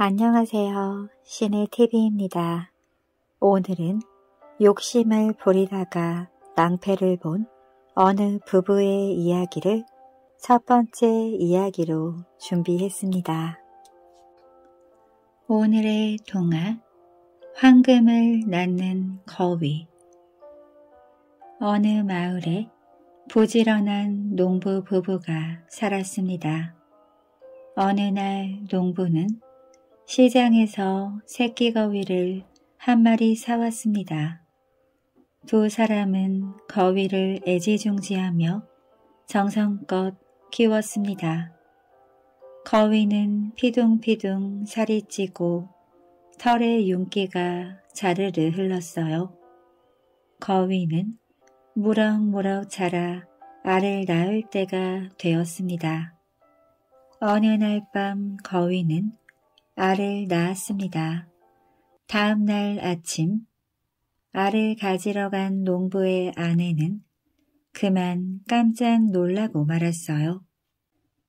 안녕하세요. 신의 t v 입니다 오늘은 욕심을 부리다가 낭패를 본 어느 부부의 이야기를 첫 번째 이야기로 준비했습니다. 오늘의 동화 황금을 낳는 거위 어느 마을에 부지런한 농부 부부가 살았습니다. 어느 날 농부는 시장에서 새끼 거위를 한 마리 사왔습니다. 두 사람은 거위를 애지중지하며 정성껏 키웠습니다. 거위는 피둥피둥 살이 찌고 털의 윤기가 자르르 흘렀어요. 거위는 무럭무럭 자라 알을 낳을 때가 되었습니다. 어느 날 밤 거위는 알을 낳았습니다. 다음 날 아침 알을 가지러 간 농부의 아내는 그만 깜짝 놀라고 말았어요.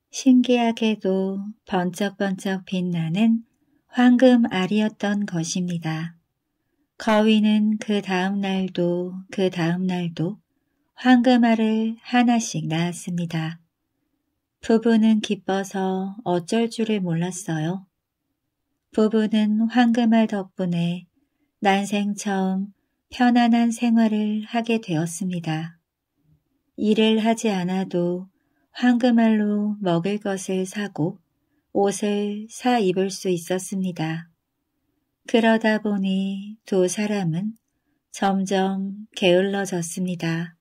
신기하게도 번쩍번쩍 빛나는 황금 알이었던 것입니다. 거위는 그 다음 날도 그 다음 날도 황금 알을 하나씩 낳았습니다. 부부는 기뻐서 어쩔 줄을 몰랐어요. 부부는 황금알 덕분에 난생 처음 편안한 생활을 하게 되었습니다. 일을 하지 않아도 황금알로 먹을 것을 사고 옷을 사 입을 수 있었습니다. 그러다 보니 두 사람은 점점 게을러졌습니다.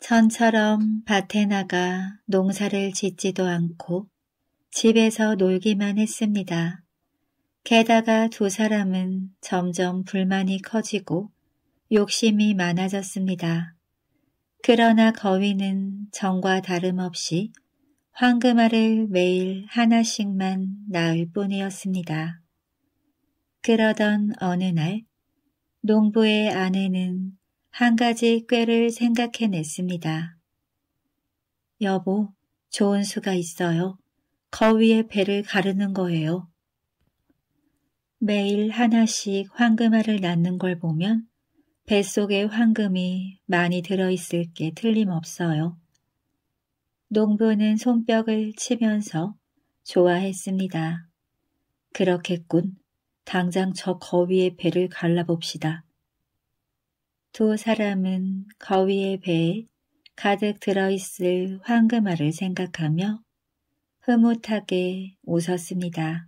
전처럼 밭에 나가 농사를 짓지도 않고 집에서 놀기만 했습니다. 게다가 두 사람은 점점 불만이 커지고 욕심이 많아졌습니다. 그러나 거위는 정과 다름없이 황금알을 매일 하나씩만 낳을 뿐이었습니다. 그러던 어느 날 농부의 아내는 한 가지 꾀를 생각해냈습니다. 여보, 좋은 수가 있어요. 거위의 배를 가르는 거예요. 매일 하나씩 황금알을 낳는 걸 보면 뱃속에 황금이 많이 들어있을 게 틀림없어요. 농부는 손뼉을 치면서 좋아했습니다. 그렇겠군. 당장 저 거위의 배를 갈라봅시다. 두 사람은 거위의 배에 가득 들어있을 황금알을 생각하며 흐뭇하게 웃었습니다.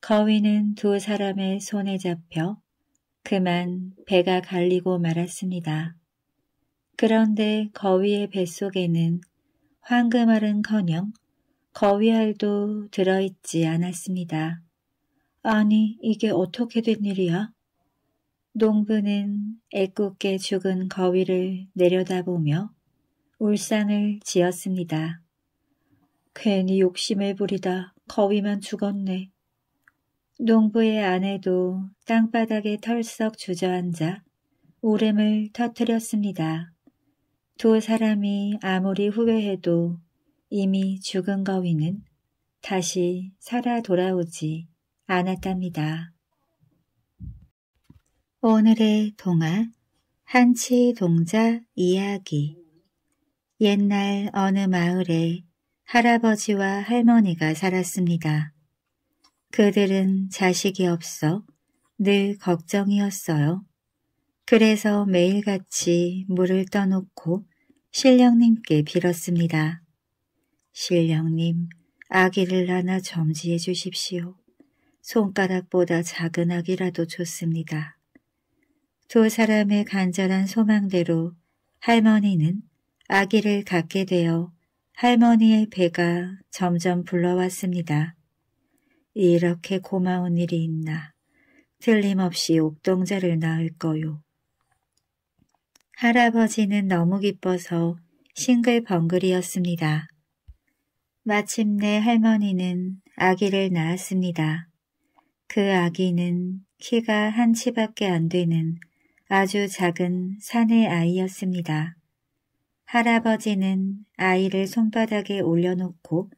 거위는 두 사람의 손에 잡혀 그만 배가 갈리고 말았습니다. 그런데 거위의 뱃속에는 황금알은커녕 거위알도 들어있지 않았습니다. 아니 이게 어떻게 된 일이야? 농부는 애꿎게 죽은 거위를 내려다보며 울상을 지었습니다. 괜히 욕심을 부리다 거위만 죽었네. 농부의 아내도 땅바닥에 털썩 주저앉아 울음을 터뜨렸습니다. 두 사람이 아무리 후회해도 이미 죽은 거위는 다시 살아 돌아오지 않았답니다. 오늘의 동화 한치 동자 이야기 옛날 어느 마을에 할아버지와 할머니가 살았습니다. 그들은 자식이 없어 늘 걱정이었어요. 그래서 매일같이 물을 떠놓고 신령님께 빌었습니다. 신령님, 아기를 하나 점지해 주십시오. 손가락보다 작은 아기라도 좋습니다. 두 사람의 간절한 소망대로 할머니는 아기를 갖게 되어 할머니의 배가 점점 불러왔습니다. 이렇게 고마운 일이 있나. 틀림없이 옥동자를 낳을 거요. 할아버지는 너무 기뻐서 싱글벙글이었습니다. 마침내 할머니는 아기를 낳았습니다. 그 아기는 키가 한 치밖에 안 되는 아주 작은 사내 아이였습니다. 할아버지는 아이를 손바닥에 올려놓고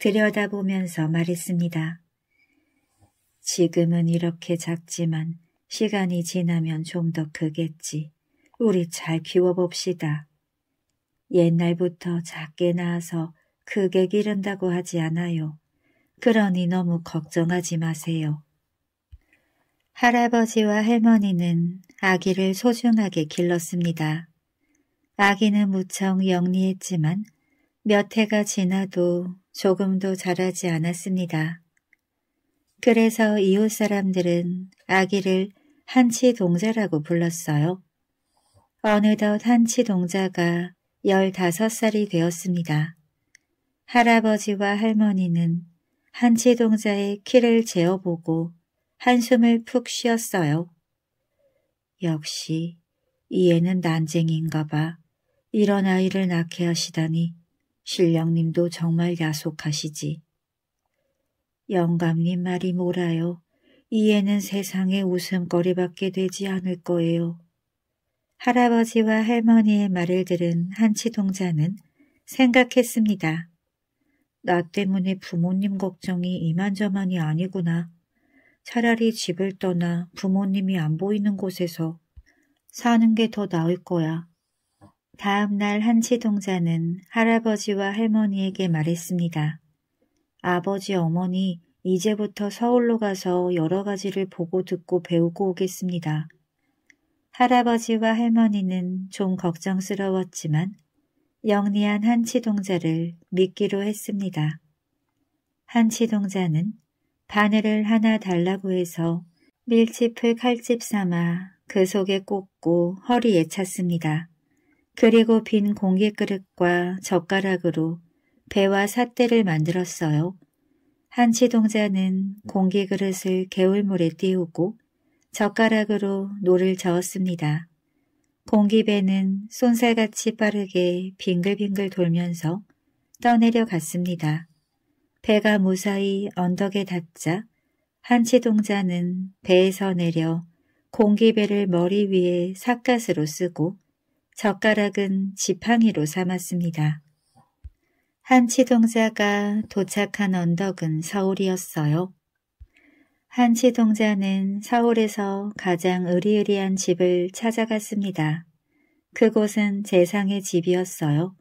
들여다보면서 말했습니다. 지금은 이렇게 작지만 시간이 지나면 좀 더 크겠지. 우리 잘 키워봅시다. 옛날부터 작게 낳아서 크게 기른다고 하지 않아요. 그러니 너무 걱정하지 마세요. 할아버지와 할머니는 아기를 소중하게 길렀습니다. 아기는 무척 영리했지만 몇 해가 지나도 조금도 자라지 않았습니다. 그래서 이웃 사람들은 아기를 한치 동자라고 불렀어요. 어느덧 한치 동자가 15살이 되었습니다. 할아버지와 할머니는 한치 동자의 키를 재어보고 한숨을 푹 쉬었어요. 역시 이 애는 난쟁인가 봐. 이런 아이를 낳게 하시다니 신령님도 정말 야속하시지. 영감님 말이 몰아요이 애는 세상의 웃음거리밖에 되지 않을 거예요. 할아버지와 할머니의 말을 들은 한치동자는 생각했습니다. 나 때문에 부모님 걱정이 이만저만이 아니구나. 차라리 집을 떠나 부모님이 안 보이는 곳에서 사는 게 더 나을 거야. 다음 날 한치 동자는 할아버지와 할머니에게 말했습니다. 아버지 어머니 이제부터 서울로 가서 여러 가지를 보고 듣고 배우고 오겠습니다. 할아버지와 할머니는 좀 걱정스러웠지만 영리한 한치동자를 믿기로 했습니다. 한치동자는 바늘을 하나 달라고 해서 밀짚을 칼집 삼아 그 속에 꽂고 허리에 찼습니다. 그리고 빈 공기 그릇과 젓가락으로 배와 삿대를 만들었어요. 한치동자는 공기 그릇을 개울물에 띄우고 젓가락으로 노를 저었습니다. 공기배는 손살같이 빠르게 빙글빙글 돌면서 떠내려 갔습니다. 배가 무사히 언덕에 닿자 한치동자는 배에서 내려 공기배를 머리 위에 삿갓으로 쓰고 젓가락은 지팡이로 삼았습니다. 한치동자가 도착한 언덕은 서울이었어요. 한치동자는 서울에서 가장 으리으리한 집을 찾아갔습니다. 그곳은 재상의 집이었어요.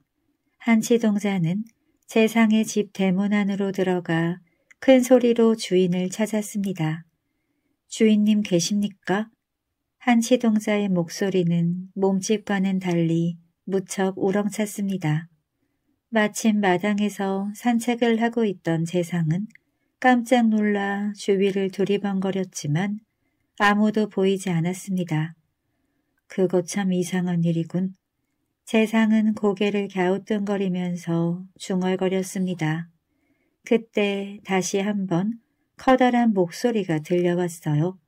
한치동자는 재상의 집 대문 안으로 들어가 큰 소리로 주인을 찾았습니다. 주인님 계십니까? 한시동자의 목소리는 몸집과는 달리 무척 우렁찼습니다. 마침 마당에서 산책을 하고 있던 재상은 깜짝 놀라 주위를 두리번거렸지만 아무도 보이지 않았습니다. 그거 참 이상한 일이군. 재상은 고개를 갸우뚱거리면서 중얼거렸습니다. 그때 다시 한번 커다란 목소리가 들려왔어요.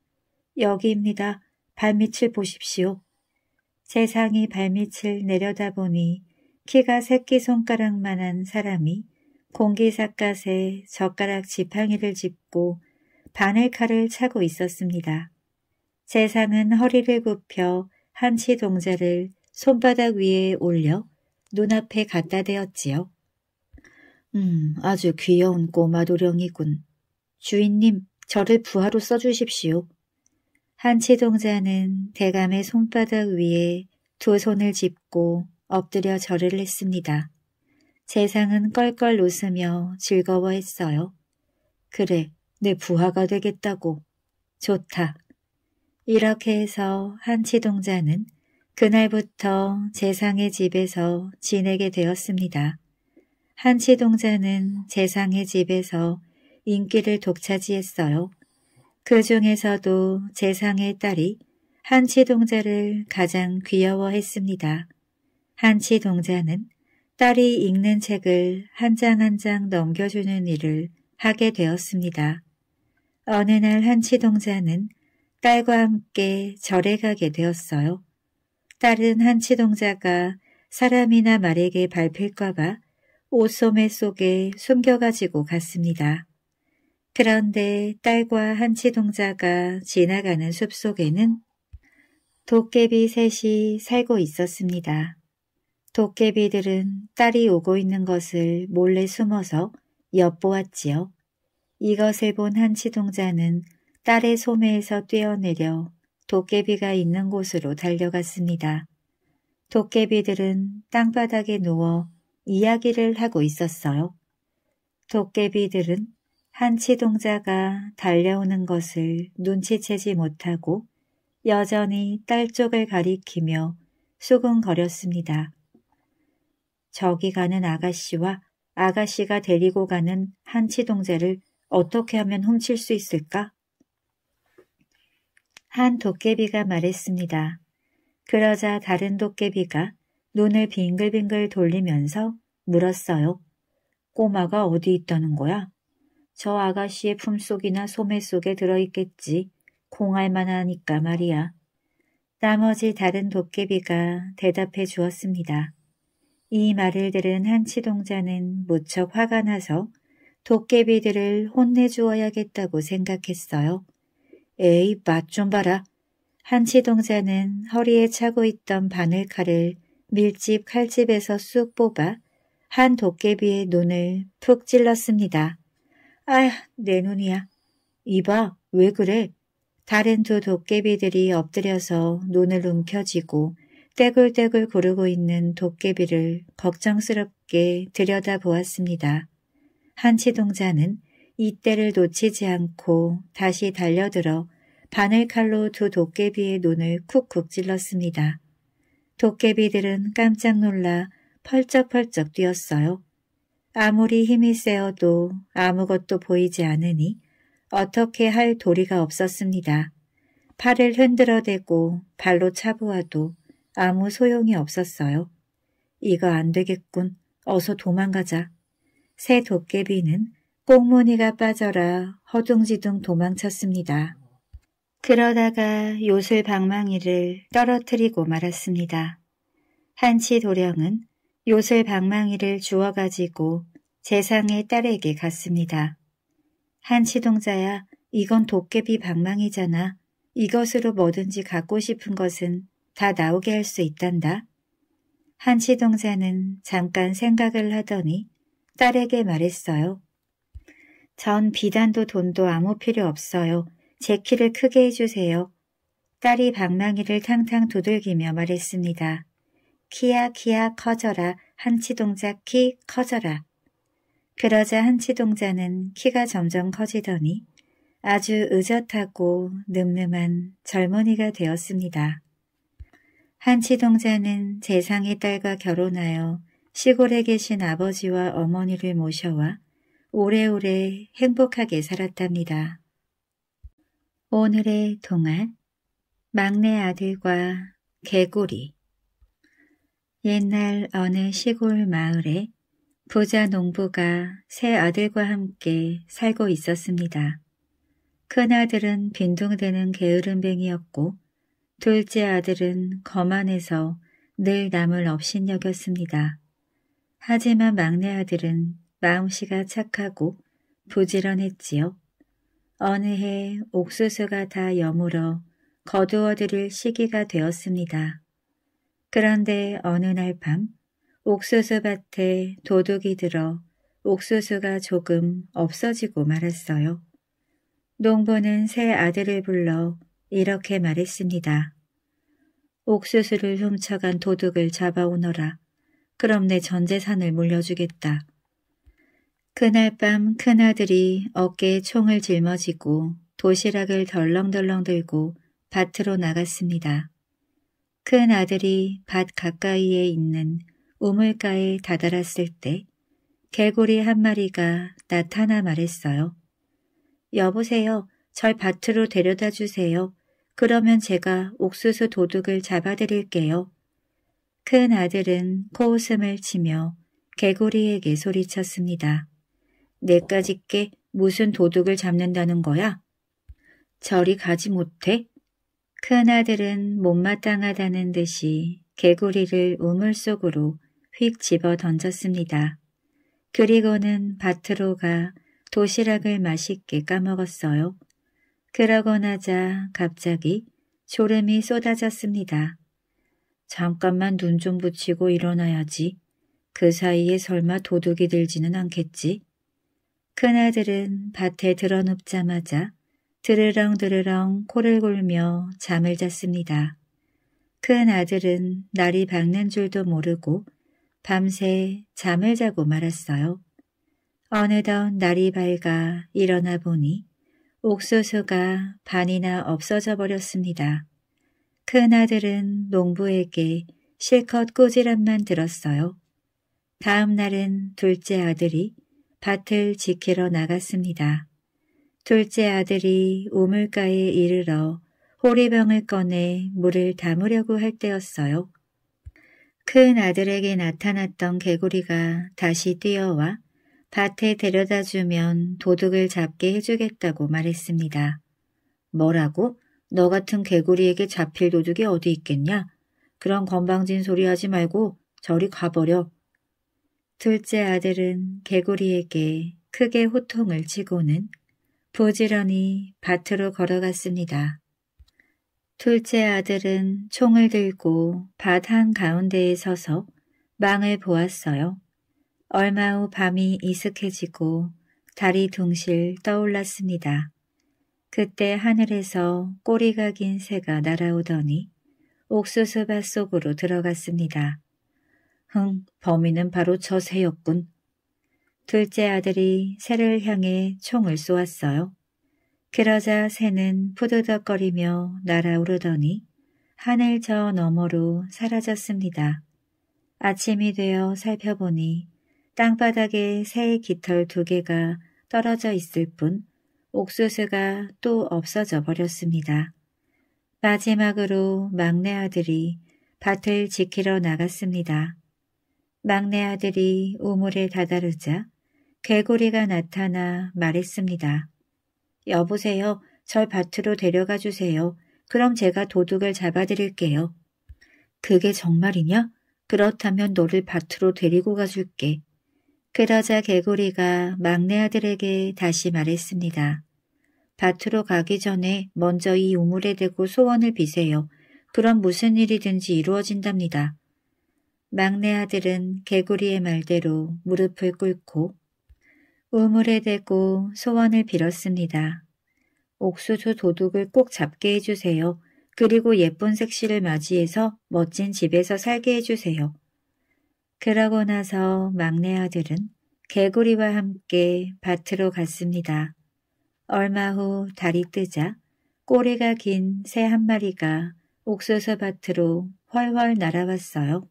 여기입니다. 발밑을 보십시오. 세상이 발밑을 내려다보니 키가 새끼손가락만한 사람이 공기사갓에 젓가락 지팡이를 짚고 바늘칼을 차고 있었습니다. 세상은 허리를 굽혀 한치 동자를 손바닥 위에 올려 눈앞에 갖다 대었지요. 음, 아주 귀여운 꼬마 도령이군. 주인님, 저를 부하로 써주십시오. 한치동자는 대감의 손바닥 위에 두 손을 짚고 엎드려 절을 했습니다. 세상은 껄껄 웃으며 즐거워했어요. 그래, 내 부하가 되겠다고. 좋다. 이렇게 해서 한치동자는 그날부터 재상의 집에서 지내게 되었습니다. 한치동자는 재상의 집에서 인기를 독차지했어요. 그 중에서도 재상의 딸이 한치동자를 가장 귀여워했습니다. 한치동자는 딸이 읽는 책을 한장 한장 한 장 넘겨주는 일을 하게 되었습니다. 어느 날 한치동자는 딸과 함께 절에 가게 되었어요. 딸은 한치동자가 사람이나 말에게 밟힐까봐 옷소매 속에 숨겨가지고 갔습니다. 그런데 딸과 한치동자가 지나가는 숲속에는 도깨비 셋이 살고 있었습니다. 도깨비들은 딸이 오고 있는 것을 몰래 숨어서 엿보았지요. 이것을 본 한치동자는 딸의 소매에서 뛰어내려 도깨비가 있는 곳으로 달려갔습니다. 도깨비들은 땅바닥에 누워 이야기를 하고 있었어요. 도깨비들은 한치동자가 달려오는 것을 눈치채지 못하고 여전히 딸 쪽을 가리키며 수근거렸습니다. 저기 가는 아가씨와 아가씨가 데리고 가는 한치동자를 어떻게 하면 훔칠 수 있을까? 한 도깨비가 말했습니다. 그러자 다른 도깨비가 눈을 빙글빙글 돌리면서 물었어요. 꼬마가 어디 있다는 거야? 저 아가씨의 품속이나 소매 속에 들어있겠지. 공할 만하니까 말이야. 나머지 다른 도깨비가 대답해 주었습니다. 이 말을 들은 한치동자는 무척 화가 나서 도깨비들을 혼내주어야겠다고 생각했어요. 에이, 맛 좀 봐라. 한치동자는 허리에 차고 있던 바늘칼을 밀집 칼집에서 쑥 뽑아 한 도깨비의 눈을 푹 찔렀습니다. 아휴, 내 눈이야. 이봐, 왜 그래? 다른 두 도깨비들이 엎드려서 눈을 움켜쥐고 떼굴떼굴 구르고 있는 도깨비를 걱정스럽게 들여다보았습니다. 한치동자는 이때를 놓치지 않고 다시 달려들어 바늘칼로 두 도깨비의 눈을 쿡쿡 찔렀습니다. 도깨비들은 깜짝 놀라 펄쩍펄쩍 뛰었어요. 아무리 힘이 세어도 아무것도 보이지 않으니 어떻게 할 도리가 없었습니다. 팔을 흔들어대고 발로 차보아도 아무 소용이 없었어요. 이거 안 되겠군. 어서 도망가자. 새 도깨비는 꽁무니가 빠져라 허둥지둥 도망쳤습니다. 그러다가 요술 방망이를 떨어뜨리고 말았습니다. 한치 도령은 요의 방망이를 주워 가지고 재상의 딸에게 갔습니다. 한 치동자야 이건 도깨비 방망이잖아. 이것으로 뭐든지 갖고 싶은 것은 다 나오게 할 수 있단다. 한치동자는 잠깐 생각을 하더니 딸에게 말했어요. 전 비단도 돈도 아무 필요 없어요. 제 키를 크게 해주세요. 딸이 방망이를 탕탕 두들기며 말했습니다. 키야 키야 커져라 한치동자 키 커져라. 그러자 한치동자는 키가 점점 커지더니 아주 의젓하고 늠름한 젊은이가 되었습니다. 한치동자는 재상의 딸과 결혼하여 시골에 계신 아버지와 어머니를 모셔와 오래오래 행복하게 살았답니다. 오늘의 동안 막내 아들과 개구리 옛날 어느 시골 마을에 부자 농부가 세 아들과 함께 살고 있었습니다. 큰아들은 빈둥대는 게으름뱅이였고 둘째 아들은 거만해서 늘 남을 업신여겼습니다. 하지만 막내 아들은 마음씨가 착하고 부지런했지요. 어느 해 옥수수가 다 여물어 거두어들일 시기가 되었습니다. 그런데 어느 날 밤 옥수수 밭에 도둑이 들어 옥수수가 조금 없어지고 말았어요. 농부는 새 아들을 불러 이렇게 말했습니다. 옥수수를 훔쳐간 도둑을 잡아오너라. 그럼 내 전재산을 물려주겠다. 그날 밤 큰아들이 어깨에 총을 짊어지고 도시락을 덜렁덜렁 들고 밭으로 나갔습니다. 큰 아들이 밭 가까이에 있는 우물가에 다다랐을 때 개구리 한 마리가 나타나 말했어요. 여보세요. 절 밭으로 데려다 주세요. 그러면 제가 옥수수 도둑을 잡아드릴게요. 큰 아들은 코웃음을 치며 개구리에게 소리쳤습니다. 내까짓게 무슨 도둑을 잡는다는 거야? 절이 가지 못해? 큰 아들은 못마땅하다는 듯이 개구리를 우물 속으로 휙 집어 던졌습니다. 그리고는 밭으로 가 도시락을 맛있게 까먹었어요. 그러고 나자 갑자기 졸음이 쏟아졌습니다. 잠깐만 눈 좀 붙이고 일어나야지. 그 사이에 설마 도둑이 들지는 않겠지? 큰아들은 밭에 드러눕자마자 드르렁드르렁 코를 골며 잠을 잤습니다. 큰 아들은 날이 밝는 줄도 모르고 밤새 잠을 자고 말았어요. 어느덧 날이 밝아 일어나 보니 옥수수가 반이나 없어져 버렸습니다. 큰아들은 농부에게 실컷 꼬지란만 들었어요. 다음 날은 둘째 아들이 밭을 지키러 나갔습니다. 둘째 아들이 우물가에 이르러 호리병을 꺼내 물을 담으려고 할 때였어요. 큰 아들에게 나타났던 개구리가 다시 뛰어와 밭에 데려다 주면 도둑을 잡게 해주겠다고 말했습니다. 뭐라고? 너 같은 개구리에게 잡힐 도둑이 어디 있겠냐? 그런 건방진 소리 하지 말고 저리 가버려. 둘째 아들은 개구리에게 크게 호통을 치고는 부지런히 밭으로 걸어갔습니다. 둘째 아들은 총을 들고 밭 한가운데에 서서 망을 보았어요. 얼마 후 밤이 이슥해지고 달이 둥실 떠올랐습니다. 그때 하늘에서 꼬리가 긴 새가 날아오더니 옥수수밭 속으로 들어갔습니다. 흥, 범인은 바로 저 새였군. 둘째 아들이 새를 향해 총을 쏘았어요. 그러자 새는 푸드덕거리며 날아오르더니 하늘 저 너머로 사라졌습니다. 아침이 되어 살펴보니 땅바닥에 새의 깃털 두 개가 떨어져 있을 뿐 옥수수가 또 없어져 버렸습니다. 마지막으로 막내 아들이 밭을 지키러 나갔습니다. 막내 아들이 우물에 다다르자 개구리가 나타나 말했습니다. 여보세요. 절 밭으로 데려가 주세요. 그럼 제가 도둑을 잡아드릴게요. 그게 정말이냐? 그렇다면 너를 밭으로 데리고 가줄게. 그러자 개구리가 막내 아들에게 다시 말했습니다. 밭으로 가기 전에 먼저 이 우물에 대고 소원을 비세요. 그럼 무슨 일이든지 이루어진답니다. 막내 아들은 개구리의 말대로 무릎을 꿇고 우물에 대고 소원을 빌었습니다. 옥수수 도둑을 꼭 잡게 해주세요. 그리고 예쁜 색시를 맞이해서 멋진 집에서 살게 해주세요. 그러고 나서 막내 아들은 개구리와 함께 밭으로 갔습니다. 얼마 후 달이 뜨자 꼬리가 긴 새 한 마리가 옥수수 밭으로 훨훨 날아왔어요.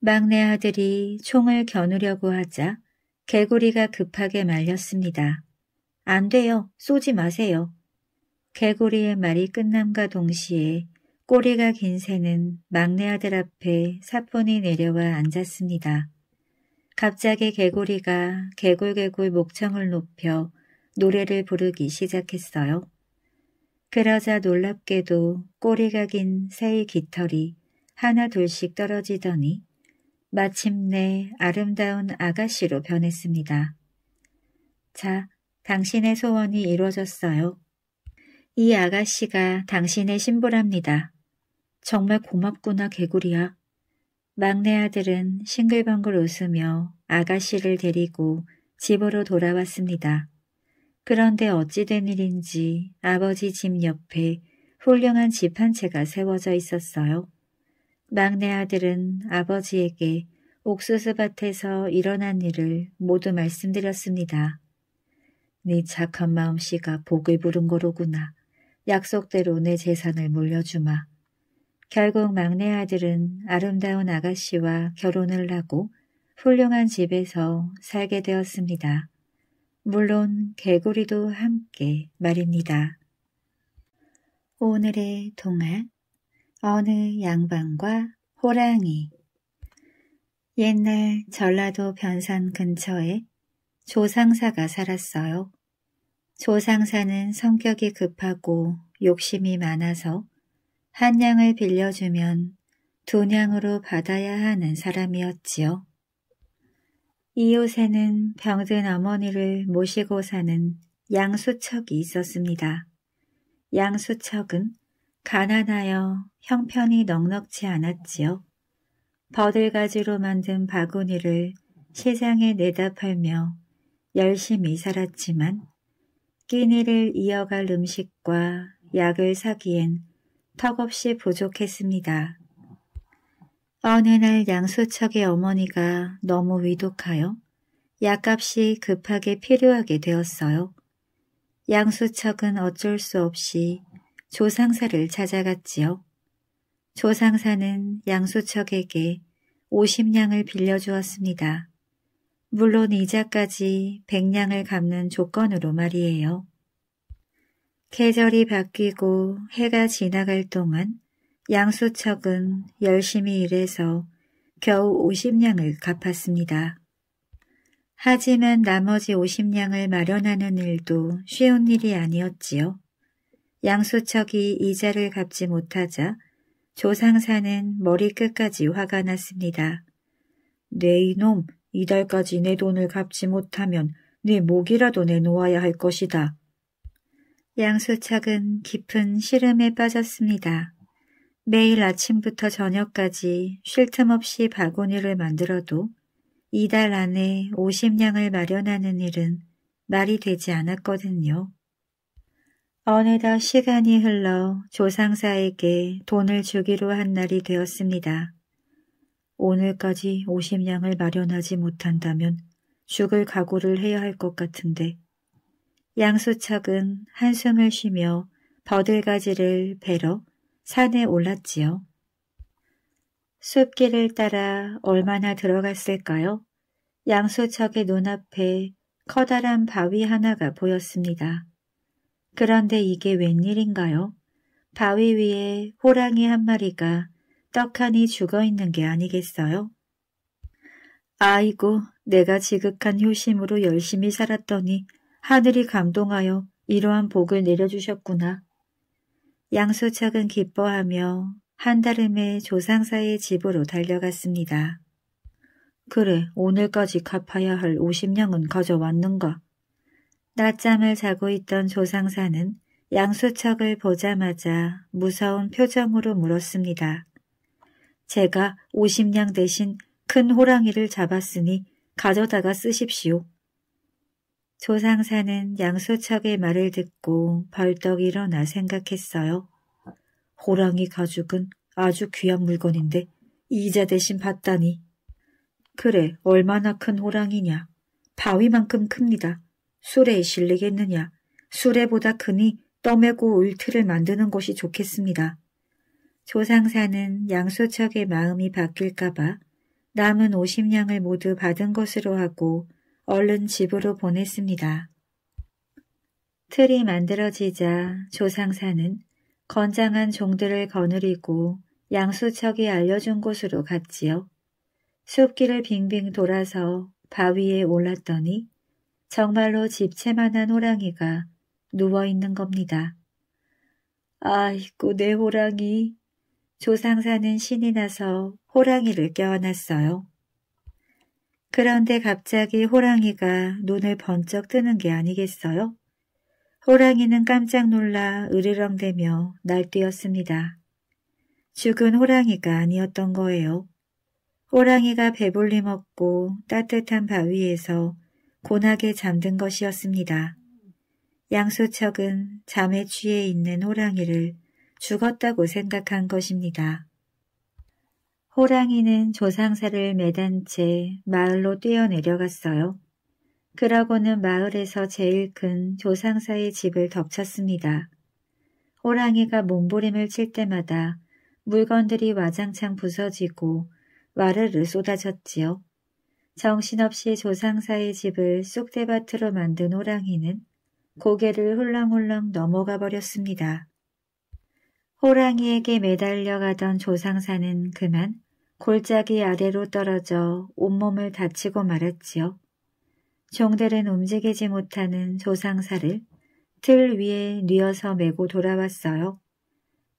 막내 아들이 총을 겨누려고 하자 개구리가 급하게 말렸습니다. 안 돼요. 쏘지 마세요. 개구리의 말이 끝남과 동시에 꼬리가 긴 새는 막내 아들 앞에 사뿐히 내려와 앉았습니다. 갑자기 개구리가 개굴개굴 목청을 높여 노래를 부르기 시작했어요. 그러자 놀랍게도 꼬리가 긴 새의 깃털이 하나 둘씩 떨어지더니 마침내 아름다운 아가씨로 변했습니다. 자, 당신의 소원이 이루어졌어요. 이 아가씨가 당신의 신부랍니다. 정말 고맙구나 개구리야. 막내 아들은 싱글벙글 웃으며 아가씨를 데리고 집으로 돌아왔습니다. 그런데 어찌 된 일인지 아버지 집 옆에 훌륭한 집 한 채가 세워져 있었어요. 막내 아들은 아버지에게 옥수수밭에서 일어난 일을 모두 말씀드렸습니다. 네 착한 마음씨가 복을 부른 거로구나. 약속대로 내 재산을 물려주마. 결국 막내 아들은 아름다운 아가씨와 결혼을 하고 훌륭한 집에서 살게 되었습니다. 물론 개구리도 함께 말입니다. 오늘의 동화 어느 양반과 호랑이 옛날 전라도 변산 근처에 조상사가 살았어요. 조상사는 성격이 급하고 욕심이 많아서 한 양을 빌려주면 두 양으로 받아야 하는 사람이었지요. 이웃에는 병든 어머니를 모시고 사는 양수척이 있었습니다. 양수척은 가난하여 형편이 넉넉지 않았지요. 버들가지로 만든 바구니를 시장에 내다 팔며 열심히 살았지만 끼니를 이어갈 음식과 약을 사기엔 턱없이 부족했습니다. 어느 날 양수척의 어머니가 너무 위독하여 약값이 급하게 필요하게 되었어요. 양수척은 어쩔 수 없이 조상사를 찾아갔지요. 조상사는 양수척에게 50냥을 빌려주었습니다. 물론 이자까지 100냥을 갚는 조건으로 말이에요. 계절이 바뀌고 해가 지나갈 동안 양수척은 열심히 일해서 겨우 50냥을 갚았습니다. 하지만 나머지 50냥을 마련하는 일도 쉬운 일이 아니었지요. 양수척이 이자를 갚지 못하자 조상사는 머리끝까지 화가 났습니다. 내 네, 이놈 이달까지 내 돈을 갚지 못하면 네 목이라도 내놓아야 할 것이다. 양수척은 깊은 시름에 빠졌습니다. 매일 아침부터 저녁까지 쉴 틈 없이 바구니를 만들어도 이달 안에 50냥을 마련하는 일은 말이 되지 않았거든요. 어느덧 시간이 흘러 조상사에게 돈을 주기로 한 날이 되었습니다. 오늘까지 50냥을 마련하지 못한다면 죽을 각오를 해야 할 것 같은데 양수척은 한숨을 쉬며 버들가지를 베러 산에 올랐지요. 숲길을 따라 얼마나 들어갔을까요? 양수척의 눈앞에 커다란 바위 하나가 보였습니다. 그런데 이게 웬일인가요? 바위 위에 호랑이 한 마리가 떡하니 죽어 있는 게 아니겠어요? 아이고, 내가 지극한 효심으로 열심히 살았더니 하늘이 감동하여 이러한 복을 내려주셨구나. 양수착은 기뻐하며 한달음에 조상사의 집으로 달려갔습니다. 그래, 오늘까지 갚아야 할 50냥은 가져왔는가? 낮잠을 자고 있던 조상사는 양수척을 보자마자 무서운 표정으로 물었습니다. 제가 50냥 대신 큰 호랑이를 잡았으니 가져다가 쓰십시오. 조상사는 양수척의 말을 듣고 벌떡 일어나 생각했어요. 호랑이 가죽은 아주 귀한 물건인데 이자 대신 받다니. 그래, 얼마나 큰 호랑이냐. 바위만큼 큽니다. 술에 실리겠느냐. 술에보다 크니 떠매고 울트를 만드는 것이 좋겠습니다. 조상사는 양수척의 마음이 바뀔까봐 남은 50냥을 모두 받은 것으로 하고 얼른 집으로 보냈습니다. 틀이 만들어지자 조상사는 건장한 종들을 거느리고 양수척이 알려준 곳으로 갔지요. 숲길을 빙빙 돌아서 바위에 올랐더니 정말로 집채만한 호랑이가 누워있는 겁니다. 아이고 내 호랑이. 조상사는 신이 나서 호랑이를 껴안았어요. 그런데 갑자기 호랑이가 눈을 번쩍 뜨는 게 아니겠어요? 호랑이는 깜짝 놀라 으르렁대며 날뛰었습니다. 죽은 호랑이가 아니었던 거예요. 호랑이가 배불리 먹고 따뜻한 바위에서 곤하게 잠든 것이었습니다. 양수척은 잠에 취해 있는 호랑이를 죽었다고 생각한 것입니다. 호랑이는 조상사를 매단 채 마을로 뛰어내려갔어요. 그러고는 마을에서 제일 큰 조상사의 집을 덮쳤습니다. 호랑이가 몸부림을 칠 때마다 물건들이 와장창 부서지고 와르르 쏟아졌지요. 정신없이 조상사의 집을 쑥대밭으로 만든 호랑이는 고개를 훌렁훌렁 넘어가 버렸습니다. 호랑이에게 매달려 가던 조상사는 그만 골짜기 아래로 떨어져 온몸을 다치고 말았지요. 종들은 움직이지 못하는 조상사를 틀 위에 뉘어서 메고 돌아왔어요.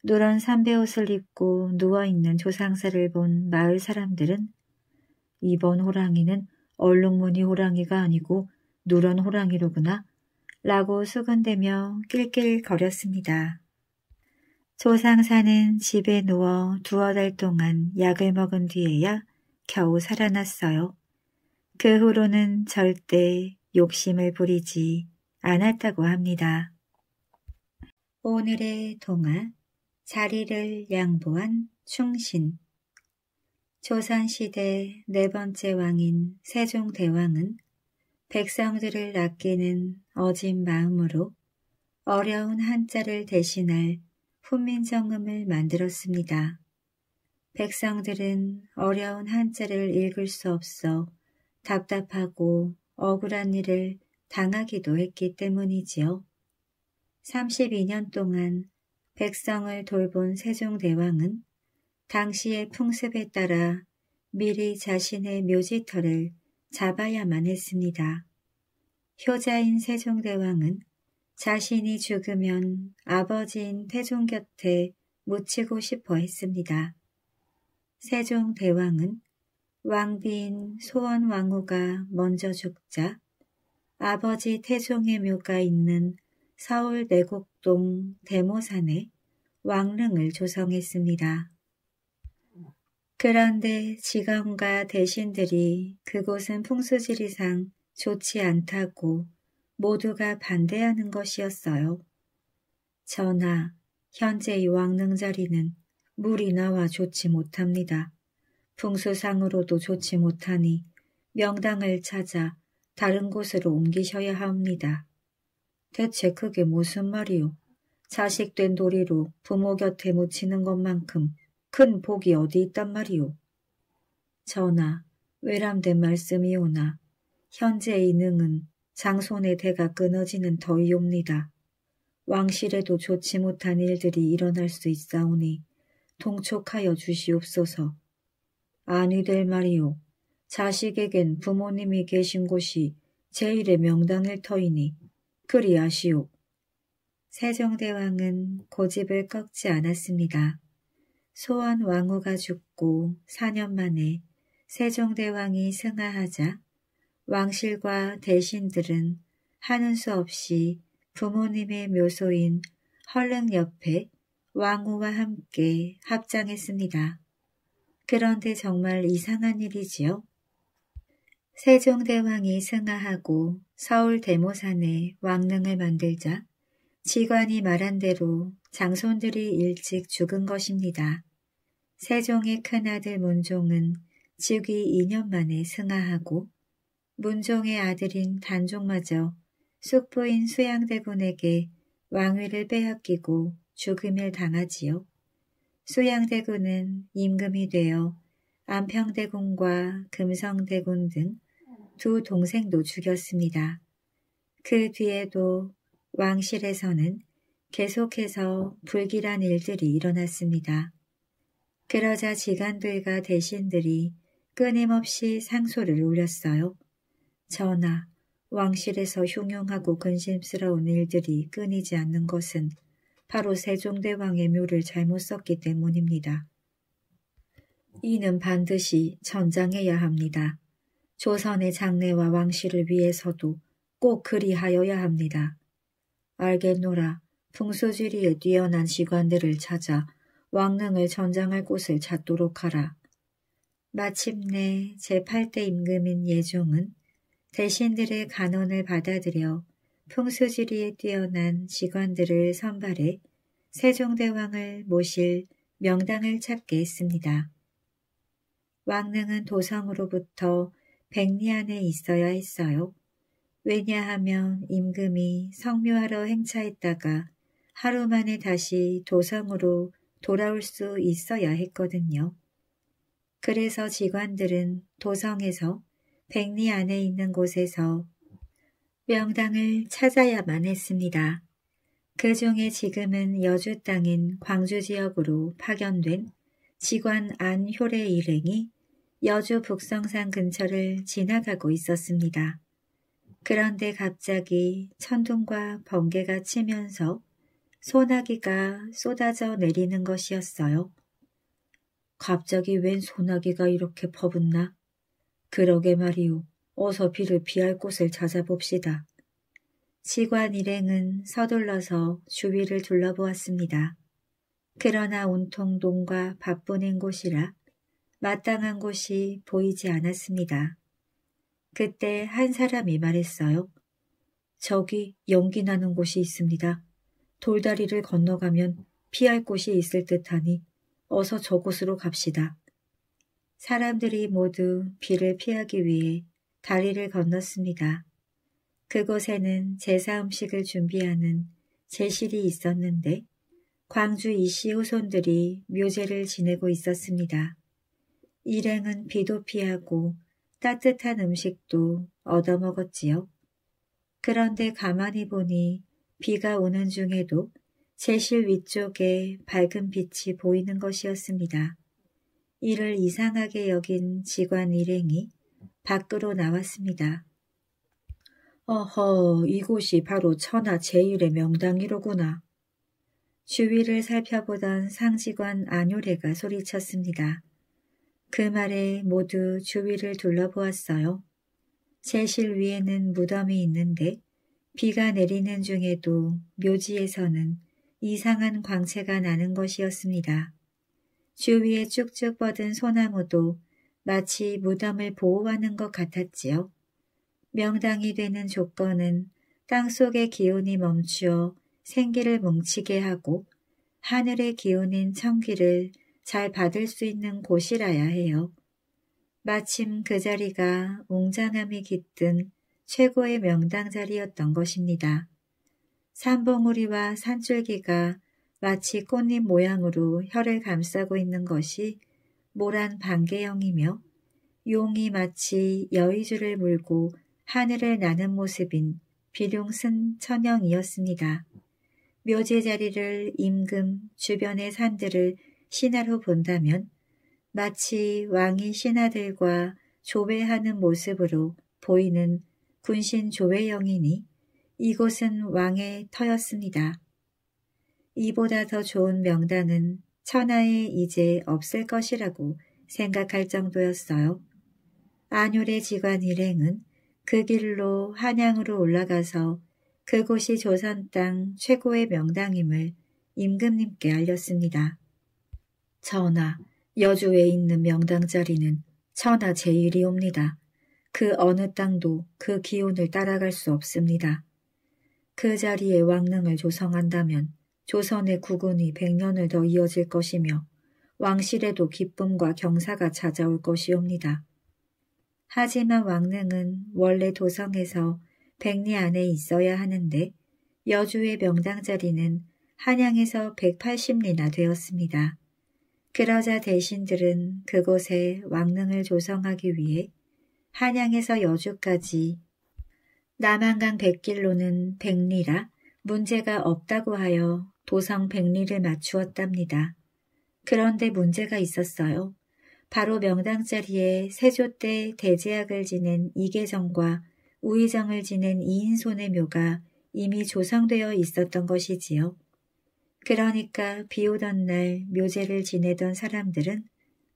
노란 삼베옷을 입고 누워있는 조상사를 본 마을 사람들은 이번 호랑이는 얼룩무늬 호랑이가 아니고 누런 호랑이로구나 라고 수근대며 낄낄거렸습니다. 조상사는 집에 누워 두어 달 동안 약을 먹은 뒤에야 겨우 살아났어요. 그 후로는 절대 욕심을 부리지 않았다고 합니다. 오늘의 동화 자리를 양보한 충신 조선시대 네 번째 왕인 세종대왕은 백성들을 아끼는 어진 마음으로 어려운 한자를 대신할 훈민정음을 만들었습니다. 백성들은 어려운 한자를 읽을 수 없어 답답하고 억울한 일을 당하기도 했기 때문이지요. 32년 동안 백성을 돌본 세종대왕은 당시의 풍습에 따라 미리 자신의 묘지터를 잡아야만 했습니다. 효자인 세종대왕은 자신이 죽으면 아버지인 태종 곁에 묻히고 싶어 했습니다. 세종대왕은 왕비인 소원왕후가 먼저 죽자 아버지 태종의 묘가 있는 서울 내곡동 대모산에 왕릉을 조성했습니다. 그런데 지감과 대신들이 그곳은 풍수지리상 좋지 않다고 모두가 반대하는 것이었어요. 전하, 현재 이 왕릉자리는 물이 나와 좋지 못합니다. 풍수상으로도 좋지 못하니 명당을 찾아 다른 곳으로 옮기셔야 합니다. 대체 그게 무슨 말이오? 자식된 도리로 부모 곁에 묻히는 것만큼 큰 복이 어디 있단 말이오. 전하, 외람된 말씀이오나 현재의 능은 장손의 대가 끊어지는 더위옵니다. 왕실에도 좋지 못한 일들이 일어날 수 있사오니 동촉하여 주시옵소서. 아위될 말이오. 자식에겐 부모님이 계신 곳이 제일의 명당일 터이니 그리하시오. 세종대왕은 고집을 꺾지 않았습니다. 소원 왕후가 죽고 4년 만에 세종대왕이 승하하자 왕실과 대신들은 하는 수 없이 부모님의 묘소인 헐릉 옆에 왕후와 함께 합장했습니다. 그런데 정말 이상한 일이지요. 세종대왕이 승하하고 서울 대모산에 왕릉을 만들자 지관이 말한 대로 장손들이 일찍 죽은 것입니다. 세종의 큰아들 문종은 즉위 2년 만에 승하하고 문종의 아들인 단종마저 숙부인 수양대군에게 왕위를 빼앗기고 죽음을 당하지요. 수양대군은 임금이 되어 안평대군과 금성대군 등 두 동생도 죽였습니다. 그 뒤에도 왕실에서는 계속해서 불길한 일들이 일어났습니다. 그러자 지간들과 대신들이 끊임없이 상소를 올렸어요. 전하, 왕실에서 흉흉하고 근심스러운 일들이 끊이지 않는 것은 바로 세종대왕의 묘를 잘못 썼기 때문입니다. 이는 반드시 전장해야 합니다. 조선의 장래와 왕실을 위해서도 꼭 그리하여야 합니다. 알겠노라, 풍수지리에 뛰어난 시관들을 찾아 왕릉을 전장할 곳을 찾도록 하라. 마침내 제8대 임금인 예종은 대신들의 간언을 받아들여 풍수지리에 뛰어난 직원들을 선발해 세종대왕을 모실 명당을 찾게 했습니다. 왕릉은 도성으로부터 백리 안에 있어야 했어요. 왜냐하면 임금이 성묘하러 행차했다가 하루 만에 다시 도성으로 돌아올 수 있어야 했거든요. 그래서 직원들은 도성에서 백리 안에 있는 곳에서 명당을 찾아야만 했습니다. 그 중에 지금은 여주 땅인 광주 지역으로 파견된 직원 안효래 일행이 여주 북성산 근처를 지나가고 있었습니다. 그런데 갑자기 천둥과 번개가 치면서 소나기가 쏟아져 내리는 것이었어요. 갑자기 웬 소나기가 이렇게 퍼붓나? 그러게 말이오. 어서 비를 피할 곳을 찾아봅시다. 시관 일행은 서둘러서 주위를 둘러보았습니다. 그러나 온통 동과 바쁜 행곳이라 마땅한 곳이 보이지 않았습니다. 그때 한 사람이 말했어요. 저기 연기 나는 곳이 있습니다. 돌다리를 건너가면 피할 곳이 있을 듯하니 어서 저곳으로 갑시다. 사람들이 모두 비를 피하기 위해 다리를 건넜습니다. 그곳에는 제사 음식을 준비하는 제실이 있었는데 광주 이씨 후손들이 묘제를 지내고 있었습니다. 일행은 비도 피하고 따뜻한 음식도 얻어먹었지요. 그런데 가만히 보니 비가 오는 중에도 제실 위쪽에 밝은 빛이 보이는 것이었습니다. 이를 이상하게 여긴 직관 일행이 밖으로 나왔습니다. 어허, 이곳이 바로 천하 제일의 명당이로구나. 주위를 살펴보던 상지관 안효래가 소리쳤습니다. 그 말에 모두 주위를 둘러보았어요. 제실 위에는 무덤이 있는데 비가 내리는 중에도 묘지에서는 이상한 광채가 나는 것이었습니다. 주위에 쭉쭉 뻗은 소나무도 마치 무덤을 보호하는 것 같았지요. 명당이 되는 조건은 땅속의 기운이 멈추어 생기를 뭉치게 하고 하늘의 기운인 청기를 잘 받을 수 있는 곳이라야 해요. 마침 그 자리가 웅장함이 깃든 최고의 명당 자리였던 것입니다. 산봉우리와 산줄기가 마치 꽃잎 모양으로 혀를 감싸고 있는 것이 모란 반개형이며 용이 마치 여의주를 물고 하늘을 나는 모습인 비룡슨 천형이었습니다. 묘제 자리를 임금 주변의 산들을 신하로 본다면 마치 왕이 신하들과 조배하는 모습으로 보이는 분신 조회영이니 이곳은 왕의 터였습니다. 이보다 더 좋은 명당은 천하에 이제 없을 것이라고 생각할 정도였어요. 안율의 지관 일행은 그 길로 한양으로 올라가서 그곳이 조선 땅 최고의 명당임을 임금님께 알렸습니다. 전하, 여주에 있는 명당 자리는 천하 제일이옵니다. 그 어느 땅도 그 기운을 따라갈 수 없습니다. 그 자리에 왕릉을 조성한다면 조선의 국운이 백년을 더 이어질 것이며 왕실에도 기쁨과 경사가 찾아올 것이옵니다. 하지만 왕릉은 원래 도성에서 백리 안에 있어야 하는데 여주의 명당 자리는 한양에서 180리나 되었습니다. 그러자 대신들은 그곳에 왕릉을 조성하기 위해 한양에서 여주까지 남한강 백길로는 백리라 문제가 없다고 하여 도성 백리를 맞추었답니다. 그런데 문제가 있었어요. 바로 명당자리에 세조 때 대제학을 지낸 이계정과 우의정을 지낸 이인손의 묘가 이미 조성되어 있었던 것이지요. 그러니까 비오던 날 묘제를 지내던 사람들은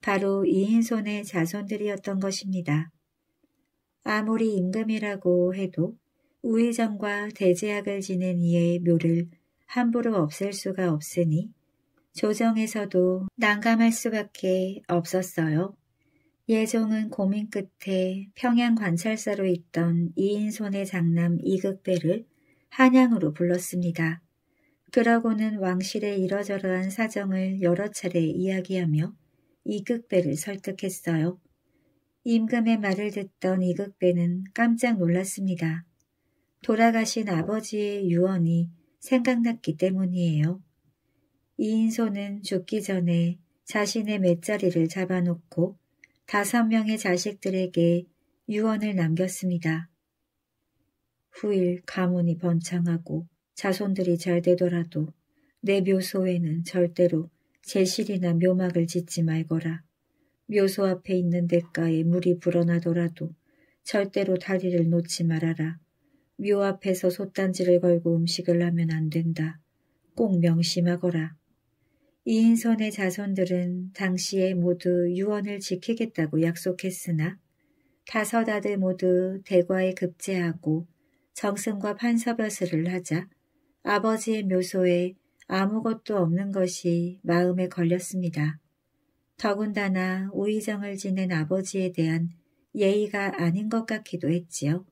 바로 이인손의 자손들이었던 것입니다. 아무리 임금이라고 해도 우의정과 대제약을 지낸 이의 묘를 함부로 없앨 수가 없으니 조정에서도 난감할 수밖에 없었어요. 예종은 고민 끝에 평양 관찰사로 있던 이인손의 장남 이극배를 한양으로 불렀습니다. 그러고는 왕실의 이러저러한 사정을 여러 차례 이야기하며 이극배를 설득했어요. 임금의 말을 듣던 이극배는 깜짝 놀랐습니다. 돌아가신 아버지의 유언이 생각났기 때문이에요. 이인소는 죽기 전에 자신의 맷자리를 잡아놓고 다섯 명의 자식들에게 유언을 남겼습니다. 후일 가문이 번창하고 자손들이 잘 되더라도 내 묘소에는 절대로 제실이나 묘막을 짓지 말거라. 묘소 앞에 있는 대가에 물이 불어나더라도 절대로 다리를 놓지 말아라. 묘 앞에서 솥단지를 걸고 음식을 하면 안 된다. 꼭 명심하거라. 이인선의 자손들은 당시에 모두 유언을 지키겠다고 약속했으나 다섯 아들 모두 대과에 급제하고 정승과 판서벼슬을 하자 아버지의 묘소에 아무것도 없는 것이 마음에 걸렸습니다. 더군다나 우의정을 지낸 아버지에 대한 예의가 아닌 것 같기도 했지요.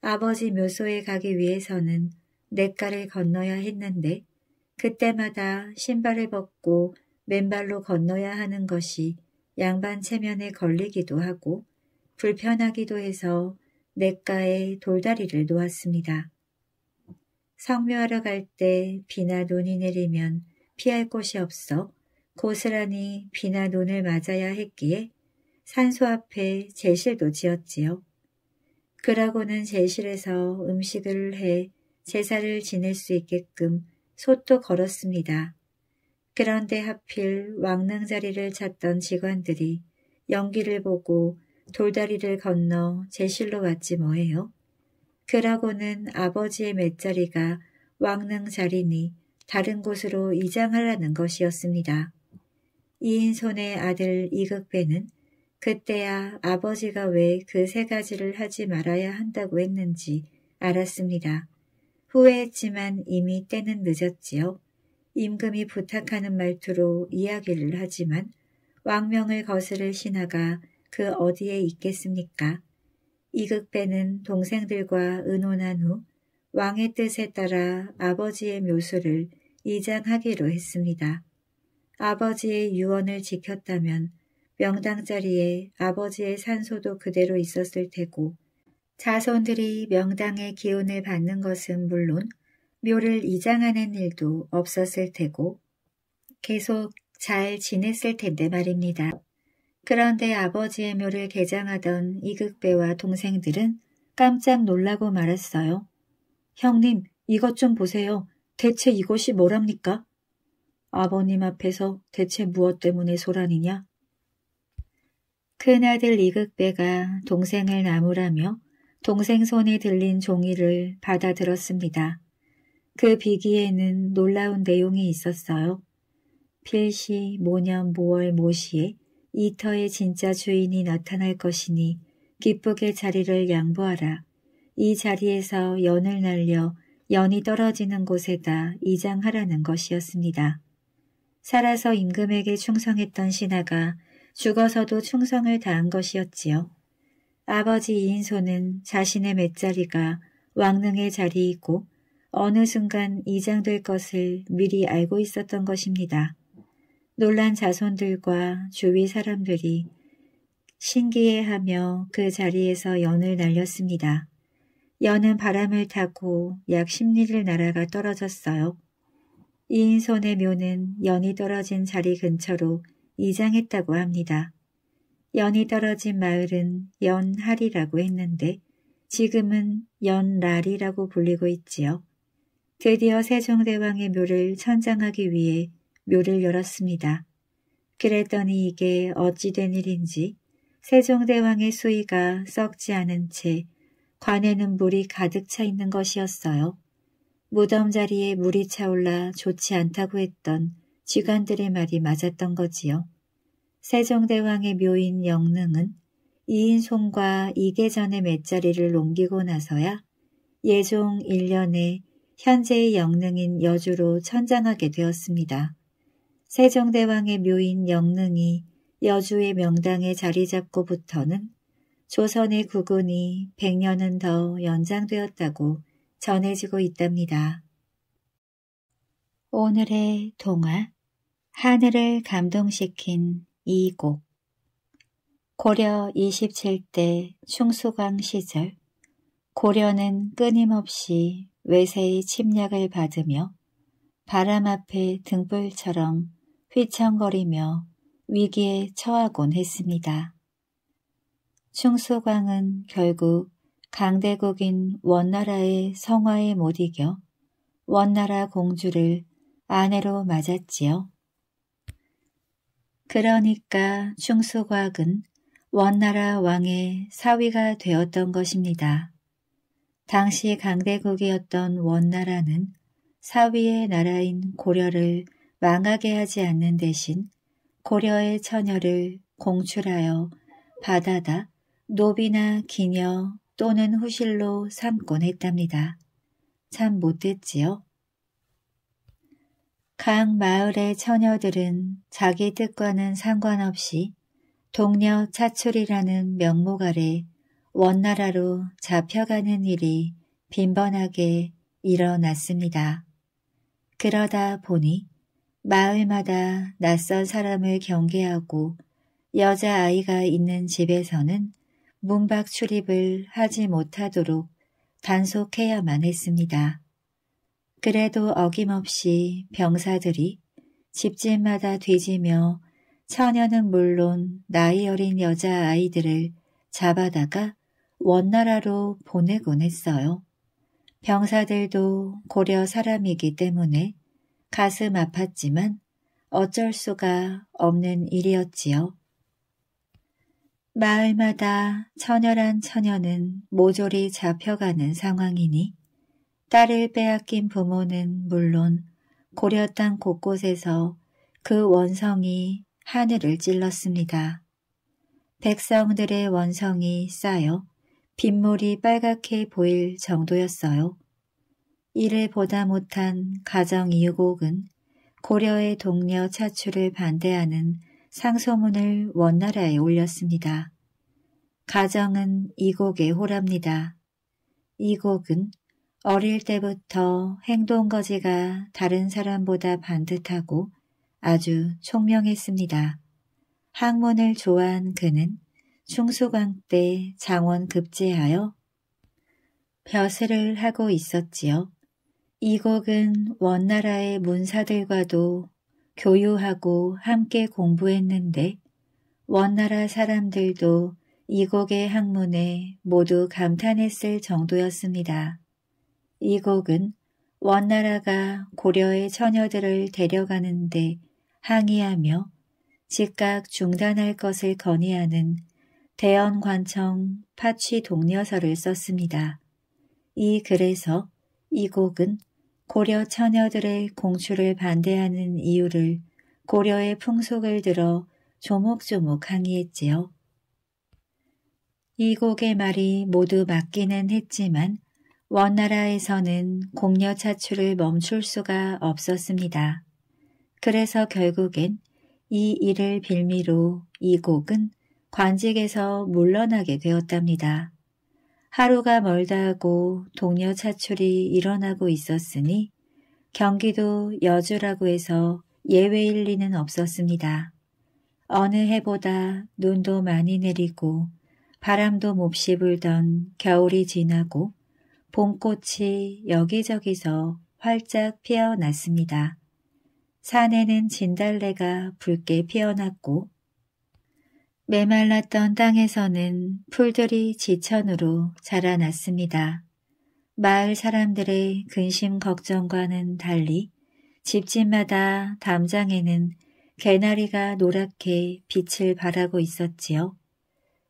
아버지 묘소에 가기 위해서는 냇가를 건너야 했는데 그때마다 신발을 벗고 맨발로 건너야 하는 것이 양반 체면에 걸리기도 하고 불편하기도 해서 냇가에 돌다리를 놓았습니다. 성묘하러 갈 때 비나 눈이 내리면 피할 곳이 없어 고스란히 비나 눈을 맞아야 했기에 산소 앞에 제실도 지었지요. 그라고는 제실에서 음식을 해 제사를 지낼 수 있게끔 솥도 걸었습니다. 그런데 하필 왕릉 자리를 찾던 직원들이 연기를 보고 돌다리를 건너 제실로 왔지 뭐예요. 그라고는 아버지의 맷자리가 왕릉 자리니 다른 곳으로 이장하라는 것이었습니다. 이인손의 아들 이극배는 그때야 아버지가 왜 그 세 가지를 하지 말아야 한다고 했는지 알았습니다. 후회했지만 이미 때는 늦었지요. 임금이 부탁하는 말투로 이야기를 하지만 왕명을 거스를 신하가 그 어디에 있겠습니까? 이극배는 동생들과 의논한 후 왕의 뜻에 따라 아버지의 묘수를 이장하기로 했습니다. 아버지의 유언을 지켰다면 명당 자리에 아버지의 산소도 그대로 있었을 테고 자손들이 명당의 기운을 받는 것은 물론 묘를 이장하는 일도 없었을 테고 계속 잘 지냈을 텐데 말입니다. 그런데 아버지의 묘를 개장하던 이극배와 동생들은 깜짝 놀라고 말았어요. 형님, 이것 좀 보세요. 대체 이곳이 뭐랍니까? 아버님 앞에서 대체 무엇 때문에 소란이냐? 큰아들 이극배가 동생을 나무라며 동생 손에 들린 종이를 받아들었습니다. 그 비기에는 놀라운 내용이 있었어요. 필시 모년 모월 모시에 이터의 진짜 주인이 나타날 것이니 기쁘게 자리를 양보하라. 이 자리에서 연을 날려 연이 떨어지는 곳에다 이장하라는 것이었습니다. 살아서 임금에게 충성했던 신하가 죽어서도 충성을 다한 것이었지요. 아버지 이인소는 자신의 맷자리가 왕릉의 자리이고 어느 순간 이장될 것을 미리 알고 있었던 것입니다. 놀란 자손들과 주위 사람들이 신기해하며 그 자리에서 연을 날렸습니다. 연은 바람을 타고 약 10리를 날아가 떨어졌어요. 이인손의 묘는 연이 떨어진 자리 근처로 이장했다고 합니다. 연이 떨어진 마을은 연할이라고 했는데 지금은 연랄이라고 불리고 있지요. 드디어 세종대왕의 묘를 천장하기 위해 묘를 열었습니다. 그랬더니 이게 어찌 된 일인지 세종대왕의 수의가 썩지 않은 채 관에는 물이 가득 차 있는 것이었어요. 무덤 자리에 물이 차올라 좋지 않다고 했던 지관들의 말이 맞았던 거지요. 세종대왕의 묘인 영능은 이인송과 이계전의 맷자리를 옮기고 나서야 예종 1년에 현재의 영능인 여주로 천장하게 되었습니다. 세종대왕의 묘인 영능이 여주의 명당에 자리 잡고부터는 조선의 국운이 100년은 더 연장되었다고 전해지고 있답니다. 오늘의 동화 하늘을 감동시킨 이 곡 고려 27대 충수광 시절 고려는 끊임없이 외세의 침략을 받으며 바람 앞에 등불처럼 휘청거리며 위기에 처하곤 했습니다. 충수광은 결국 강대국인 원나라의 성화에 못 이겨 원나라 공주를 아내로 맞았지요. 그러니까 충수과학은 원나라 왕의 사위가 되었던 것입니다. 당시 강대국이었던 원나라는 사위의 나라인 고려를 망하게 하지 않는 대신 고려의 처녀를 공출하여 바다다 노비나 기녀, 또는 후실로 삼곤 했답니다. 참 못됐지요. 각 마을의 처녀들은 자기 뜻과는 상관없이 동녀 차출이라는 명목 아래 원나라로 잡혀가는 일이 빈번하게 일어났습니다. 그러다 보니 마을마다 낯선 사람을 경계하고 여자아이가 있는 집에서는 문밖 출입을 하지 못하도록 단속해야만 했습니다. 그래도 어김없이 병사들이 집집마다 뒤지며 처녀는 물론 나이 어린 여자아이들을 잡아다가 원나라로 보내곤 했어요. 병사들도 고려 사람이기 때문에 가슴 아팠지만 어쩔 수가 없는 일이었지요. 마을마다 처녀란 처녀는 모조리 잡혀가는 상황이니 딸을 빼앗긴 부모는 물론 고려 땅 곳곳에서 그 원성이 하늘을 찔렀습니다. 백성들의 원성이 쌓여 빗물이 빨갛게 보일 정도였어요. 이를 보다 못한 가정 이유곡은 고려의 동료 차출을 반대하는 상소문을 원나라에 올렸습니다. 가정은 이곡의 호랍니다. 이 곡은 어릴 때부터 행동거지가 다른 사람보다 반듯하고 아주 총명했습니다. 학문을 좋아한 그는 충수광 때 장원 급제하여 벼슬을 하고 있었지요. 이 곡은 원나라의 문사들과도 교유하고 함께 공부했는데 원나라 사람들도 이곡의 학문에 모두 감탄했을 정도였습니다. 이곡은 원나라가 고려의 처녀들을 데려가는데 항의하며 즉각 중단할 것을 건의하는 대연관청 파취 동녀서를 썼습니다. 이 글에서 이 곡은 고려 처녀들의 공출을 반대하는 이유를 고려의 풍속을 들어 조목조목 항의했지요. 이곡의 말이 모두 맞기는 했지만 원나라에서는 공녀 차출을 멈출 수가 없었습니다. 그래서 결국엔 이 일을 빌미로 이곡은 관직에서 물러나게 되었답니다. 하루가 멀다 하고 동료 차출이 일어나고 있었으니 경기도 여주라고 해서 예외일 리는 없었습니다. 어느 해보다 눈도 많이 내리고 바람도 몹시 불던 겨울이 지나고 봄꽃이 여기저기서 활짝 피어났습니다. 산에는 진달래가 붉게 피어났고 메말랐던 땅에서는 풀들이 지천으로 자라났습니다. 마을 사람들의 근심 걱정과는 달리 집집마다 담장에는 개나리가 노랗게 빛을 발하고 있었지요.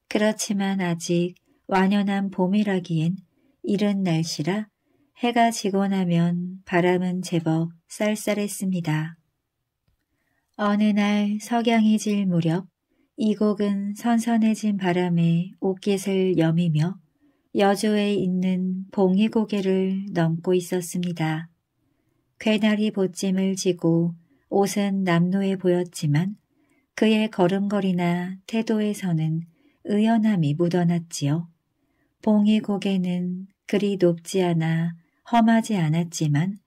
그렇지만 아직 완연한 봄이라기엔 이른 날씨라 해가 지고 나면 바람은 제법 쌀쌀했습니다. 어느 날 석양이 질 무렵 이 곡은 선선해진 바람에 옷깃을 여미며 여조에 있는 봉이 고개를 넘고 있었습니다. 괴나리 보찜을 지고 옷은 남노해 보였지만 그의 걸음걸이나 태도에서는 의연함이 묻어났지요. 봉이 고개는 그리 높지 않아 험하지 않았지만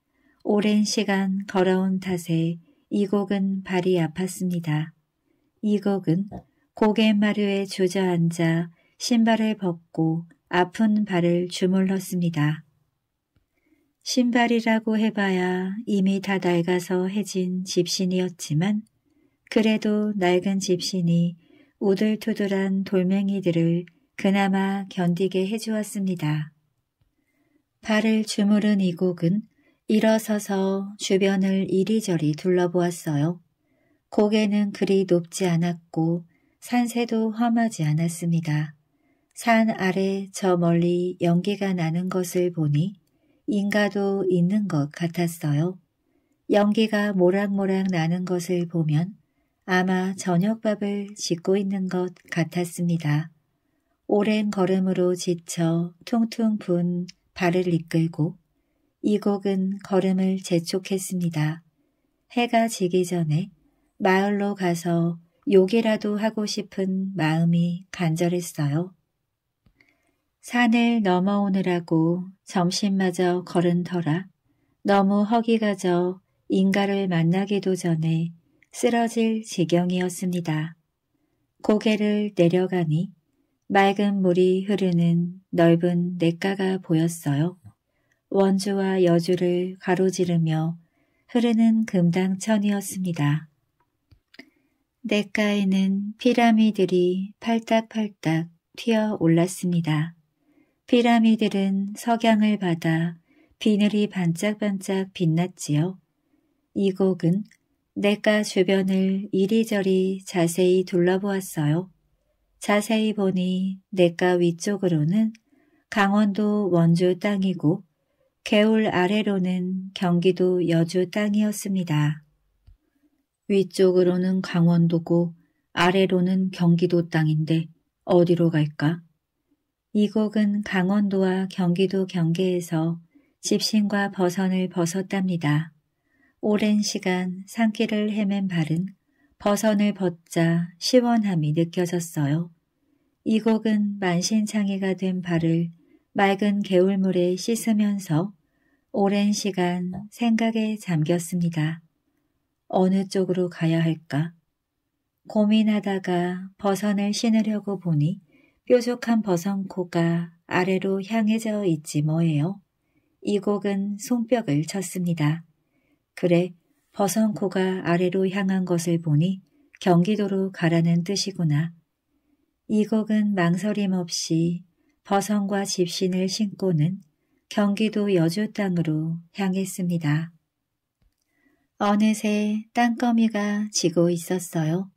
오랜 시간 걸어온 탓에 이 곡은 발이 아팠습니다. 이곡은 고개 마루에 주저앉아 신발을 벗고 아픈 발을 주물렀습니다. 신발이라고 해봐야 이미 다 낡아서 해진 집신이었지만 그래도 낡은 집신이 우들투들한 돌멩이들을 그나마 견디게 해주었습니다. 발을 주무른 이곡은 일어서서 주변을 이리저리 둘러보았어요. 고개는 그리 높지 않았고 산새도 험하지 않았습니다. 산 아래 저 멀리 연기가 나는 것을 보니 인가도 있는 것 같았어요. 연기가 모락모락 나는 것을 보면 아마 저녁밥을 짓고 있는 것 같았습니다. 오랜 걸음으로 지쳐 퉁퉁 분 발을 이끌고 이곡은 걸음을 재촉했습니다. 해가 지기 전에 마을로 가서 욕이라도 하고 싶은 마음이 간절했어요. 산을 넘어오느라고 점심마저 걸은 터라 너무 허기가 져 인가를 만나기도 전에 쓰러질 지경이었습니다. 고개를 내려가니 맑은 물이 흐르는 넓은 냇가가 보였어요. 원주와 여주를 가로지르며 흐르는 금당천이었습니다. 냇가에는 피라미들이 팔딱팔딱 튀어 올랐습니다. 피라미들은 석양을 받아 비늘이 반짝반짝 빛났지요. 이 곡은 냇가 주변을 이리저리 자세히 둘러보았어요. 자세히 보니 냇가 위쪽으로는 강원도 원주 땅이고 개울 아래로는 경기도 여주 땅이었습니다. 위쪽으로는 강원도고 아래로는 경기도 땅인데 어디로 갈까? 이 곡은 강원도와 경기도 경계에서 집신과 버선을 벗었답니다. 오랜 시간 산길을 헤맨 발은 버선을 벗자 시원함이 느껴졌어요. 이 곡은 만신창이가 된 발을 맑은 개울물에 씻으면서 오랜 시간 생각에 잠겼습니다. 어느 쪽으로 가야 할까? 고민하다가 버선을 신으려고 보니 뾰족한 버선코가 아래로 향해져 있지 뭐예요. 이 곡은 손뼉을 쳤습니다. 그래, 버선코가 아래로 향한 것을 보니 경기도로 가라는 뜻이구나. 이 곡은 망설임 없이 버선과 집신을 신고는 경기도 여주 땅으로 향했습니다. 어느새 땅거미가 지고 있었어요.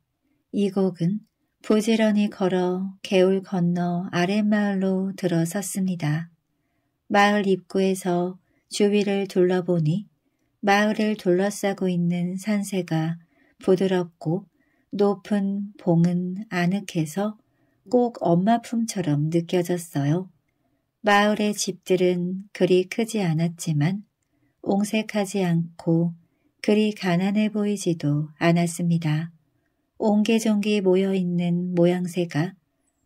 이 곡은 부지런히 걸어 개울 건너 아랫마을로 들어섰습니다. 마을 입구에서 주위를 둘러보니 마을을 둘러싸고 있는 산세가 부드럽고 높은 봉은 아늑해서 꼭 엄마 품처럼 느껴졌어요. 마을의 집들은 그리 크지 않았지만 옹색하지 않고 그리 가난해 보이지도 않았습니다. 옹개종기 모여있는 모양새가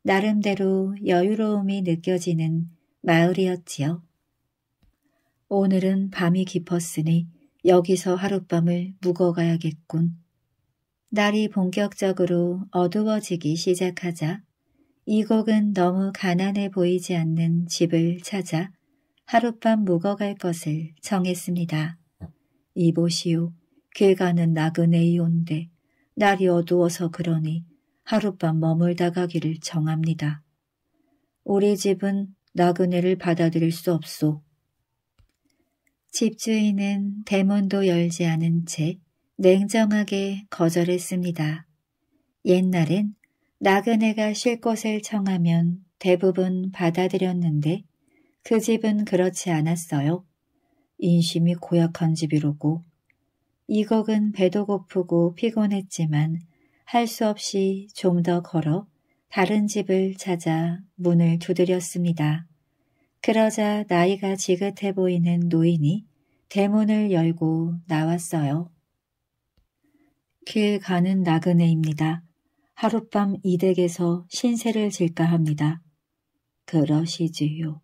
나름대로 여유로움이 느껴지는 마을이었지요. 오늘은 밤이 깊었으니 여기서 하룻밤을 묵어가야겠군. 날이 본격적으로 어두워지기 시작하자 이 곡은 너무 가난해 보이지 않는 집을 찾아 하룻밤 묵어갈 것을 정했습니다. 이보시오. 길가는 나그네이온데 날이 어두워서 그러니 하룻밤 머물다 가기를 정합니다. 우리 집은 나그네를 받아들일 수 없소. 집주인은 대문도 열지 않은 채 냉정하게 거절했습니다. 옛날엔 나그네가 쉴 곳을 청하면 대부분 받아들였는데 그 집은 그렇지 않았어요. 인심이 고약한 집이로고 이걱은 배도 고프고 피곤했지만 할 수 없이 좀 더 걸어 다른 집을 찾아 문을 두드렸습니다. 그러자 나이가 지긋해 보이는 노인이 대문을 열고 나왔어요. 길 가는 나그네입니다. 하룻밤 이 댁에서 신세를 질까 합니다. 그러시지요.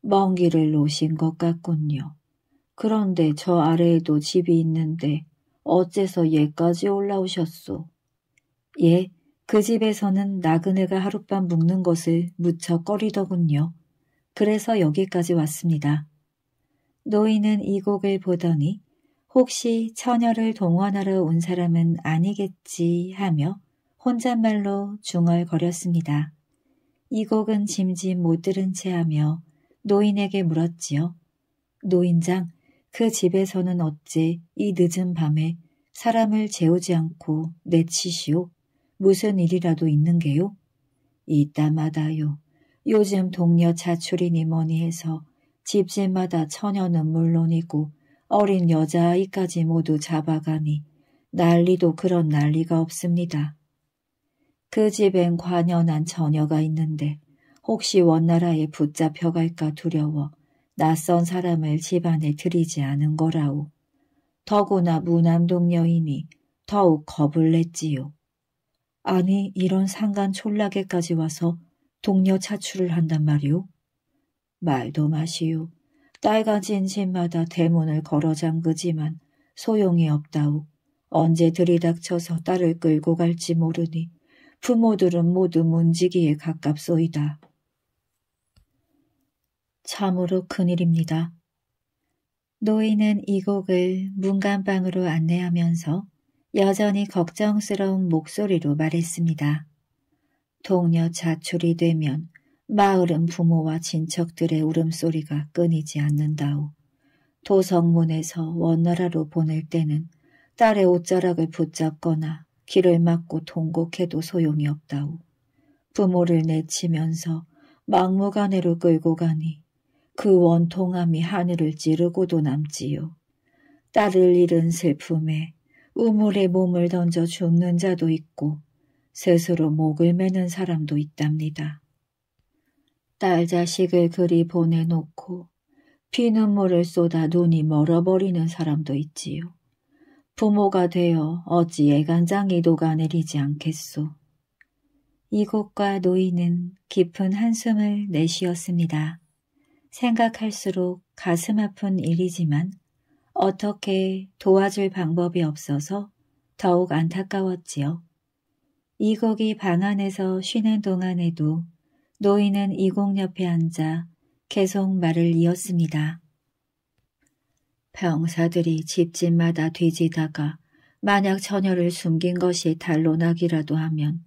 먼 길을 오신 것 같군요. 그런데 저 아래에도 집이 있는데 어째서 얘까지 올라오셨소? 예, 그 집에서는 나그네가 하룻밤 묵는 것을 무척 꺼리더군요. 그래서 여기까지 왔습니다. 노인은 이 곡을 보더니 혹시 처녀를 동원하러 온 사람은 아니겠지 하며 혼잣말로 중얼거렸습니다. 이 곡은 짐짓 못 들은 채 하며 노인에게 물었지요. 노인장, 그 집에서는 어째 이 늦은 밤에 사람을 재우지 않고 내치시오. 무슨 일이라도 있는 게요? 이따마다요. 요즘 동녀 자출이니 뭐니 해서 집집마다 처녀는 물론이고 어린 여자아이까지 모두 잡아가니 난리도 그런 난리가 없습니다. 그 집엔 관연한 처녀가 있는데 혹시 원나라에 붙잡혀갈까 두려워 낯선 사람을 집안에 들이지 않은 거라오. 더구나 무남동 여인이 더욱 겁을 냈지요. 아니 이런 상간 촌락에까지 와서 동료 차출을 한단 말이오? 말도 마시오. 딸가진 집마다 대문을 걸어 잠그지만 소용이 없다오. 언제 들이닥쳐서 딸을 끌고 갈지 모르니 부모들은 모두 문지기에 가깝소이다. 참으로 큰일입니다. 노인은 이 곡을 문간방으로 안내하면서 여전히 걱정스러운 목소리로 말했습니다. 동녀 자출이 되면 마을은 부모와 친척들의 울음소리가 끊이지 않는다오. 도성문에서 원나라로 보낼 때는 딸의 옷자락을 붙잡거나 길을 막고 통곡해도 소용이 없다오. 부모를 내치면서 막무가내로 끌고 가니 그원통함이 하늘을 찌르고도 남지요. 딸을 잃은 슬픔에 우물에 몸을 던져 죽는 자도 있고 스스로 목을 매는 사람도 있답니다. 딸 자식을 그리 보내놓고 피눈물을 쏟아 눈이 멀어버리는 사람도 있지요. 부모가 되어 어찌 애간장이 녹아내리지 않겠소. 이곳과 노인은 깊은 한숨을 내쉬었습니다. 생각할수록 가슴 아픈 일이지만 어떻게 도와줄 방법이 없어서 더욱 안타까웠지요. 이곡이 방 안에서 쉬는 동안에도 노인은 이곡 옆에 앉아 계속 말을 이었습니다. 병사들이 집집마다 뒤지다가 만약 처녀를 숨긴 것이 달로나기라도 하면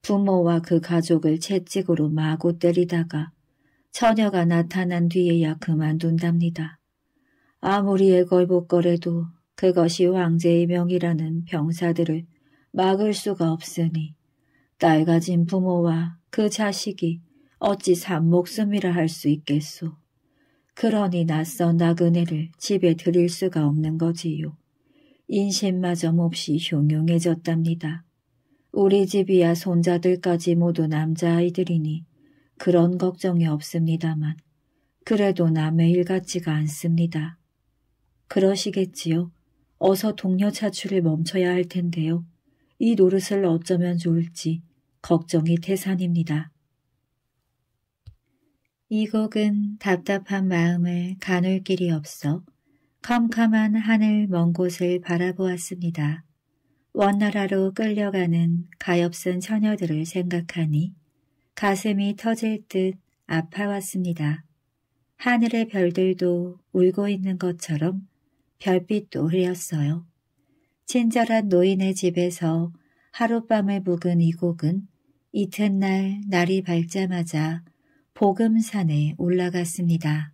부모와 그 가족을 채찍으로 마구 때리다가 처녀가 나타난 뒤에야 그만둔답니다. 아무리 애걸복걸해도 그것이 왕제의 명이라는 병사들을 막을 수가 없으니 딸 가진 부모와 그 자식이 어찌 산목숨이라 할 수 있겠소. 그러니 낯선 나그네를 집에 들일 수가 없는 거지요. 인심마저 몹시 흉흉해졌답니다. 우리 집이야 손자들까지 모두 남자아이들이니 그런 걱정이 없습니다만 그래도 남의 일 같지가 않습니다. 그러시겠지요. 어서 동료 차출을 멈춰야 할 텐데요. 이 노릇을 어쩌면 좋을지 걱정이 태산입니다. 이 곡은 답답한 마음을 가눌 길이 없어 캄캄한 하늘 먼 곳을 바라보았습니다. 원나라로 끌려가는 가엾은 처녀들을 생각하니 가슴이 터질 듯 아파왔습니다. 하늘의 별들도 울고 있는 것처럼 별빛도 흐렸어요. 친절한 노인의 집에서 하룻밤을 묵은 이 곡은 이튿날 날이 밝자마자 보금산에 올라갔습니다.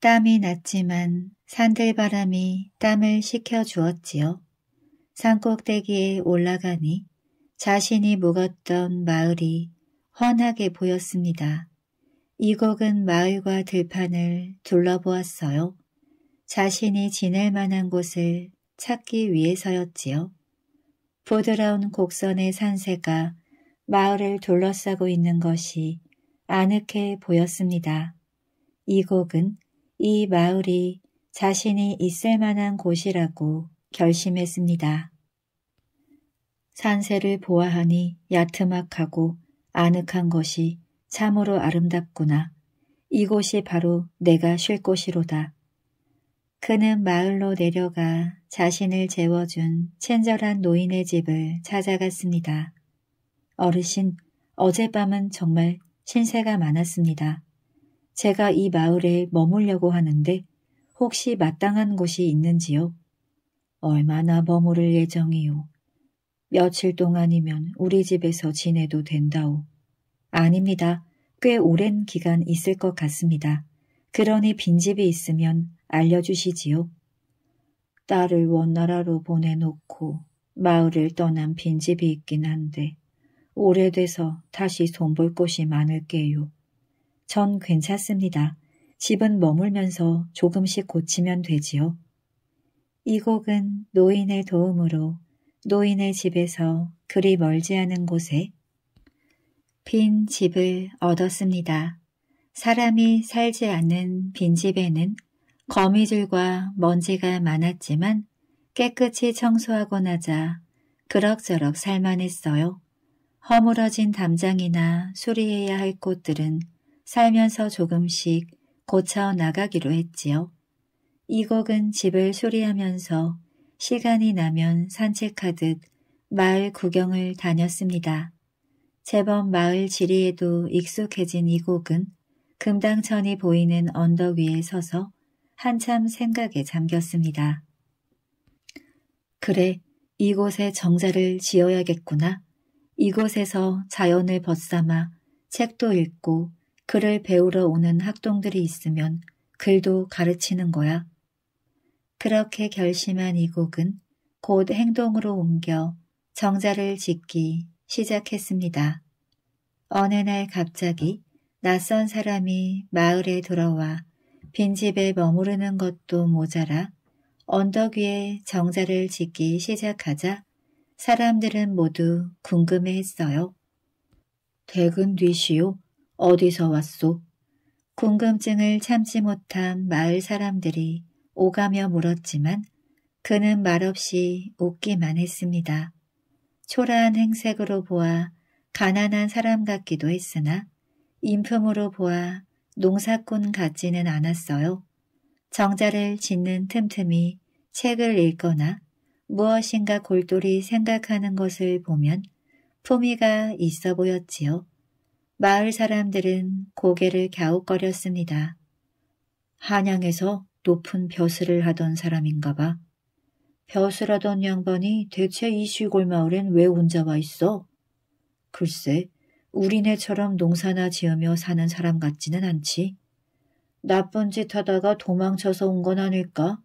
땀이 났지만 산들바람이 땀을 식혀주었지요. 산꼭대기에 올라가니 자신이 묵었던 마을이 훤하게 보였습니다. 이곡은 마을과 들판을 둘러보았어요. 자신이 지낼 만한 곳을 찾기 위해서였지요. 보드라운 곡선의 산세가 마을을 둘러싸고 있는 것이 아늑해 보였습니다. 이 곡은 이 마을이 자신이 있을 만한 곳이라고 결심했습니다. 산세를 보아하니 야트막하고 아늑한 것이 참으로 아름답구나. 이곳이 바로 내가 쉴 곳이로다. 그는 마을로 내려가 자신을 재워준 친절한 노인의 집을 찾아갔습니다. 어르신, 어젯밤은 정말 신세가 많았습니다. 제가 이 마을에 머물려고 하는데 혹시 마땅한 곳이 있는지요? 얼마나 머무를 예정이요? 며칠 동안이면 우리 집에서 지내도 된다오. 아닙니다. 꽤 오랜 기간 있을 것 같습니다. 그러니 빈집이 있으면 알려주시지요. 딸을 원나라로 보내놓고 마을을 떠난 빈집이 있긴 한데 오래돼서 다시 손볼 곳이 많을게요. 전 괜찮습니다. 집은 머물면서 조금씩 고치면 되지요. 이 곡은 노인의 도움으로 노인의 집에서 그리 멀지 않은 곳에 빈 집을 얻었습니다. 사람이 살지 않는 빈집에는 거미줄과 먼지가 많았지만 깨끗이 청소하고 나자 그럭저럭 살만했어요. 허물어진 담장이나 수리해야 할 곳들은 살면서 조금씩 고쳐 나가기로 했지요. 이 곡은 집을 수리하면서 시간이 나면 산책하듯 마을 구경을 다녔습니다. 제법 마을 지리에도 익숙해진 이 곡은 금당천이 보이는 언덕 위에 서서 한참 생각에 잠겼습니다. 그래, 이곳에 정자를 지어야겠구나. 이곳에서 자연을 벗삼아 책도 읽고 글을 배우러 오는 학동들이 있으면 글도 가르치는 거야. 그렇게 결심한 이 곡은 곧 행동으로 옮겨 정자를 짓기 시작했습니다. 어느 날 갑자기 낯선 사람이 마을에 돌아와 빈집에 머무르는 것도 모자라 언덕 위에 정자를 짓기 시작하자 사람들은 모두 궁금해했어요. 댁은 뒤시오? 어디서 왔소? 궁금증을 참지 못한 마을 사람들이 오가며 물었지만 그는 말없이 웃기만 했습니다. 초라한 행색으로 보아 가난한 사람 같기도 했으나 인품으로 보아 농사꾼 같지는 않았어요. 정자를 짓는 틈틈이 책을 읽거나 무엇인가 골똘히 생각하는 것을 보면 품위가 있어 보였지요. 마을 사람들은 고개를 갸웃거렸습니다. 한양에서 높은 벼슬을 하던 사람인가 봐. 벼슬하던 양반이 대체 이 시골 마을엔 왜 혼자 와 있어? 글쎄, 우리네처럼 농사나 지으며 사는 사람 같지는 않지. 나쁜 짓 하다가 도망쳐서 온 건 아닐까?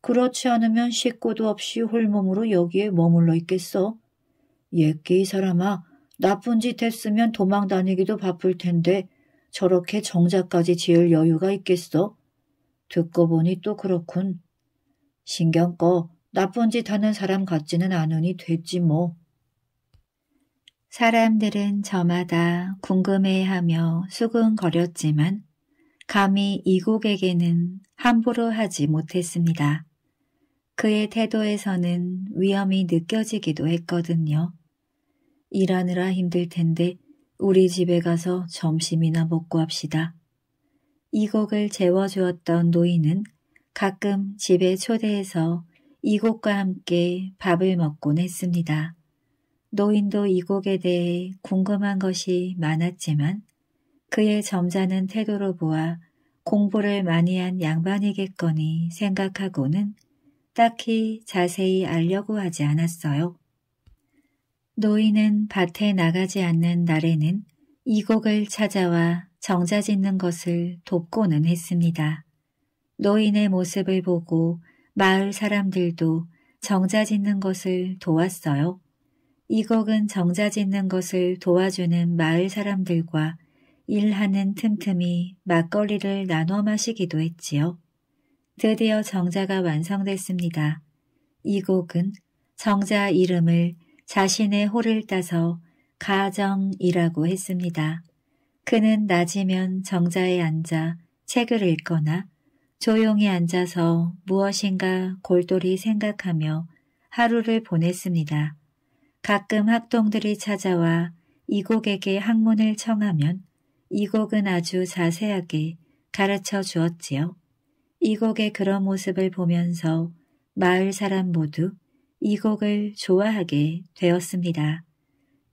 그렇지 않으면 식구도 없이 홀몸으로 여기에 머물러 있겠어. 예끼 이 사람아, 나쁜 짓 했으면 도망 다니기도 바쁠 텐데 저렇게 정자까지 지을 여유가 있겠어? 듣고 보니 또 그렇군. 신경 꺼. 나쁜 짓 하는 사람 같지는 않으니 됐지 뭐. 사람들은 저마다 궁금해하며 수근거렸지만 감히 이곡에게는 함부로 하지 못했습니다. 그의 태도에서는 위험이 느껴지기도 했거든요. 일하느라 힘들 텐데 우리 집에 가서 점심이나 먹고 합시다. 이곡을 재워주었던 노인은 가끔 집에 초대해서 이곡과 함께 밥을 먹곤 했습니다. 노인도 이곡에 대해 궁금한 것이 많았지만 그의 점잖은 태도로 보아 공부를 많이 한 양반이겠거니 생각하고는 딱히 자세히 알려고 하지 않았어요. 노인은 밭에 나가지 않는 날에는 이곡을 찾아와 정자 짓는 것을 돕고는 했습니다. 노인의 모습을 보고 마을 사람들도 정자 짓는 것을 도왔어요. 이곡은 정자 짓는 것을 도와주는 마을 사람들과 일하는 틈틈이 막걸리를 나눠 마시기도 했지요. 드디어 정자가 완성됐습니다. 이 곡은 정자 이름을 자신의 호를 따서 가정이라고 했습니다. 그는 낮이면 정자에 앉아 책을 읽거나 조용히 앉아서 무엇인가 골똘히 생각하며 하루를 보냈습니다. 가끔 학동들이 찾아와 이곡에게 학문을 청하면 이곡은 아주 자세하게 가르쳐 주었지요. 이곡의 그런 모습을 보면서 마을 사람 모두 이곡을 좋아하게 되었습니다.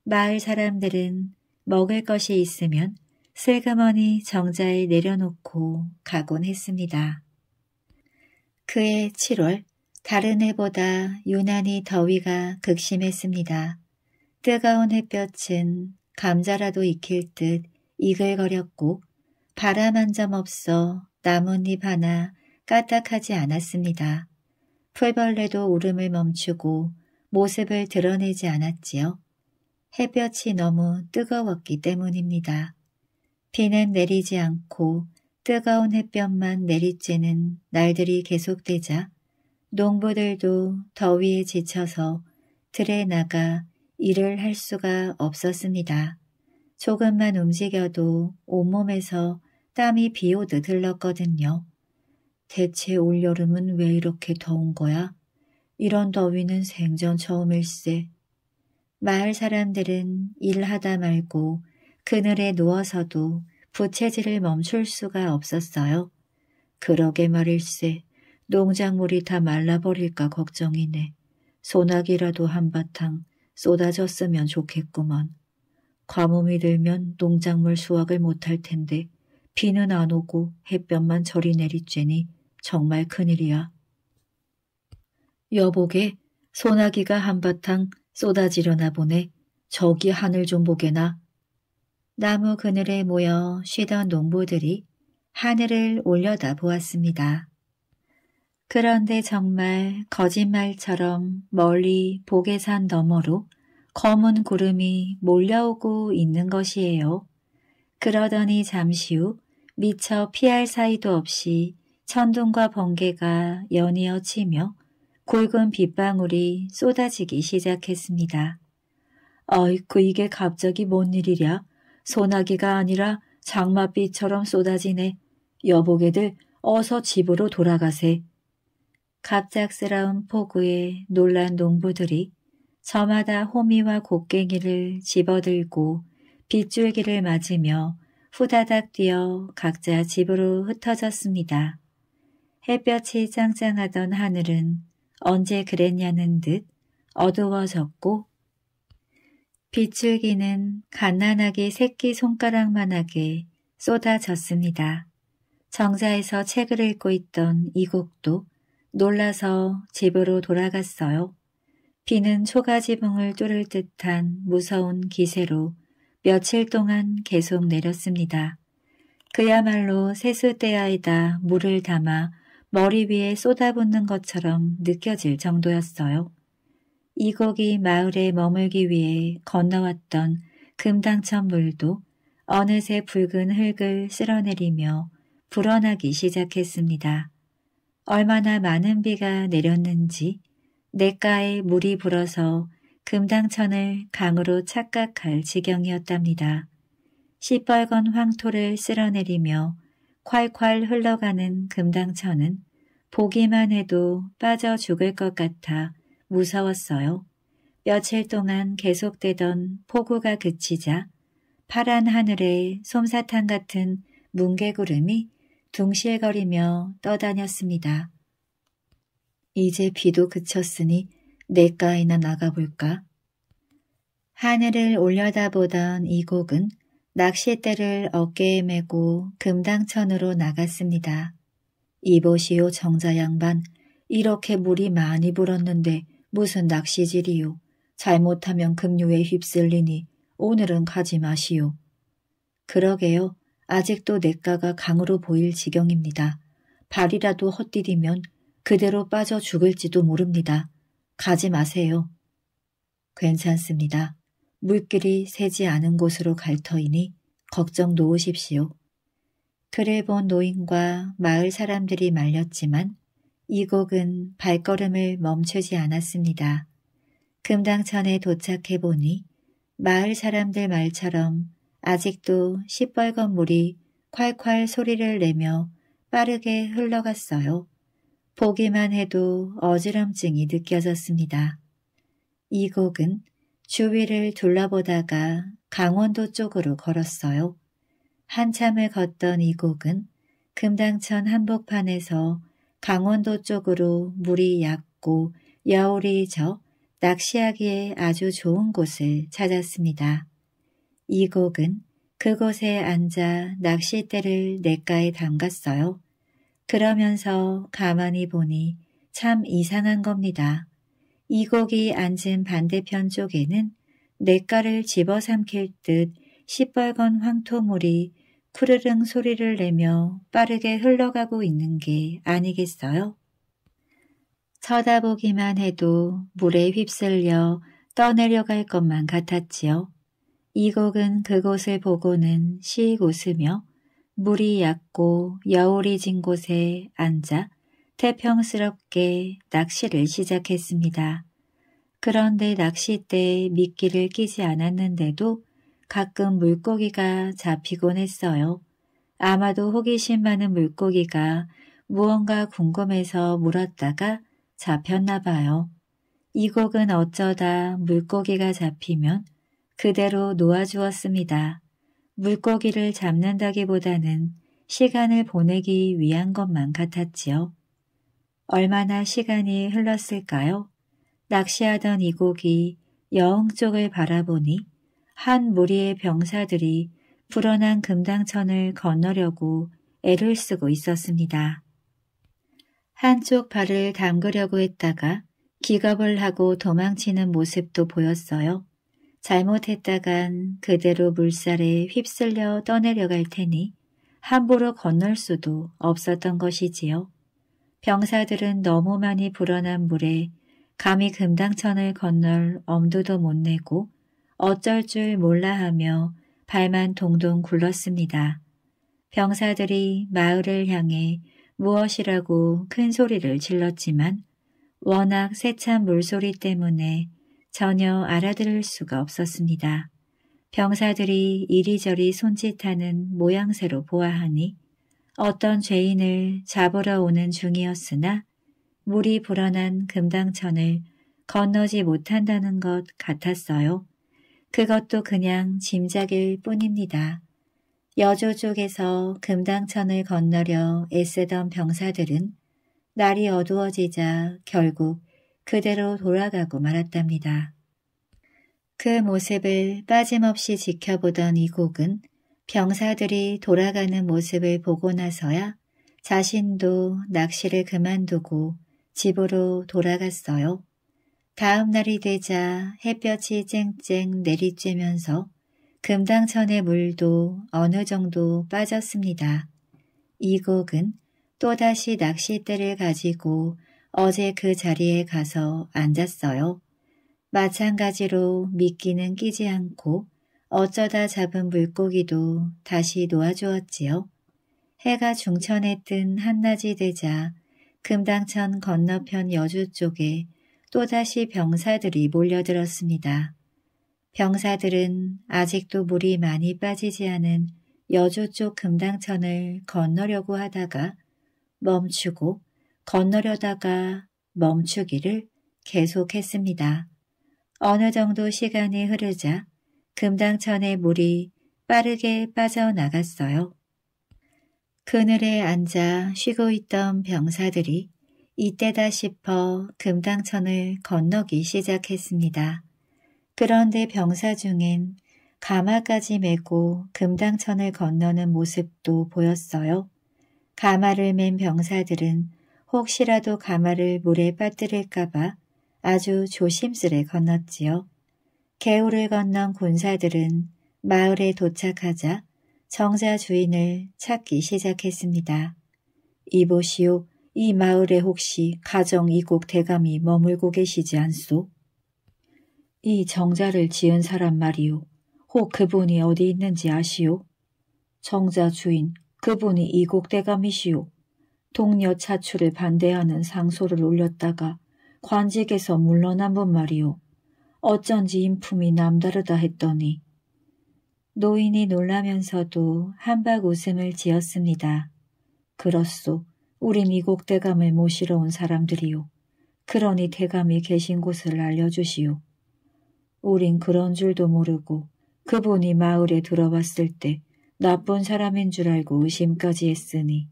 마을 사람들은 먹을 것이 있으면 슬그머니 정자에 내려놓고 가곤 했습니다. 그해 7월 다른 해보다 유난히 더위가 극심했습니다. 뜨거운 햇볕은 감자라도 익힐 듯 이글거렸고 바람 한 점 없어 나뭇잎 하나 까딱하지 않았습니다. 풀벌레도 울음을 멈추고 모습을 드러내지 않았지요. 햇볕이 너무 뜨거웠기 때문입니다. 비는 내리지 않고 뜨거운 햇볕만 내리쬐는 날들이 계속되자 농부들도 더위에 지쳐서 들에 나가 일을 할 수가 없었습니다. 조금만 움직여도 온몸에서 땀이 비오듯 흘렀거든요. 대체 올여름은 왜 이렇게 더운 거야? 이런 더위는 생전 처음일세. 마을 사람들은 일하다 말고 그늘에 누워서도 부채질을 멈출 수가 없었어요. 그러게 말일세 농작물이 다 말라버릴까 걱정이네. 소나기라도 한바탕 쏟아졌으면 좋겠구먼. 과뭄이 들면 농작물 수확을 못할 텐데 비는 안 오고 햇볕만 저리 내리쬐니 정말 큰일이야. 여보게 소나기가 한바탕 쏟아지려나 보네. 저기 하늘 좀 보게나. 나무 그늘에 모여 쉬던 농부들이 하늘을 올려다 보았습니다. 그런데 정말 거짓말처럼 멀리 보게산 너머로 검은 구름이 몰려오고 있는 것이에요. 그러더니 잠시 후 미처 피할 사이도 없이 천둥과 번개가 연이어 치며 굵은 빗방울이 쏟아지기 시작했습니다. 어이쿠 이게 갑자기 뭔 일이랴? 소나기가 아니라 장맛비처럼 쏟아지네. 여보게들 어서 집으로 돌아가세. 갑작스러운 폭우에 놀란 농부들이 저마다 호미와 곡괭이를 집어들고 빗줄기를 맞으며 후다닥 뛰어 각자 집으로 흩어졌습니다. 햇볕이 짱짱하던 하늘은 언제 그랬냐는 듯 어두워졌고 비줄기는 가난하게 새끼 손가락만하게 쏟아졌습니다. 정자에서 책을 읽고 있던 이곡도 놀라서 집으로 돌아갔어요. 비는 초가지붕을 뚫을 듯한 무서운 기세로 며칠 동안 계속 내렸습니다. 그야말로 세수대야에다 물을 담아 머리 위에 쏟아붓는 것처럼 느껴질 정도였어요. 이곡이 마을에 머물기 위해 건너왔던 금당천 물도 어느새 붉은 흙을 쓸어내리며 불어나기 시작했습니다. 얼마나 많은 비가 내렸는지 냇가에 물이 불어서 금당천을 강으로 착각할 지경이었답니다. 시뻘건 황토를 쓸어내리며 콸콸 흘러가는 금당천은 보기만 해도 빠져 죽을 것 같아 무서웠어요. 며칠 동안 계속되던 폭우가 그치자 파란 하늘에 솜사탕 같은 뭉게구름이 둥실거리며 떠다녔습니다. 이제 비도 그쳤으니 내가에나 나가볼까? 하늘을 올려다보던 이곡은 낚싯대를 어깨에 메고 금당천으로 나갔습니다. 이보시오 정자 양반, 이렇게 물이 많이 불었는데 무슨 낚시질이요. 잘못하면 급류에 휩쓸리니 오늘은 가지 마시오. 그러게요. 아직도 내가가 강으로 보일 지경입니다. 발이라도 헛디디면 그대로 빠져 죽을지도 모릅니다. 가지 마세요. 괜찮습니다. 물길이 새지 않은 곳으로 갈 터이니 걱정 놓으십시오. 틀래본 노인과 마을 사람들이 말렸지만 이 곡은 발걸음을 멈추지 않았습니다. 금당천에 도착해 보니 마을 사람들 말처럼 아직도 시뻘건 물이 콸콸 소리를 내며 빠르게 흘러갔어요. 보기만 해도 어지럼증이 느껴졌습니다. 이 곡은 주위를 둘러보다가 강원도 쪽으로 걸었어요. 한참을 걷던 이 곡은 금당천 한복판에서 강원도 쪽으로 물이 얕고 여울이 져 낚시하기에 아주 좋은 곳을 찾았습니다. 이 곡은 그곳에 앉아 낚싯대를 냇가에 담갔어요. 그러면서 가만히 보니 참 이상한 겁니다. 이 곡이 앉은 반대편 쪽에는 냇가를 집어삼킬 듯 시뻘건 황토물이 푸르릉 소리를 내며 빠르게 흘러가고 있는 게 아니겠어요? 쳐다보기만 해도 물에 휩쓸려 떠내려갈 것만 같았지요. 이곡은 그곳을 보고는 씩 웃으며 물이 얕고 여울이 진 곳에 앉아 태평스럽게 낚시를 시작했습니다. 그런데 낚싯대에 미끼를 끼지 않았는데도 가끔 물고기가 잡히곤 했어요. 아마도 호기심 많은 물고기가 무언가 궁금해서 물었다가 잡혔나 봐요. 이 곡은 어쩌다 물고기가 잡히면 그대로 놓아주었습니다. 물고기를 잡는다기보다는 시간을 보내기 위한 것만 같았지요. 얼마나 시간이 흘렀을까요? 낚시하던 이 곡이 여흥 쪽을 바라보니 한 무리의 병사들이 불어난 금당천을 건너려고 애를 쓰고 있었습니다. 한쪽 발을 담그려고 했다가 기겁을 하고 도망치는 모습도 보였어요. 잘못했다간 그대로 물살에 휩쓸려 떠내려갈 테니 함부로 건널 수도 없었던 것이지요. 병사들은 너무 많이 불어난 물에 감히 금당천을 건널 엄두도 못 내고 어쩔 줄 몰라 하며 발만 동동 굴렀습니다. 병사들이 마을을 향해 무엇이라고 큰 소리를 질렀지만 워낙 세찬 물소리 때문에 전혀 알아들을 수가 없었습니다. 병사들이 이리저리 손짓하는 모양새로 보아하니 어떤 죄인을 잡으러 오는 중이었으나 물이 불어난 금당천을 건너지 못한다는 것 같았어요. 그것도 그냥 짐작일 뿐입니다. 여조 쪽에서 금당천을 건너려 애쓰던 병사들은 날이 어두워지자 결국 그대로 돌아가고 말았답니다. 그 모습을 빠짐없이 지켜보던 이곡은 병사들이 돌아가는 모습을 보고 나서야 자신도 낚시를 그만두고 집으로 돌아갔어요. 다음 날이 되자 햇볕이 쨍쨍 내리쬐면서 금당천의 물도 어느 정도 빠졌습니다. 이 곡은 또다시 낚싯대를 가지고 어제 그 자리에 가서 앉았어요. 마찬가지로 미끼는 끼지 않고 어쩌다 잡은 물고기도 다시 놓아주었지요. 해가 중천에 뜬 한낮이 되자 금당천 건너편 여주 쪽에 또다시 병사들이 몰려들었습니다. 병사들은 아직도 물이 많이 빠지지 않은 여주 쪽 금당천을 건너려고 하다가 멈추고 건너려다가 멈추기를 계속했습니다. 어느 정도 시간이 흐르자 금당천의 물이 빠르게 빠져나갔어요. 그늘에 앉아 쉬고 있던 병사들이 이때다 싶어 금당천을 건너기 시작했습니다. 그런데 병사 중엔 가마까지 메고 금당천을 건너는 모습도 보였어요. 가마를 맨 병사들은 혹시라도 가마를 물에 빠뜨릴까봐 아주 조심스레 건넜지요. 개울을 건넌 군사들은 마을에 도착하자 정자 주인을 찾기 시작했습니다. 이보시오, 이 마을에 혹시 가정 이곡 대감이 머물고 계시지 않소? 이 정자를 지은 사람 말이오. 혹 그분이 어디 있는지 아시오? 정자 주인, 그분이 이곡 대감이시오. 동료 차출을 반대하는 상소를 올렸다가 관직에서 물러난 분 말이오. 어쩐지 인품이 남다르다 했더니 노인이 놀라면서도 한박 웃음을 지었습니다. 그렇소. 우리 미국 대감을 모시러 온 사람들이요. 그러니 대감이 계신 곳을 알려주시오. 우린 그런 줄도 모르고 그분이 마을에 들어왔을 때 나쁜 사람인 줄 알고 의심까지 했으니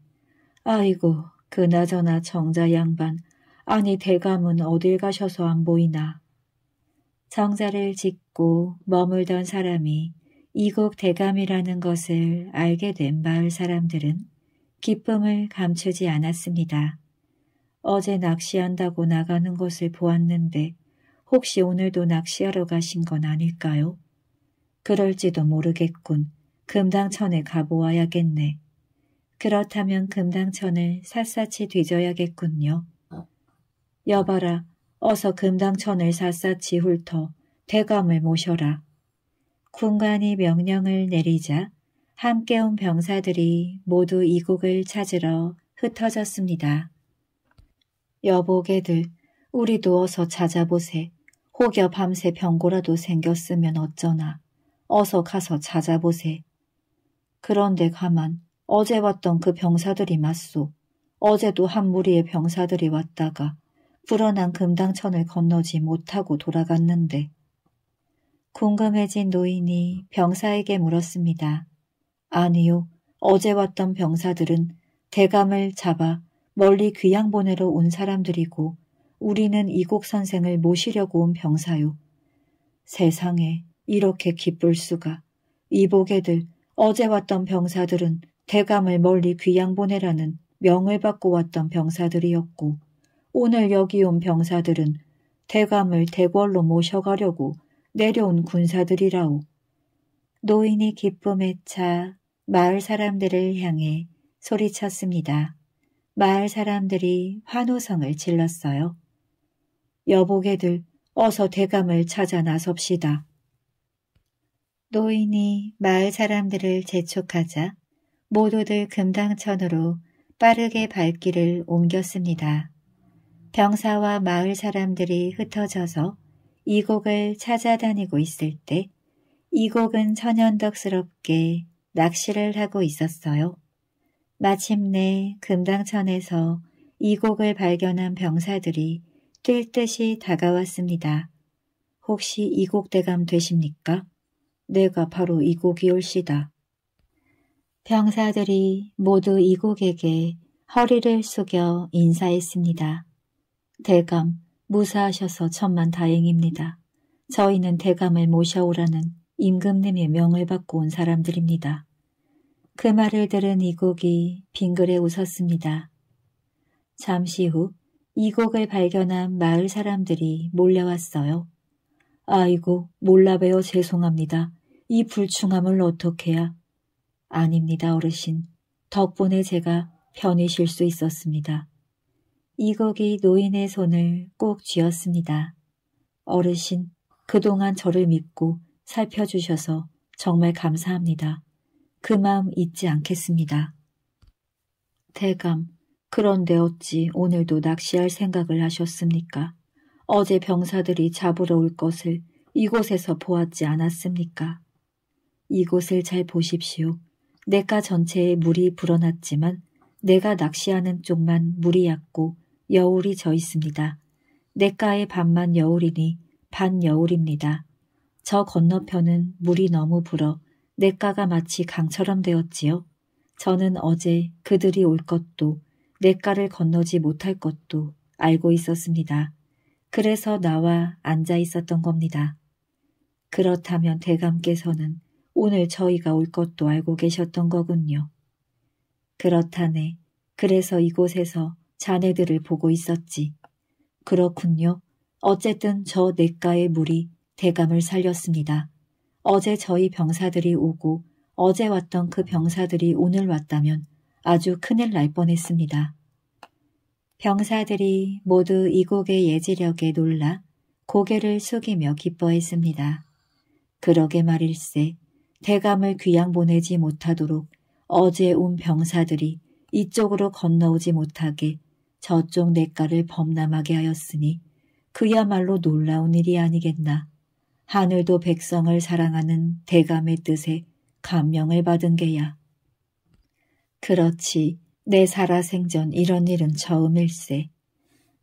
아이고 그나저나 정자 양반 아니 대감은 어딜 가셔서 안 보이나. 정자를 짓고 머물던 사람이 이곡 대감이라는 것을 알게 된 마을 사람들은 기쁨을 감추지 않았습니다. 어제 낚시한다고 나가는 것을 보았는데 혹시 오늘도 낚시하러 가신 건 아닐까요? 그럴지도 모르겠군. 금당천에 가보아야겠네. 그렇다면 금당천을 샅샅이 뒤져야겠군요. 여봐라, 어서 금당천을 샅샅이 훑어 대감을 모셔라. 군관이 명령을 내리자 함께 온 병사들이 모두 이 곡을 찾으러 흩어졌습니다. 여보게들, 우리 누워서 찾아보세. 혹여 밤새 병고라도 생겼으면 어쩌나. 어서 가서 찾아보세. 그런데 가만, 어제 왔던 그 병사들이 맞소. 어제도 한 무리의 병사들이 왔다가 불어난 금당천을 건너지 못하고 돌아갔는데. 궁금해진 노인이 병사에게 물었습니다. 아니요. 어제 왔던 병사들은 대감을 잡아 멀리 귀양 보내러 온 사람들이고 우리는 이곡 선생을 모시려고 온 병사요. 세상에 이렇게 기쁠 수가. 이복애들 어제 왔던 병사들은 대감을 멀리 귀양 보내라는 명을 받고 왔던 병사들이었고 오늘 여기 온 병사들은 대감을 대궐로 모셔가려고 내려온 군사들이라오. 노인이 기쁨에 차 마을 사람들을 향해 소리쳤습니다. 마을 사람들이 환호성을 질렀어요. 여보게들 어서 대감을 찾아 나섭시다. 노인이 마을 사람들을 재촉하자 모두들 금당천으로 빠르게 발길을 옮겼습니다. 병사와 마을 사람들이 흩어져서 이곡을 찾아다니고 있을 때 이곡은 천연덕스럽게 낚시를 하고 있었어요. 마침내 금당천에서 이곡을 발견한 병사들이 뛸 듯이 다가왔습니다. 혹시 이곡대감 되십니까? 내가 바로 이곡이올시다. 병사들이 모두 이곡에게 허리를 숙여 인사했습니다. 대감, 무사하셔서 천만 다행입니다. 저희는 대감을 모셔오라는 임금님의 명을 받고 온 사람들입니다. 그 말을 들은 이곡이 빙그레 웃었습니다. 잠시 후 이곡을 발견한 마을 사람들이 몰려왔어요. 아이고 몰라봬어 죄송합니다. 이 불충함을 어떻게야? 아닙니다 어르신. 덕분에 제가 편히 쉴 수 있었습니다. 이곡이 노인의 손을 꼭 쥐었습니다. 어르신, 그동안 저를 믿고 살펴주셔서 정말 감사합니다. 그 마음 잊지 않겠습니다. 대감, 그런데 어찌 오늘도 낚시할 생각을 하셨습니까? 어제 병사들이 잡으러 올 것을 이곳에서 보았지 않았습니까? 이곳을 잘 보십시오. 내가 전체에 물이 불어났지만 내가 낚시하는 쪽만 물이 얕고 여울이 져 있습니다. 내가의 반만 여울이니 반 여울입니다. 저 건너편은 물이 너무 불어 냇가가 마치 강처럼 되었지요. 저는 어제 그들이 올 것도 냇가를 건너지 못할 것도 알고 있었습니다. 그래서 나와 앉아 있었던 겁니다. 그렇다면 대감께서는 오늘 저희가 올 것도 알고 계셨던 거군요. 그렇다네. 그래서 이곳에서 자네들을 보고 있었지. 그렇군요. 어쨌든 저 냇가의 물이 대감을 살렸습니다. 어제 저희 병사들이 오고 어제 왔던 그 병사들이 오늘 왔다면 아주 큰일 날 뻔했습니다. 병사들이 모두 이곡의 예지력에 놀라 고개를 숙이며 기뻐했습니다. 그러게 말일세 대감을 귀양 보내지 못하도록 어제 온 병사들이 이쪽으로 건너오지 못하게 저쪽 냇가를 범람하게 하였으니 그야말로 놀라운 일이 아니겠나. 하늘도 백성을 사랑하는 대감의 뜻에 감명을 받은 게야. 그렇지 내 살아생전 이런 일은 처음일세.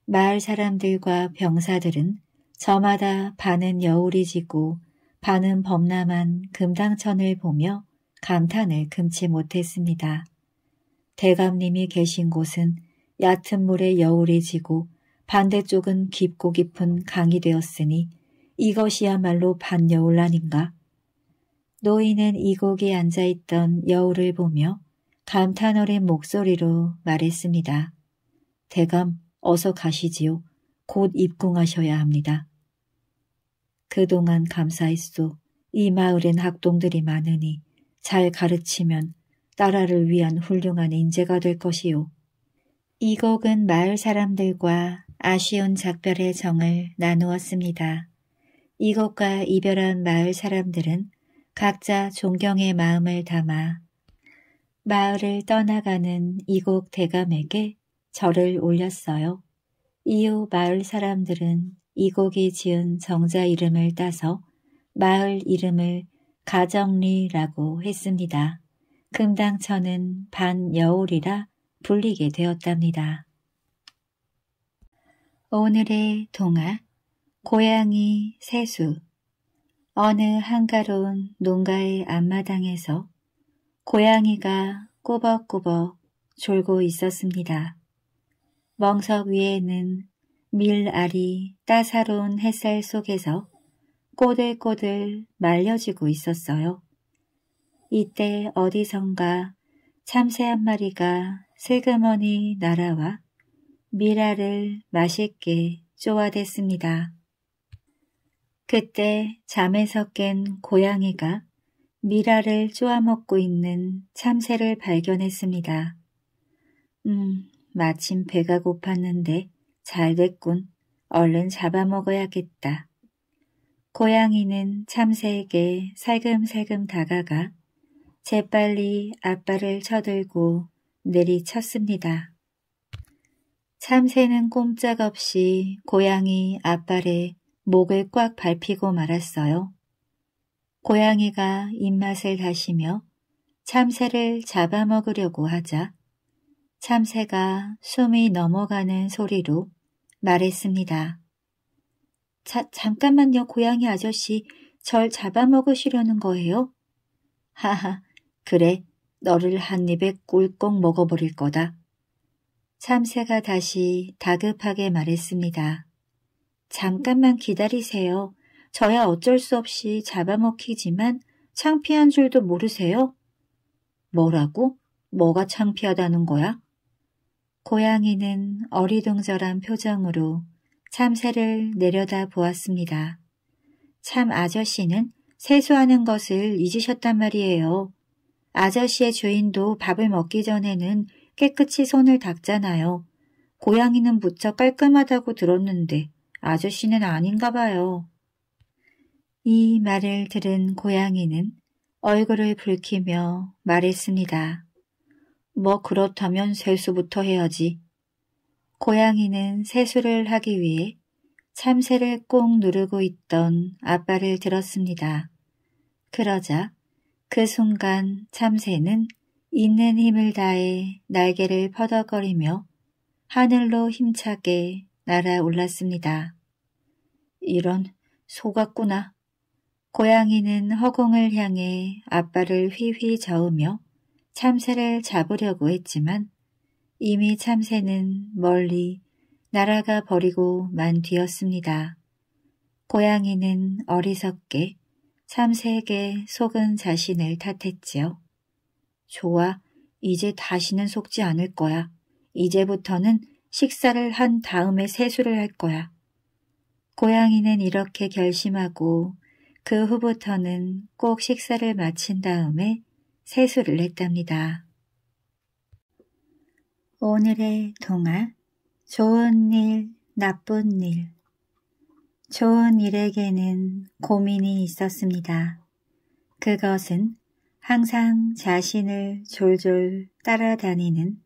마을 사람들과 병사들은 저마다 반은 여울이 지고 반은 범람한 금당천을 보며 감탄을 금치 못했습니다. 대감님이 계신 곳은 얕은 물에 여울이 지고 반대쪽은 깊고 깊은 강이 되었으니 이것이야말로 반여울란인가. 노인은 이곡에 앉아있던 여우를 보며 감탄 어린 목소리로 말했습니다. 대감 어서 가시지요. 곧 입궁하셔야 합니다. 그동안 감사했소. 이 마을엔 학동들이 많으니 잘 가르치면 나라를 위한 훌륭한 인재가 될 것이요. 이 곡은 마을 사람들과 아쉬운 작별의 정을 나누었습니다. 이것과 이별한 마을 사람들은 각자 존경의 마음을 담아 마을을 떠나가는 이곡 대감에게 절을 올렸어요. 이후 마을 사람들은 이곡이 지은 정자 이름을 따서 마을 이름을 가정리라고 했습니다. 금당천은 반여울이라 불리게 되었답니다. 오늘의 동화 고양이 세수 어느 한가로운 농가의 앞마당에서 고양이가 꼬벅꼬벅 졸고 있었습니다. 멍석 위에는 밀알이 따사로운 햇살 속에서 꼬들꼬들 말려지고 있었어요. 이때 어디선가 참새 한 마리가 슬그머니 날아와 밀알을 맛있게 쪼아댔습니다. 그때 잠에서 깬 고양이가 미라를 쪼아먹고 있는 참새를 발견했습니다. 음, 마침 배가 고팠는데 잘 됐군. 얼른 잡아먹어야겠다. 고양이는 참새에게 살금살금 다가가 재빨리 아빠를 쳐들고 내리쳤습니다. 참새는 꼼짝없이 고양이 아빠를 목을 꽉 밟히고 말았어요. 고양이가 입맛을 다시며 참새를 잡아먹으려고 하자 참새가 숨이 넘어가는 소리로 말했습니다. 자, 잠깐만요, 고양이 아저씨. 절 잡아먹으시려는 거예요? 하하, 그래. 너를 한 입에 꿀꺽 먹어버릴 거다. 참새가 다시 다급하게 말했습니다. 잠깐만 기다리세요. 저야 어쩔 수 없이 잡아먹히지만 창피한 줄도 모르세요? 뭐라고? 뭐가 창피하다는 거야? 고양이는 어리둥절한 표정으로 참새를 내려다 보았습니다. 참 아저씨는 세수하는 것을 잊으셨단 말이에요. 아저씨의 주인도 밥을 먹기 전에는 깨끗이 손을 닦잖아요. 고양이는 무척 깔끔하다고 들었는데 아저씨는 아닌가 봐요. 이 말을 들은 고양이는 얼굴을 붉히며 말했습니다. 뭐 그렇다면 세수부터 해야지. 고양이는 세수를 하기 위해 참새를 꼭 누르고 있던 아빠를 들었습니다. 그러자 그 순간 참새는 있는 힘을 다해 날개를 퍼덕거리며 하늘로 힘차게 날아올랐습니다. 이런 속았구나. 고양이는 허공을 향해 아빠를 휘휘 저으며 참새를 잡으려고 했지만 이미 참새는 멀리 날아가 버리고 만 뒤였습니다. 고양이는 어리석게 참새에게 속은 자신을 탓했지요. 좋아, 이제 다시는 속지 않을 거야. 이제부터는 식사를 한 다음에 세수를 할 거야. 고양이는 이렇게 결심하고 그 후부터는 꼭 식사를 마친 다음에 세수를 했답니다. 오늘의 동화 좋은 일, 나쁜 일 좋은 일에게는 고민이 있었습니다. 그것은 항상 자신을 졸졸 따라다니는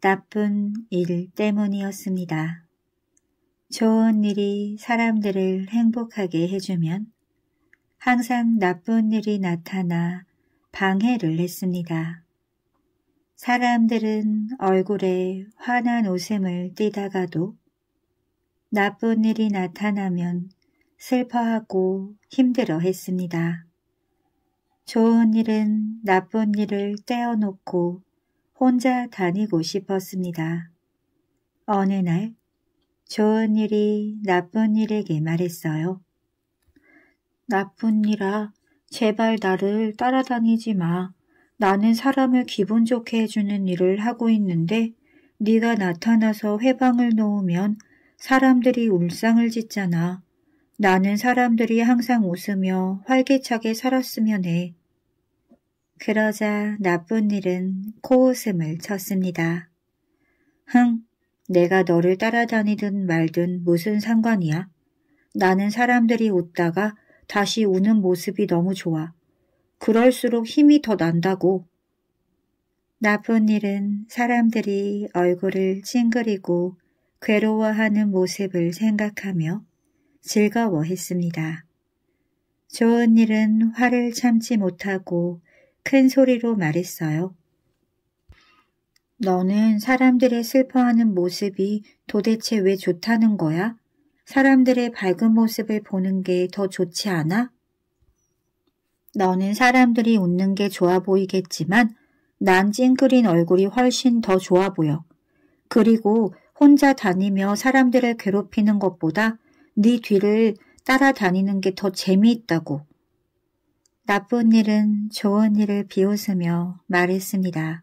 나쁜 일 때문이었습니다. 좋은 일이 사람들을 행복하게 해주면 항상 나쁜 일이 나타나 방해를 했습니다. 사람들은 얼굴에 환한 웃음을 띠다가도 나쁜 일이 나타나면 슬퍼하고 힘들어 했습니다. 좋은 일은 나쁜 일을 떼어놓고 혼자 다니고 싶었습니다. 어느 날 좋은 일이 나쁜 일에게 말했어요. 나쁜 일아, 제발 나를 따라다니지 마. 나는 사람을 기분 좋게 해주는 일을 하고 있는데 네가 나타나서 회방을 놓으면 사람들이 울상을 짓잖아. 나는 사람들이 항상 웃으며 활기차게 살았으면 해. 그러자 나쁜 일은 코웃음을 쳤습니다. 흥, 내가 너를 따라다니든 말든 무슨 상관이야? 나는 사람들이 웃다가 다시 우는 모습이 너무 좋아. 그럴수록 힘이 더 난다고. 나쁜 일은 사람들이 얼굴을 찡그리고 괴로워하는 모습을 생각하며 즐거워했습니다. 좋은 일은 화를 참지 못하고 큰 소리로 말했어요. 너는 사람들의 슬퍼하는 모습이 도대체 왜 좋다는 거야? 사람들의 밝은 모습을 보는 게 더 좋지 않아? 너는 사람들이 웃는 게 좋아 보이겠지만 난 찡그린 얼굴이 훨씬 더 좋아 보여. 그리고 혼자 다니며 사람들을 괴롭히는 것보다 네 뒤를 따라다니는 게 더 재미있다고. 나쁜 일은 좋은 일을 비웃으며 말했습니다.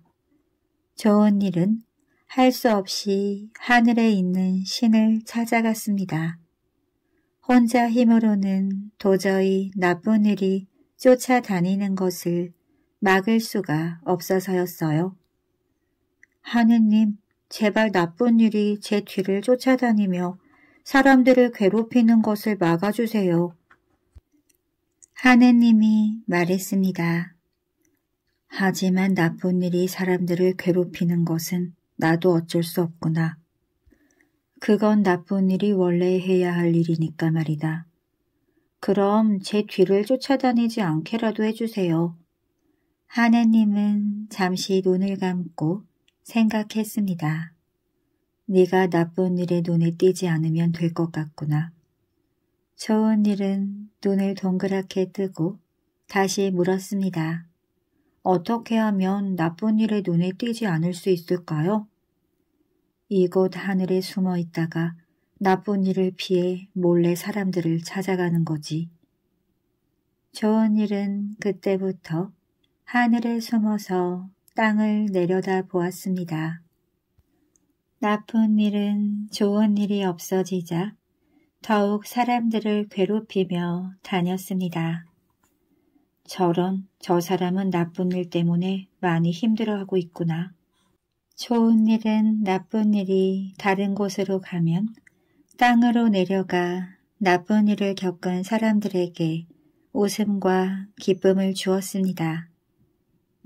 좋은 일은 할 수 없이 하늘에 있는 신을 찾아갔습니다. 혼자 힘으로는 도저히 나쁜 일이 쫓아다니는 것을 막을 수가 없어서였어요. 하느님, 제발 나쁜 일이 제 뒤를 쫓아다니며 사람들을 괴롭히는 것을 막아주세요. 하느님이 말했습니다. 하지만 나쁜 일이 사람들을 괴롭히는 것은 나도 어쩔 수 없구나. 그건 나쁜 일이 원래 해야 할 일이니까 말이다. 그럼 제 뒤를 쫓아다니지 않게라도 해주세요. 하느님은 잠시 눈을 감고 생각했습니다. 네가 나쁜 일에 눈에 띄지 않으면 될 것 같구나. 초은일은 눈을 동그랗게 뜨고 다시 물었습니다. 어떻게 하면 나쁜 일에 눈에 띄지 않을 수 있을까요? 이곳 하늘에 숨어 있다가 나쁜 일을 피해 몰래 사람들을 찾아가는 거지. 좋은 일은 그때부터 하늘에 숨어서 땅을 내려다 보았습니다. 나쁜 일은 좋은 일이 없어지자 더욱 사람들을 괴롭히며 다녔습니다. 저런 저 사람은 나쁜 일 때문에 많이 힘들어하고 있구나. 좋은 일은 나쁜 일이 다른 곳으로 가면 땅으로 내려가 나쁜 일을 겪은 사람들에게 웃음과 기쁨을 주었습니다.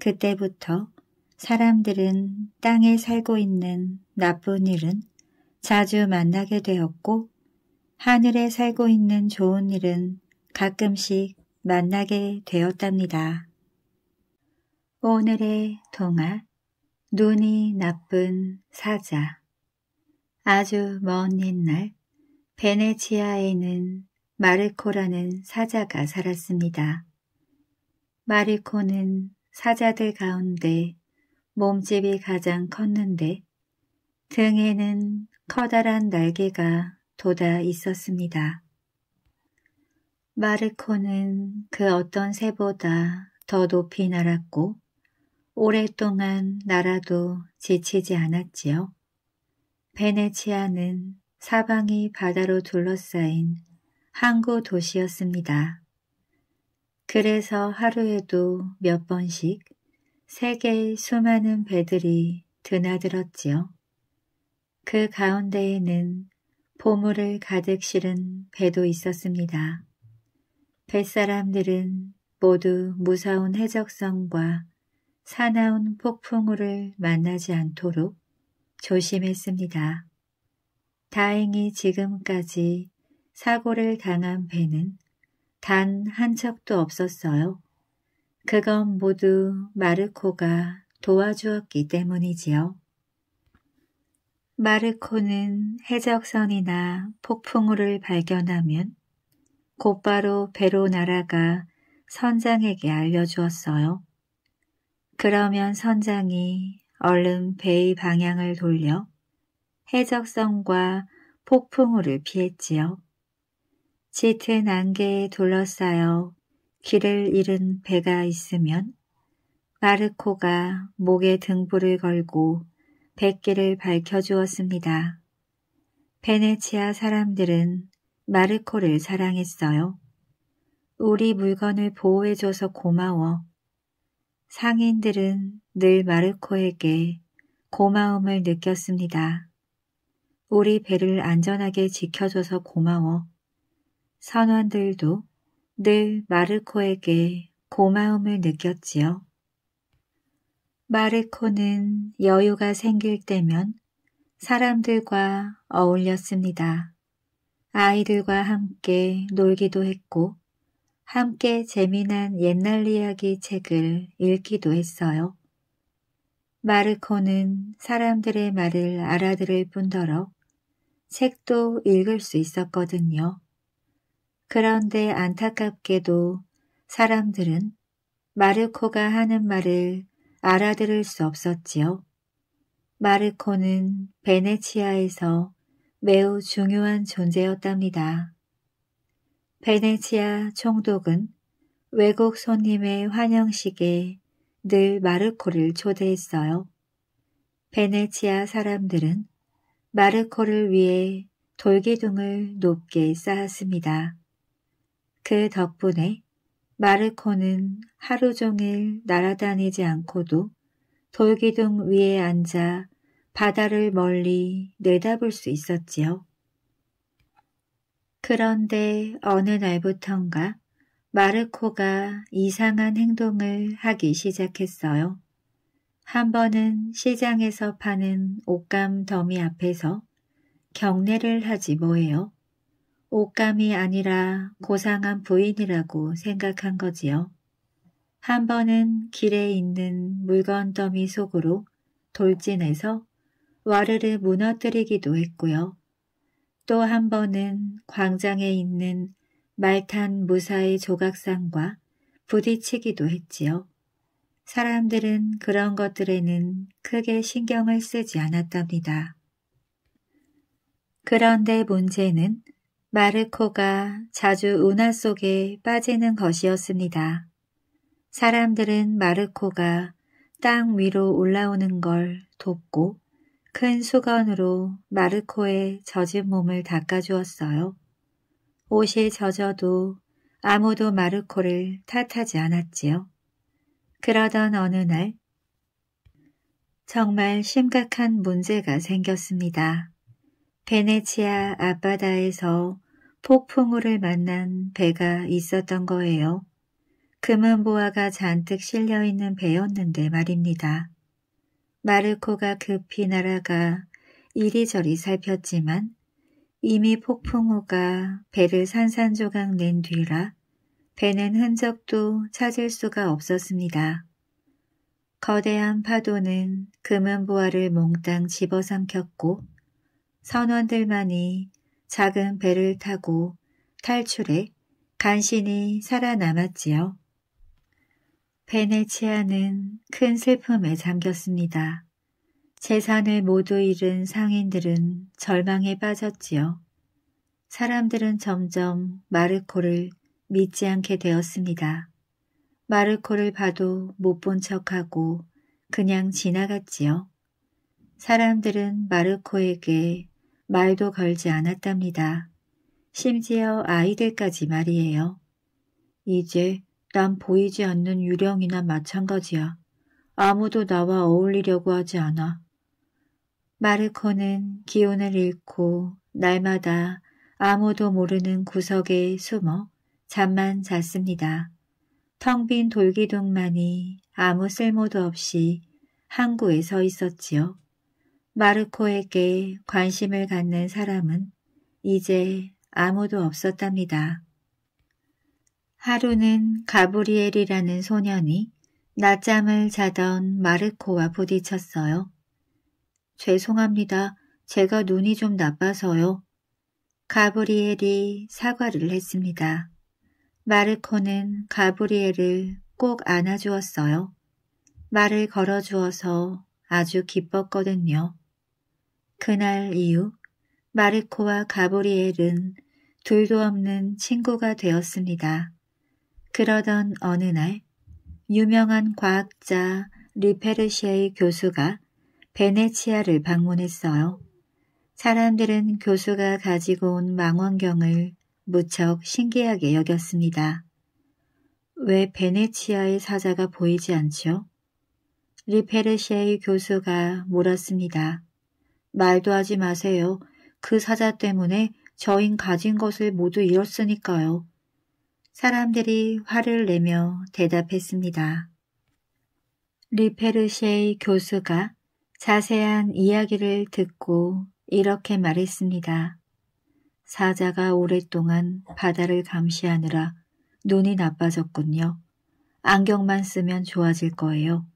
그때부터 사람들은 땅에 살고 있는 나쁜 일은 자주 만나게 되었고 하늘에 살고 있는 좋은 일은 가끔씩 만나게 되었답니다. 오늘의 동화 눈이 나쁜 사자 아주 먼 옛날 베네치아에는 마르코라는 사자가 살았습니다. 마르코는 사자들 가운데 몸집이 가장 컸는데 등에는 커다란 날개가 돋아 있었습니다. 마르코는 그 어떤 새보다 더 높이 날았고 오랫동안 날아도 지치지 않았지요. 베네치아는 사방이 바다로 둘러싸인 항구 도시였습니다. 그래서 하루에도 몇 번씩 세계의 수많은 배들이 드나들었지요. 그 가운데에는 보물을 가득 실은 배도 있었습니다. 뱃사람들은 모두 무사운 해적성과 사나운 폭풍우를 만나지 않도록 조심했습니다. 다행히 지금까지 사고를 당한 배는 단 한 척도 없었어요. 그건 모두 마르코가 도와주었기 때문이지요. 마르코는 해적선이나 폭풍우를 발견하면 곧바로 배로 날아가 선장에게 알려주었어요. 그러면 선장이 얼른 배의 방향을 돌려 해적선과 폭풍우를 피했지요. 짙은 안개에 둘러싸여 길을 잃은 배가 있으면 마르코가 목에 등불을 걸고 백개를 밝혀주었습니다. 베네치아 사람들은 마르코를 사랑했어요. 우리 물건을 보호해줘서 고마워. 상인들은 늘 마르코에게 고마움을 느꼈습니다. 우리 배를 안전하게 지켜줘서 고마워. 선원들도 늘 마르코에게 고마움을 느꼈지요. 마르코는 여유가 생길 때면 사람들과 어울렸습니다. 아이들과 함께 놀기도 했고 함께 재미난 옛날 이야기 책을 읽기도 했어요. 마르코는 사람들의 말을 알아들을 뿐더러 책도 읽을 수 있었거든요. 그런데 안타깝게도 사람들은 마르코가 하는 말을 알아들을 수 없었지요. 마르코는 베네치아에서 매우 중요한 존재였답니다. 베네치아 총독은 외국 손님의 환영식에 늘 마르코를 초대했어요. 베네치아 사람들은 마르코를 위해 돌기둥을 높게 쌓았습니다. 그 덕분에 마르코는 하루 종일 날아다니지 않고도 돌기둥 위에 앉아 바다를 멀리 내다볼 수 있었지요. 그런데 어느 날부턴가 마르코가 이상한 행동을 하기 시작했어요. 한 번은 시장에서 파는 옷감 더미 앞에서 경례를 하지 뭐예요. 옷감이 아니라 고상한 부인이라고 생각한 거지요. 한 번은 길에 있는 물건 더미 속으로 돌진해서 와르르 무너뜨리기도 했고요. 또 한 번은 광장에 있는 말탄 무사의 조각상과 부딪히기도 했지요. 사람들은 그런 것들에는 크게 신경을 쓰지 않았답니다. 그런데 문제는 마르코가 자주 운하 속에 빠지는 것이었습니다. 사람들은 마르코가 땅 위로 올라오는 걸 돕고 큰 수건으로 마르코의 젖은 몸을 닦아주었어요. 옷이 젖어도 아무도 마르코를 탓하지 않았지요. 그러던 어느 날 정말 심각한 문제가 생겼습니다. 베네치아 앞바다에서 폭풍우를 만난 배가 있었던 거예요. 금은보화가 잔뜩 실려있는 배였는데 말입니다. 마르코가 급히 날아가 이리저리 살폈지만 이미 폭풍우가 배를 산산조각 낸 뒤라 배는 흔적도 찾을 수가 없었습니다. 거대한 파도는 금은보화를 몽땅 집어삼켰고 선원들만이 작은 배를 타고 탈출해 간신히 살아남았지요. 베네치아는 큰 슬픔에 잠겼습니다. 재산을 모두 잃은 상인들은 절망에 빠졌지요. 사람들은 점점 마르코를 믿지 않게 되었습니다. 마르코를 봐도 못 본 척하고 그냥 지나갔지요. 사람들은 마르코에게 말도 걸지 않았답니다. 심지어 아이들까지 말이에요. 이제 난 보이지 않는 유령이나 마찬가지야. 아무도 나와 어울리려고 하지 않아. 마르코는 기운을 잃고 날마다 아무도 모르는 구석에 숨어 잠만 잤습니다. 텅 빈 돌기둥만이 아무 쓸모도 없이 항구에 서 있었지요. 마르코에게 관심을 갖는 사람은 이제 아무도 없었답니다. 하루는 가브리엘이라는 소년이 낮잠을 자던 마르코와 부딪혔어요. 죄송합니다. 제가 눈이 좀 나빠서요. 가브리엘이 사과를 했습니다. 마르코는 가브리엘을 꼭 안아주었어요. 말을 걸어주어서 아주 기뻤거든요. 그날 이후 마르코와 가브리엘은 둘도 없는 친구가 되었습니다. 그러던 어느 날 유명한 과학자 리페르시에이 교수가 베네치아를 방문했어요. 사람들은 교수가 가지고 온 망원경을 무척 신기하게 여겼습니다. 왜 베네치아의 사자가 보이지 않죠? 리페르시에이 교수가 물었습니다. 말도 하지 마세요. 그 사자 때문에 저인 가진 것을 모두 잃었으니까요. 사람들이 화를 내며 대답했습니다. 리페르셰이 교수가 자세한 이야기를 듣고 이렇게 말했습니다. 사자가 오랫동안 바다를 감시하느라 눈이 나빠졌군요. 안경만 쓰면 좋아질 거예요.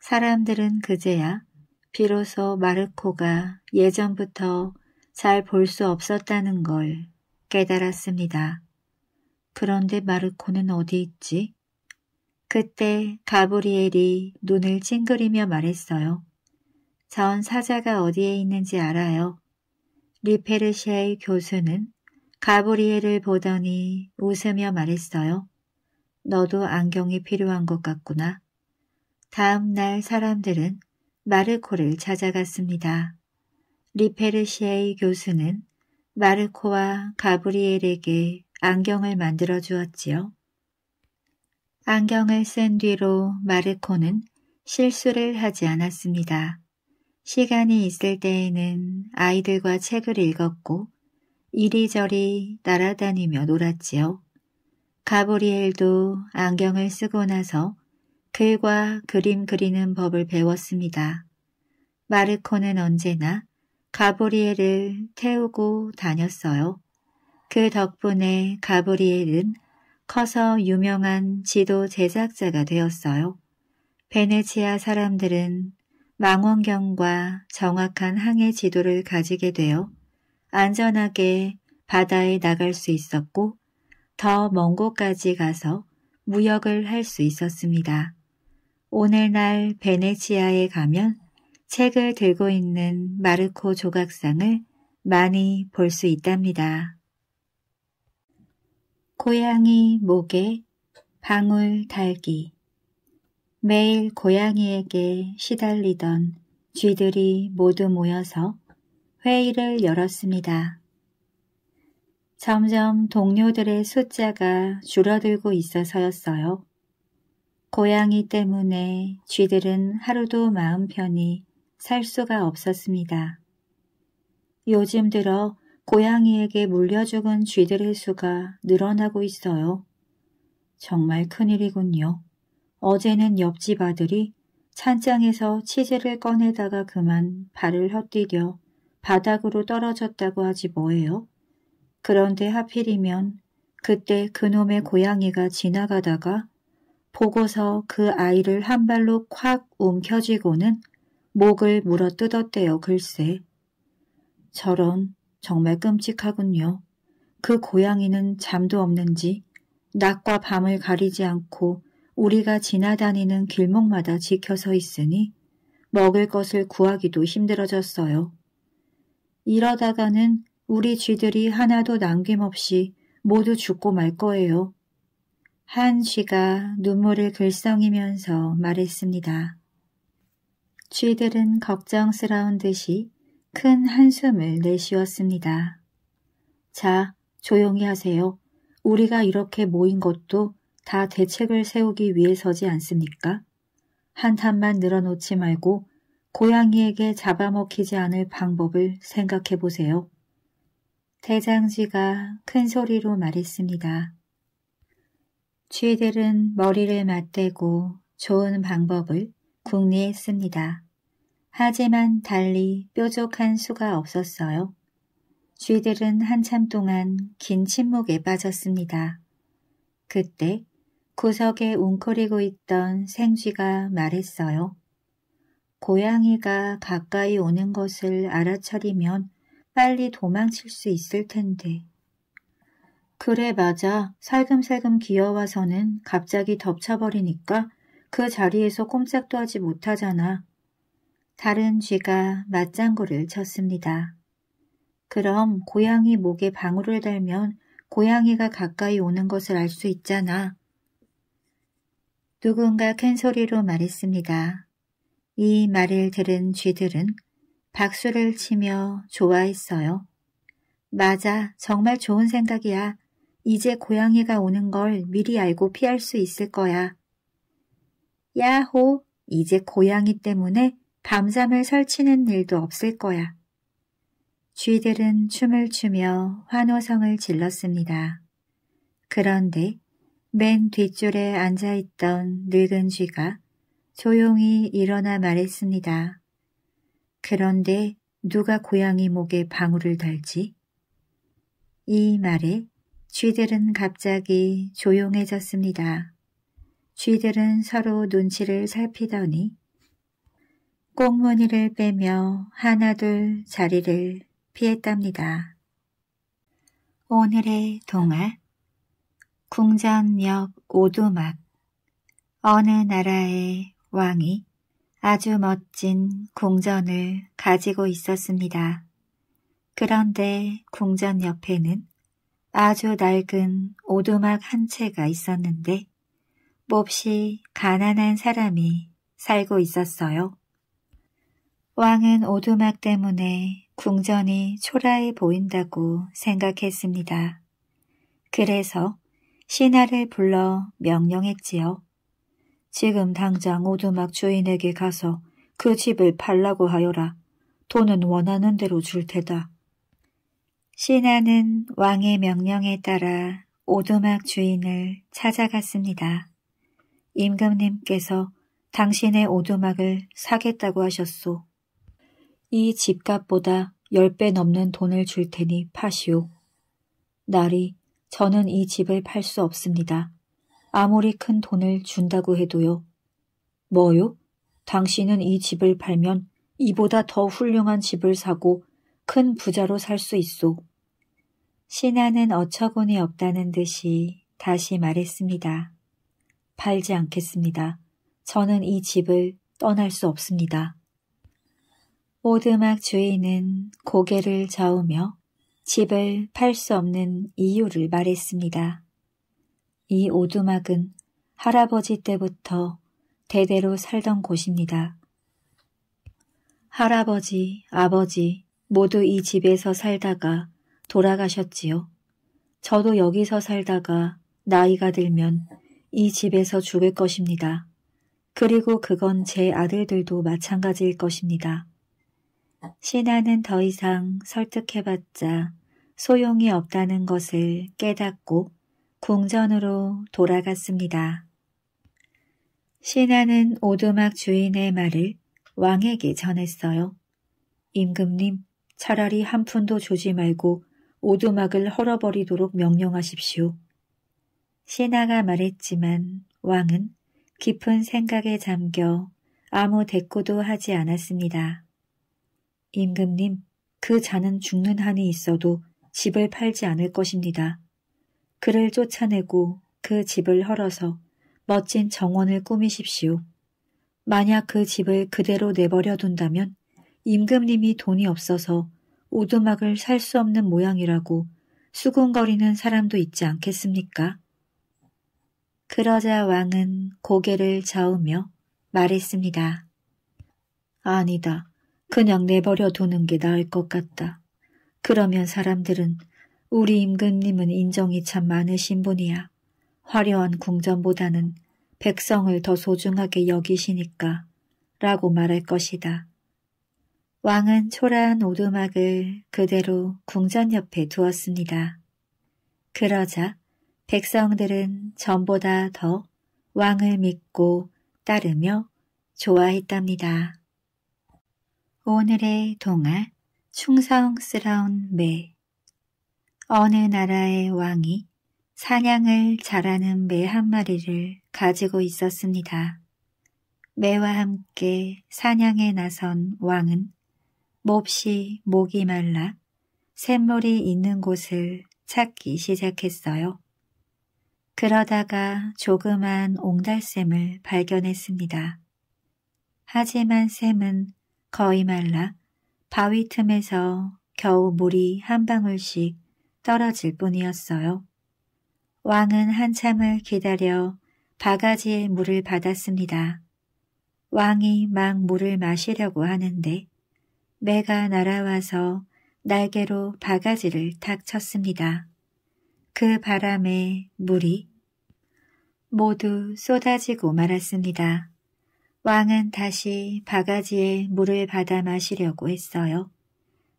사람들은 그제야 비로소 마르코가 예전부터 잘 볼 수 없었다는 걸 깨달았습니다. 그런데 마르코는 어디 있지? 그때 가브리엘이 눈을 찡그리며 말했어요. 전 사자가 어디에 있는지 알아요. 리페르셰의 교수는 가브리엘을 보더니 웃으며 말했어요. 너도 안경이 필요한 것 같구나. 다음 날 사람들은 마르코를 찾아갔습니다. 리페르시에이 교수는 마르코와 가브리엘에게 안경을 만들어 주었지요. 안경을 쓴 뒤로 마르코는 실수를 하지 않았습니다. 시간이 있을 때에는 아이들과 책을 읽었고 이리저리 날아다니며 놀았지요. 가브리엘도 안경을 쓰고 나서 글과 그림 그리는 법을 배웠습니다. 마르코는 언제나 가브리엘을 태우고 다녔어요. 그 덕분에 가브리엘은 커서 유명한 지도 제작자가 되었어요. 베네치아 사람들은 망원경과 정확한 항해 지도를 가지게 되어 안전하게 바다에 나갈 수 있었고 더 먼 곳까지 가서 무역을 할 수 있었습니다. 오늘날 베네치아에 가면 책을 들고 있는 마르코 조각상을 많이 볼 수 있답니다. 고양이 목에 방울 달기 매일 고양이에게 시달리던 쥐들이 모두 모여서 회의를 열었습니다. 점점 동료들의 숫자가 줄어들고 있어서였어요. 고양이 때문에 쥐들은 하루도 마음 편히 살 수가 없었습니다. 요즘 들어 고양이에게 물려 죽은 쥐들의 수가 늘어나고 있어요. 정말 큰일이군요. 어제는 옆집 아들이 찬장에서 치즈를 꺼내다가 그만 발을 헛디뎌 바닥으로 떨어졌다고 하지 뭐예요? 그런데 하필이면 그때 그놈의 고양이가 지나가다가 보고서 그 아이를 한 발로 콱 움켜쥐고는 목을 물어 뜯었대요 글쎄. 저런 정말 끔찍하군요. 그 고양이는 잠도 없는지 낮과 밤을 가리지 않고 우리가 지나다니는 길목마다 지켜서 있으니 먹을 것을 구하기도 힘들어졌어요. 이러다가는 우리 쥐들이 하나도 남김없이 모두 죽고 말 거예요. 한쥐가 눈물을 글썽이면서 말했습니다. 쥐들은 걱정스러운 듯이 큰 한숨을 내쉬었습니다. 자, 조용히 하세요. 우리가 이렇게 모인 것도 다 대책을 세우기 위해서지 않습니까? 한탄만 늘어놓지 말고 고양이에게 잡아먹히지 않을 방법을 생각해 보세요. 대장지가큰 소리로 말했습니다. 쥐들은 머리를 맞대고 좋은 방법을 궁리했습니다. 하지만 달리 뾰족한 수가 없었어요. 쥐들은 한참 동안 긴 침묵에 빠졌습니다. 그때 구석에 웅크리고 있던 생쥐가 말했어요. 고양이가 가까이 오는 것을 알아차리면 빨리 도망칠 수 있을 텐데. 그래 맞아 살금살금 기어와서는 갑자기 덮쳐버리니까 그 자리에서 꼼짝도 하지 못하잖아. 다른 쥐가 맞장구를 쳤습니다. 그럼 고양이 목에 방울을 달면 고양이가 가까이 오는 것을 알 수 있잖아. 누군가 큰 소리로 말했습니다. 이 말을 들은 쥐들은 박수를 치며 좋아했어요. 맞아, 정말 좋은 생각이야. 이제 고양이가 오는 걸 미리 알고 피할 수 있을 거야. 야호, 이제 고양이 때문에 밤잠을 설치는 일도 없을 거야. 쥐들은 춤을 추며 환호성을 질렀습니다. 그런데 맨 뒷줄에 앉아있던 늙은 쥐가 조용히 일어나 말했습니다. 그런데 누가 고양이 목에 방울을 달지? 이 말에 쥐들은 갑자기 조용해졌습니다. 쥐들은 서로 눈치를 살피더니 꽁무니를 빼며 하나둘 자리를 피했답니다. 오늘의 동화 궁전역 오두막 어느 나라의 왕이 아주 멋진 궁전을 가지고 있었습니다. 그런데 궁전 옆에는 아주 낡은 오두막 한 채가 있었는데 몹시 가난한 사람이 살고 있었어요. 왕은 오두막 때문에 궁전이 초라해 보인다고 생각했습니다. 그래서 신하를 불러 명령했지요. 지금 당장 오두막 주인에게 가서 그 집을 팔라고 하여라. 돈은 원하는 대로 줄 테다. 신하는 왕의 명령에 따라 오두막 주인을 찾아갔습니다. 임금님께서 당신의 오두막을 사겠다고 하셨소. 이 집값보다 10배 넘는 돈을 줄 테니 파시오. 날이 저는 이 집을 팔 수 없습니다. 아무리 큰 돈을 준다고 해도요. 뭐요? 당신은 이 집을 팔면 이보다 더 훌륭한 집을 사고 큰 부자로 살 수 있소. 신하는 어처구니 없다는 듯이 다시 말했습니다. 팔지 않겠습니다. 저는 이 집을 떠날 수 없습니다. 오드막 주인은 고개를 저으며 집을 팔 수 없는 이유를 말했습니다. 이 오두막은 할아버지 때부터 대대로 살던 곳입니다. 할아버지, 아버지, 모두 이 집에서 살다가 돌아가셨지요. 저도 여기서 살다가 나이가 들면 이 집에서 죽을 것입니다. 그리고 그건 제 아들들도 마찬가지일 것입니다. 신하는 더 이상 설득해봤자 소용이 없다는 것을 깨닫고 궁전으로 돌아갔습니다. 신하는 오두막 주인의 말을 왕에게 전했어요. 임금님, 차라리 한 푼도 주지 말고 오두막을 헐어버리도록 명령하십시오. 신하가 말했지만 왕은 깊은 생각에 잠겨 아무 대꾸도 하지 않았습니다. 임금님, 그 자는 죽는 한이 있어도 집을 팔지 않을 것입니다. 그를 쫓아내고 그 집을 헐어서 멋진 정원을 꾸미십시오. 만약 그 집을 그대로 내버려 둔다면 임금님이 돈이 없어서 오두막을 살 수 없는 모양이라고 수군거리는 사람도 있지 않겠습니까? 그러자 왕은 고개를 저으며 말했습니다. 아니다. 그냥 내버려 두는 게 나을 것 같다. 그러면 사람들은 우리 임금님은 인정이 참 많으신 분이야. 화려한 궁전보다는 백성을 더 소중하게 여기시니까 라고 말할 것이다. 왕은 초라한 오두막을 그대로 궁전 옆에 두었습니다. 그러자 백성들은 전보다 더 왕을 믿고 따르며 좋아했답니다. 오늘의 동화 충성스러운 매 어느 나라의 왕이 사냥을 잘하는 매 한 마리를 가지고 있었습니다. 매와 함께 사냥에 나선 왕은 몹시 목이 말라 샘물이 있는 곳을 찾기 시작했어요. 그러다가 조그만 옹달샘을 발견했습니다. 하지만 샘은 거의 말라 바위 틈에서 겨우 물이 한 방울씩 떨어질 뿐이었어요. 왕은 한참을 기다려 바가지에 물을 받았습니다. 왕이 막 물을 마시려고 하는데 매가 날아와서 날개로 바가지를 닥쳤습니다. 그 바람에 물이 모두 쏟아지고 말았습니다. 왕은 다시 바가지에 물을 받아 마시려고 했어요.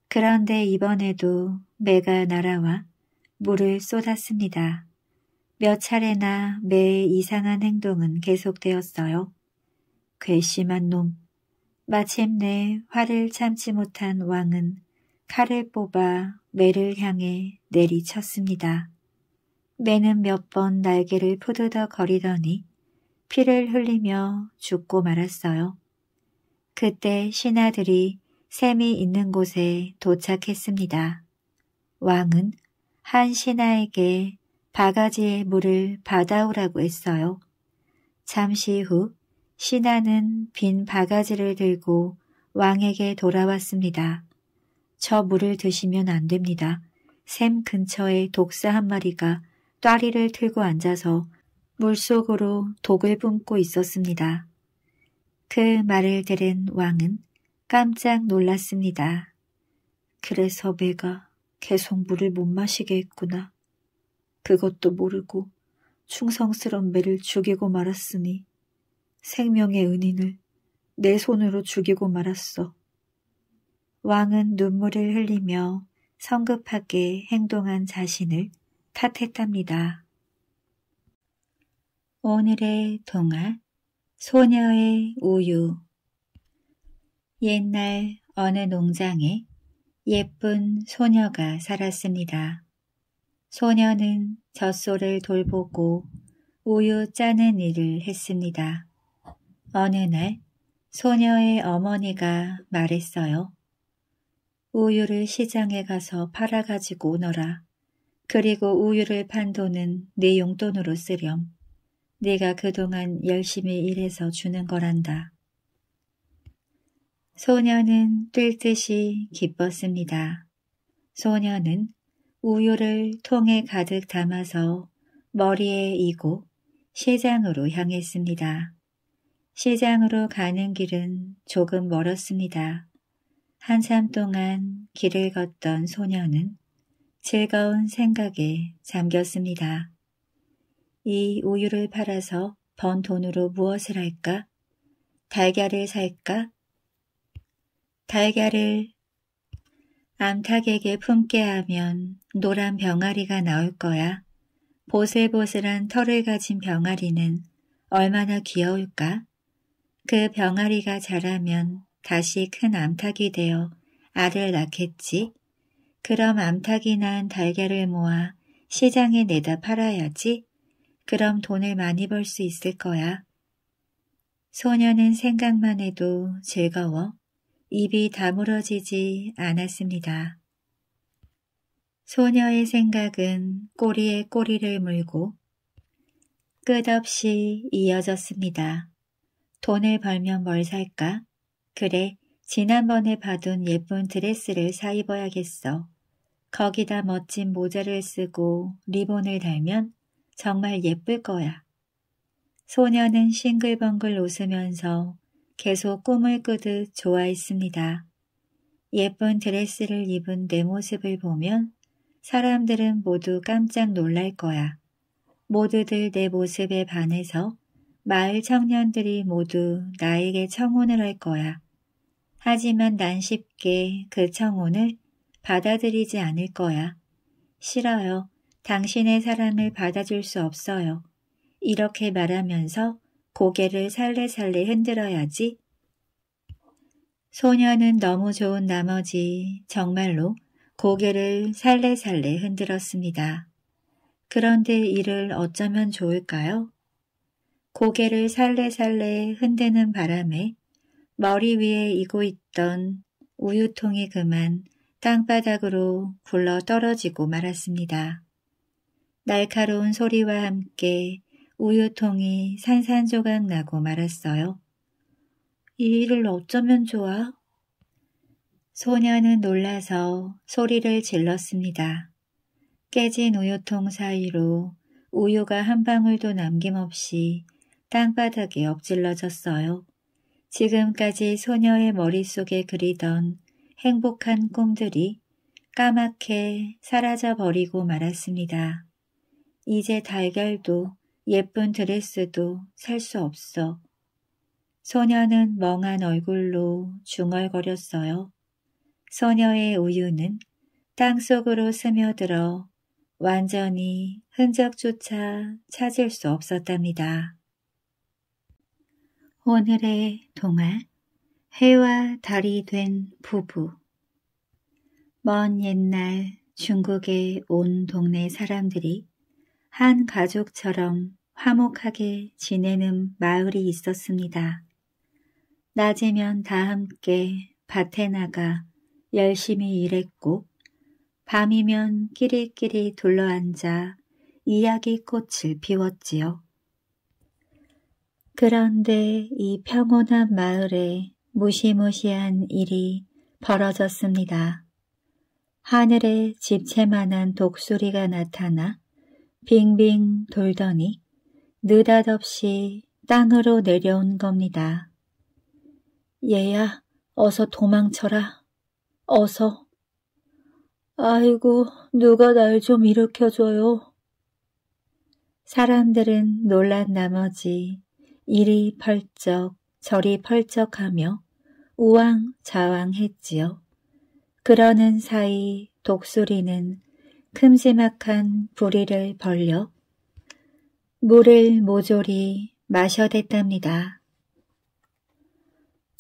그런데 이번에도 매가 날아와 물을 쏟았습니다. 몇 차례나 매의 이상한 행동은 계속되었어요. 괘씸한 놈, 마침내 화를 참지 못한 왕은 칼을 뽑아 매를 향해 내리쳤습니다. 매는 몇 번 날개를 푸드덕 거리더니 피를 흘리며 죽고 말았어요. 그때 신하들이 샘이 있는 곳에 도착했습니다. 왕은 한 신하에게 바가지에 물을 받아오라고 했어요. 잠시 후 신하는 빈 바가지를 들고 왕에게 돌아왔습니다. 저 물을 드시면 안 됩니다. 샘 근처에 독사 한 마리가 따리를 틀고 앉아서 물속으로 독을 뿜고 있었습니다. 그 말을 들은 왕은 깜짝 놀랐습니다. 그래서 내가 계속 물을 못 마시게 했구나. 그것도 모르고 충성스런 매를 죽이고 말았으니 생명의 은인을 내 손으로 죽이고 말았어. 왕은 눈물을 흘리며 성급하게 행동한 자신을 탓했답니다. 오늘의 동화 소녀의 우유 옛날 어느 농장에 예쁜 소녀가 살았습니다. 소녀는 젖소를 돌보고 우유 짜는 일을 했습니다. 어느 날 소녀의 어머니가 말했어요. 우유를 시장에 가서 팔아가지고 오너라. 그리고 우유를 판 돈은 네 용돈으로 쓰렴. 네가 그동안 열심히 일해서 주는 거란다. 소녀는 뛸 듯이 기뻤습니다. 소녀는 우유를 통에 가득 담아서 머리에 이고 시장으로 향했습니다. 시장으로 가는 길은 조금 멀었습니다. 한참 동안 길을 걷던 소녀는 즐거운 생각에 잠겼습니다. 이 우유를 팔아서 번 돈으로 무엇을 할까? 달걀을 살까? 달걀을 암탉에게 품게 하면 노란 병아리가 나올 거야. 보슬보슬한 털을 가진 병아리는 얼마나 귀여울까? 그 병아리가 자라면 다시 큰 암탉이 되어 알을 낳겠지. 그럼 암탉이 난 달걀을 모아 시장에 내다 팔아야지. 그럼 돈을 많이 벌 수 있을 거야. 소녀는 생각만 해도 즐거워 입이 다물어지지 않았습니다. 소녀의 생각은 꼬리에 꼬리를 물고 끝없이 이어졌습니다. 돈을 벌면 뭘 살까? 그래, 지난번에 봐둔 예쁜 드레스를 사 입어야겠어. 거기다 멋진 모자를 쓰고 리본을 달면 정말 예쁠 거야. 소녀는 싱글벙글 웃으면서 계속 꿈을 꾸듯 좋아했습니다. 예쁜 드레스를 입은 내 모습을 보면 사람들은 모두 깜짝 놀랄 거야. 모두들 내 모습에 반해서 마을 청년들이 모두 나에게 청혼을 할 거야. 하지만 난 쉽게 그 청혼을 받아들이지 않을 거야. 싫어요. 당신의 사랑을 받아줄 수 없어요. 이렇게 말하면서 고개를 살래살래 흔들어야지. 소녀는 너무 좋은 나머지 정말로 고개를 살래살래 흔들었습니다. 그런데 이를 어쩌면 좋을까요? 고개를 살레살레 흔드는 바람에 머리 위에 이고 있던 우유통이 그만 땅바닥으로 굴러 떨어지고 말았습니다. 날카로운 소리와 함께 우유통이 산산조각 나고 말았어요. 이 일을 어쩌면 좋아? 소녀는 놀라서 소리를 질렀습니다. 깨진 우유통 사이로 우유가 한 방울도 남김없이 땅바닥에 엎질러졌어요. 지금까지 소녀의 머릿속에 그리던 행복한 꿈들이 까맣게 사라져버리고 말았습니다. 이제 달걀도 예쁜 드레스도 살 수 없어. 소녀는 멍한 얼굴로 중얼거렸어요. 소녀의 우유는 땅속으로 스며들어 완전히 흔적조차 찾을 수 없었답니다. 오늘의 동화 해와 달이 된 부부 먼 옛날 중국의 온 동네 사람들이 한 가족처럼 화목하게 지내는 마을이 있었습니다. 낮이면다 함께 밭에 나가 열심히 일했고 밤이면 끼리끼리 둘러앉아 이야기꽃을 피웠지요. 그런데 이 평온한 마을에 무시무시한 일이 벌어졌습니다. 하늘에 집채만한 독수리가 나타나 빙빙 돌더니 느닷없이 땅으로 내려온 겁니다. 얘야, 어서 도망쳐라. 어서. 아이고, 누가 날 좀 일으켜줘요. 사람들은 놀란 나머지 이리 펄쩍 저리 펄쩍하며 우왕좌왕했지요. 그러는 사이 독수리는 큼지막한 부리를 벌려 물을 모조리 마셔댔답니다.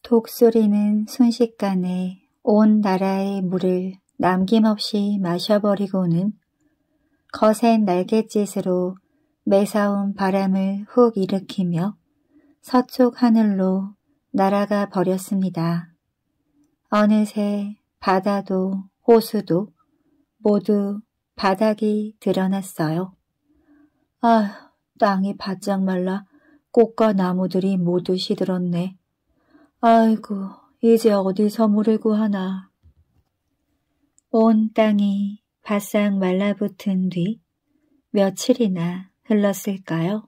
독수리는 순식간에 온 나라의 물을 남김없이 마셔버리고는 거센 날갯짓으로 매사운 바람을 훅 일으키며 서쪽 하늘로 날아가 버렸습니다. 어느새 바다도 호수도 모두 바닥이 드러났어요. 아, 휴 땅이 바짝 말라 꽃과 나무들이 모두 시들었네. 아이고, 이제 어디서 물을 구하나. 온 땅이 바싹 말라붙은 뒤 며칠이나 흘렀을까요?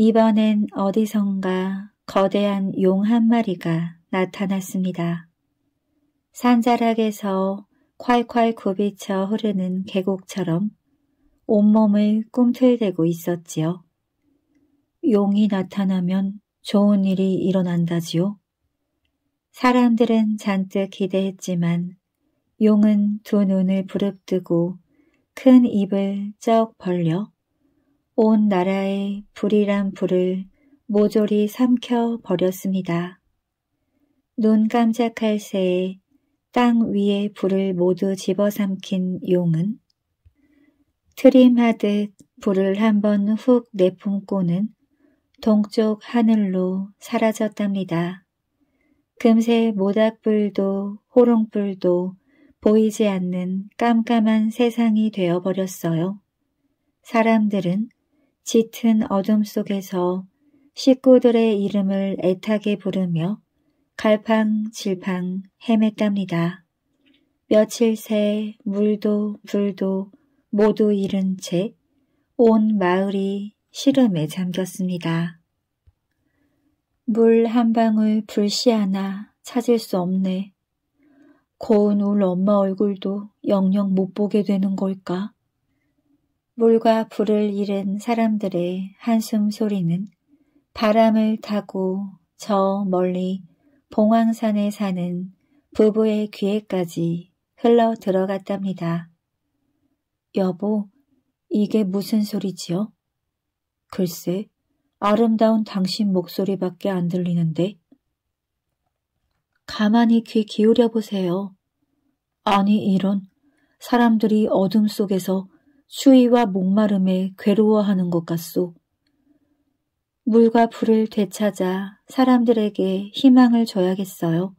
이번엔 어디선가 거대한 용 한 마리가 나타났습니다. 산자락에서 콸콸 굽이쳐 흐르는 계곡처럼 온몸을 꿈틀대고 있었지요. 용이 나타나면 좋은 일이 일어난다지요. 사람들은 잔뜩 기대했지만 용은 두 눈을 부릅뜨고 큰 입을 쩍 벌려 온 나라의 불이란 불을 모조리 삼켜 버렸습니다. 눈 깜짝할 새에 땅 위에 불을 모두 집어삼킨 용은 트림하듯 불을 한 번 훅내품고는 동쪽 하늘로 사라졌답니다. 금세 모닥불도 호롱불도 보이지 않는 깜깜한 세상이 되어버렸어요. 사람들은 짙은 어둠 속에서 식구들의 이름을 애타게 부르며 갈팡질팡 헤맸답니다. 며칠 새 물도 불도 모두 잃은 채 온 마을이 시름에 잠겼습니다. 물 한 방울 불씨 하나 찾을 수 없네. 고운 울 엄마 얼굴도 영영 못 보게 되는 걸까? 물과 불을 잃은 사람들의 한숨 소리는 바람을 타고 저 멀리 봉황산에 사는 부부의 귀에까지 흘러 들어갔답니다. 여보, 이게 무슨 소리지요? 글쎄, 아름다운 당신 목소리밖에 안 들리는데. 가만히 귀 기울여 보세요. 아니, 이런 사람들이 어둠 속에서 추위와 목마름에 괴로워하는 것 같소. 물과 불을 되찾아 사람들에게 희망을 줘야겠어요.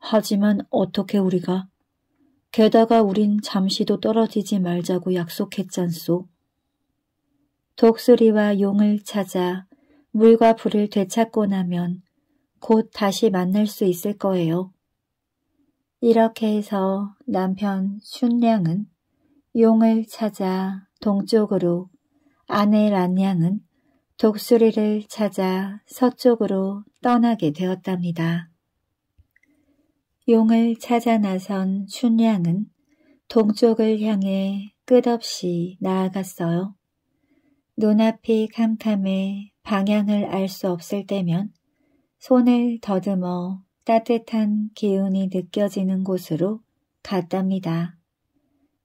하지만 어떻게 우리가? 게다가 우린 잠시도 떨어지지 말자고 약속했잖소. 독수리와 용을 찾아 물과 불을 되찾고 나면 곧 다시 만날 수 있을 거예요. 이렇게 해서 남편 순량은 용을 찾아 동쪽으로 아내 란양은 독수리를 찾아 서쪽으로 떠나게 되었답니다. 용을 찾아 나선 춘향은 동쪽을 향해 끝없이 나아갔어요. 눈앞이 캄캄해 방향을 알 수 없을 때면 손을 더듬어 따뜻한 기운이 느껴지는 곳으로 갔답니다.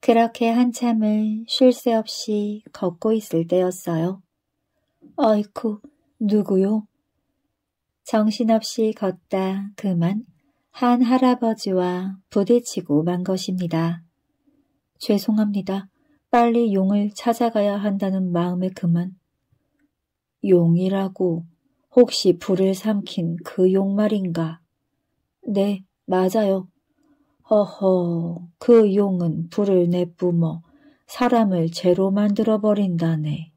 그렇게 한참을 쉴 새 없이 걷고 있을 때였어요. 어이쿠, 누구요? 정신없이 걷다 그만 한 할아버지와 부딪히고 만 것입니다. 죄송합니다. 빨리 용을 찾아가야 한다는 마음에 그만. 용이라고 혹시 불을 삼킨 그 용 말인가? 네, 맞아요. 허허, 그 용은 불을 내뿜어 사람을 재로 만들어 버린다네.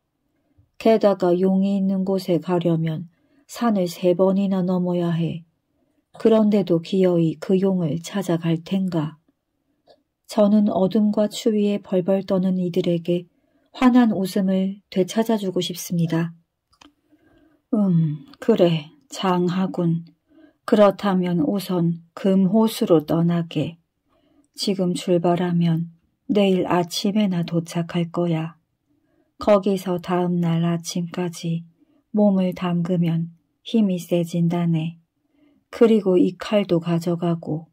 게다가 용이 있는 곳에 가려면 산을 세 번이나 넘어야 해. 그런데도 기어이 그 용을 찾아갈 텐가. 저는 어둠과 추위에 벌벌 떠는 이들에게 환한 웃음을 되찾아주고 싶습니다. 음, 그래, 장하군. 그렇다면 우선 금호수로 떠나게. 지금 출발하면 내일 아침에나 도착할 거야. 거기서 다음 날 아침까지 몸을 담그면 힘이 세진다네. 그리고 이 칼도 가져가고.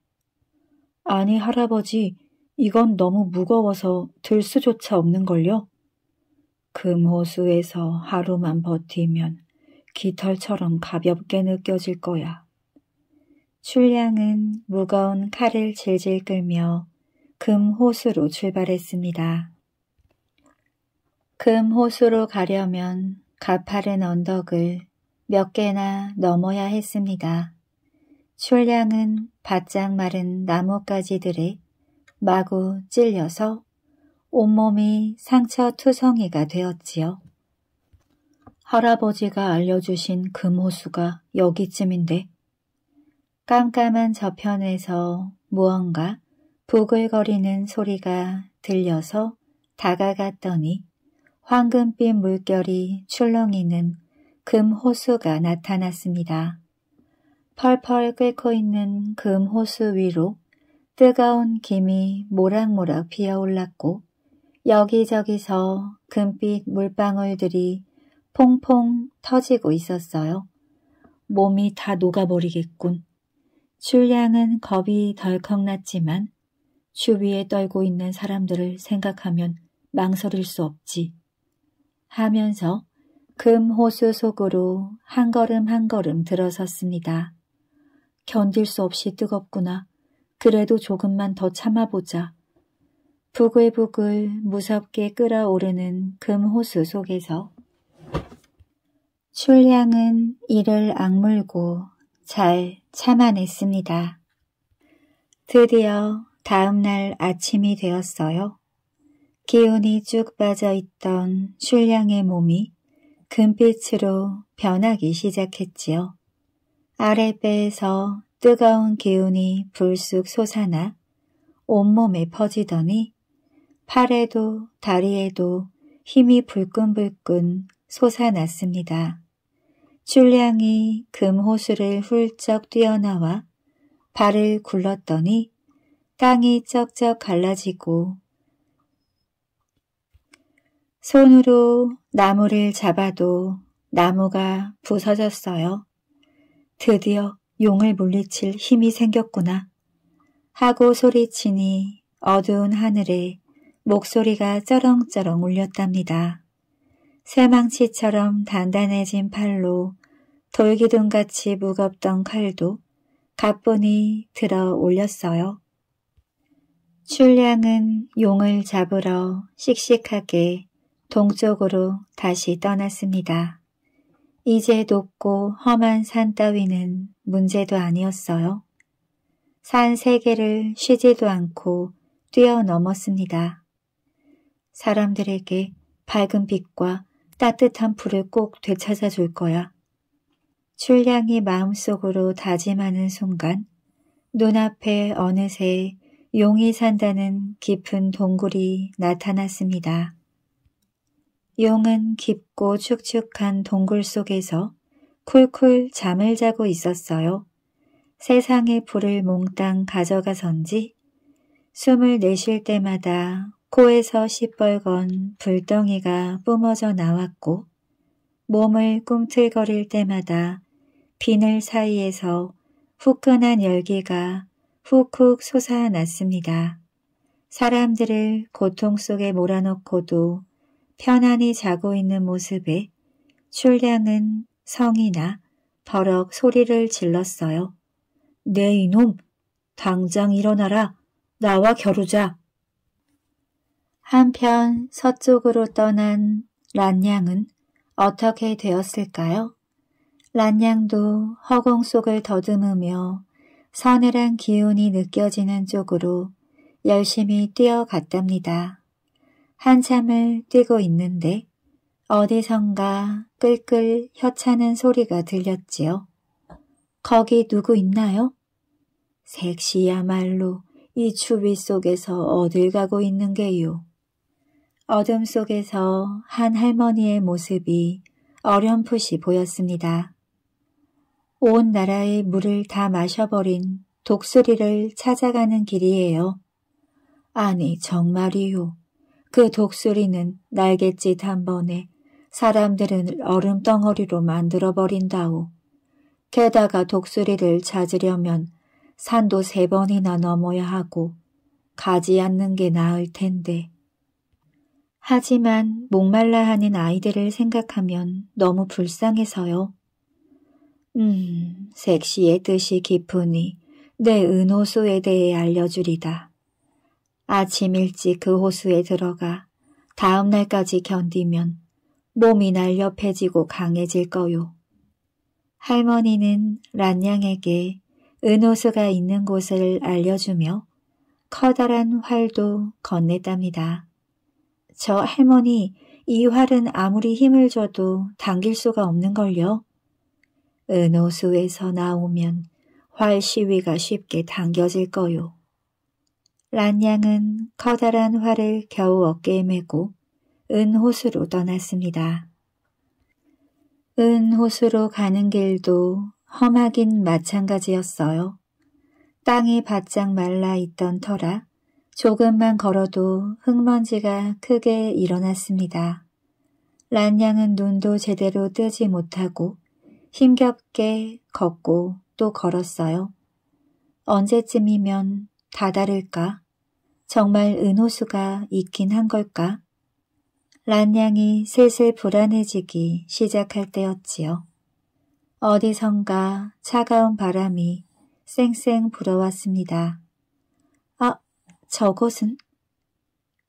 아니 할아버지, 이건 너무 무거워서 들 수조차 없는걸요? 금호수에서 그 하루만 버티면 깃털처럼 가볍게 느껴질 거야. 출량은 무거운 칼을 질질 끌며 금호수로 출발했습니다. 금호수로 가려면 가파른 언덕을 몇 개나 넘어야 했습니다. 출량은 바짝 마른 나뭇가지들에 마구 찔려서 온몸이 상처투성이가 되었지요. 할아버지가 알려주신 금호수가 여기쯤인데 깜깜한 저편에서 무언가 부글거리는 소리가 들려서 다가갔더니 황금빛 물결이 출렁이는 금호수가 나타났습니다. 펄펄 끓고 있는 금호수 위로 뜨거운 김이 모락모락 피어올랐고 여기저기서 금빛 물방울들이 퐁퐁 터지고 있었어요. 몸이 다 녹아버리겠군. 술량은 겁이 덜컥 났지만 주위에 떨고 있는 사람들을 생각하면 망설일 수 없지 하면서 금호수 속으로 한 걸음 한 걸음 들어섰습니다. 견딜 수 없이 뜨겁구나. 그래도 조금만 더 참아보자. 부글부글 무섭게 끓어오르는 금호수 속에서 출량은 이를 악물고 잘 참아냈습니다. 드디어 다음날 아침이 되었어요. 기운이 쭉 빠져 있던 슐량의 몸이 금빛으로 변하기 시작했지요. 아랫배에서 뜨거운 기운이 불쑥 솟아나 온몸에 퍼지더니 팔에도 다리에도 힘이 불끈불끈 솟아났습니다. 출량이 금호수를 훌쩍 뛰어나와 발을 굴렀더니 땅이 쩍쩍 갈라지고 손으로 나무를 잡아도 나무가 부서졌어요. 드디어 용을 물리칠 힘이 생겼구나. 하고 소리치니 어두운 하늘에 목소리가 쩌렁쩌렁 울렸답니다. 새망치처럼 단단해진 팔로 돌기둥같이 무겁던 칼도 가뿐히 들어 올렸어요. 출량은 용을 잡으러 씩씩하게 동쪽으로 다시 떠났습니다. 이제 높고 험한 산 따위는 문제도 아니었어요. 산 세 개를 쉬지도 않고 뛰어넘었습니다. 사람들에게 밝은 빛과 따뜻한 불을 꼭 되찾아 줄 거야. 출량이 마음속으로 다짐하는 순간 눈앞에 어느새 용이 산다는 깊은 동굴이 나타났습니다. 용은 깊고 축축한 동굴 속에서 쿨쿨 잠을 자고 있었어요. 세상에 불을 몽땅 가져가선지 숨을 내쉴 때마다 코에서 시뻘건 불덩이가 뿜어져 나왔고 몸을 꿈틀거릴 때마다 비늘 사이에서 후끈한 열기가 훅훅 솟아났습니다. 사람들을 고통 속에 몰아넣고도 편안히 자고 있는 모습에 출량은 성이나 버럭 소리를 질렀어요. 네, 이놈! 당장 일어나라! 나와 겨루자! 한편 서쪽으로 떠난 란양은 어떻게 되었을까요? 란양도 허공 속을 더듬으며 서늘한 기운이 느껴지는 쪽으로 열심히 뛰어갔답니다. 한참을 뛰고 있는데 어디선가 끌끌 혀차는 소리가 들렸지요. 거기 누구 있나요? 색시야말로 이 추위 속에서 어딜 가고 있는 게요. 어둠 속에서 한 할머니의 모습이 어렴풋이 보였습니다. 온 나라의 물을 다 마셔버린 독수리를 찾아가는 길이에요. 아니 정말이요. 그 독수리는 날갯짓 한 번에 사람들은 얼음덩어리로 만들어버린다오. 게다가 독수리를 찾으려면 산도 세 번이나 넘어야 하고 가지 않는 게 나을 텐데. 하지만 목말라 하는 아이들을 생각하면 너무 불쌍해서요. 음, 색시의 뜻이 깊으니 내 은호수에 대해 알려주리다. 아침 일찍 그 호수에 들어가 다음 날까지 견디면 몸이 날렵해지고 강해질 거요. 할머니는 란냥에게 은호수가 있는 곳을 알려주며 커다란 활도 건넸답니다. 저 할머니, 이 활은 아무리 힘을 줘도 당길 수가 없는걸요. 은호수에서 나오면 활 시위가 쉽게 당겨질 거요. 란양은 커다란 활을 겨우 어깨에 메고 은호수로 떠났습니다. 은호수로 가는 길도 험하긴 마찬가지였어요. 땅이 바짝 말라 있던 터라 조금만 걸어도 흙먼지가 크게 일어났습니다. 란양은 눈도 제대로 뜨지 못하고 힘겹게 걷고 또 걸었어요. 언제쯤이면 다다를까? 정말 은호수가 있긴 한 걸까? 란양이 슬슬 불안해지기 시작할 때였지요. 어디선가 차가운 바람이 쌩쌩 불어왔습니다. 아, 저곳은?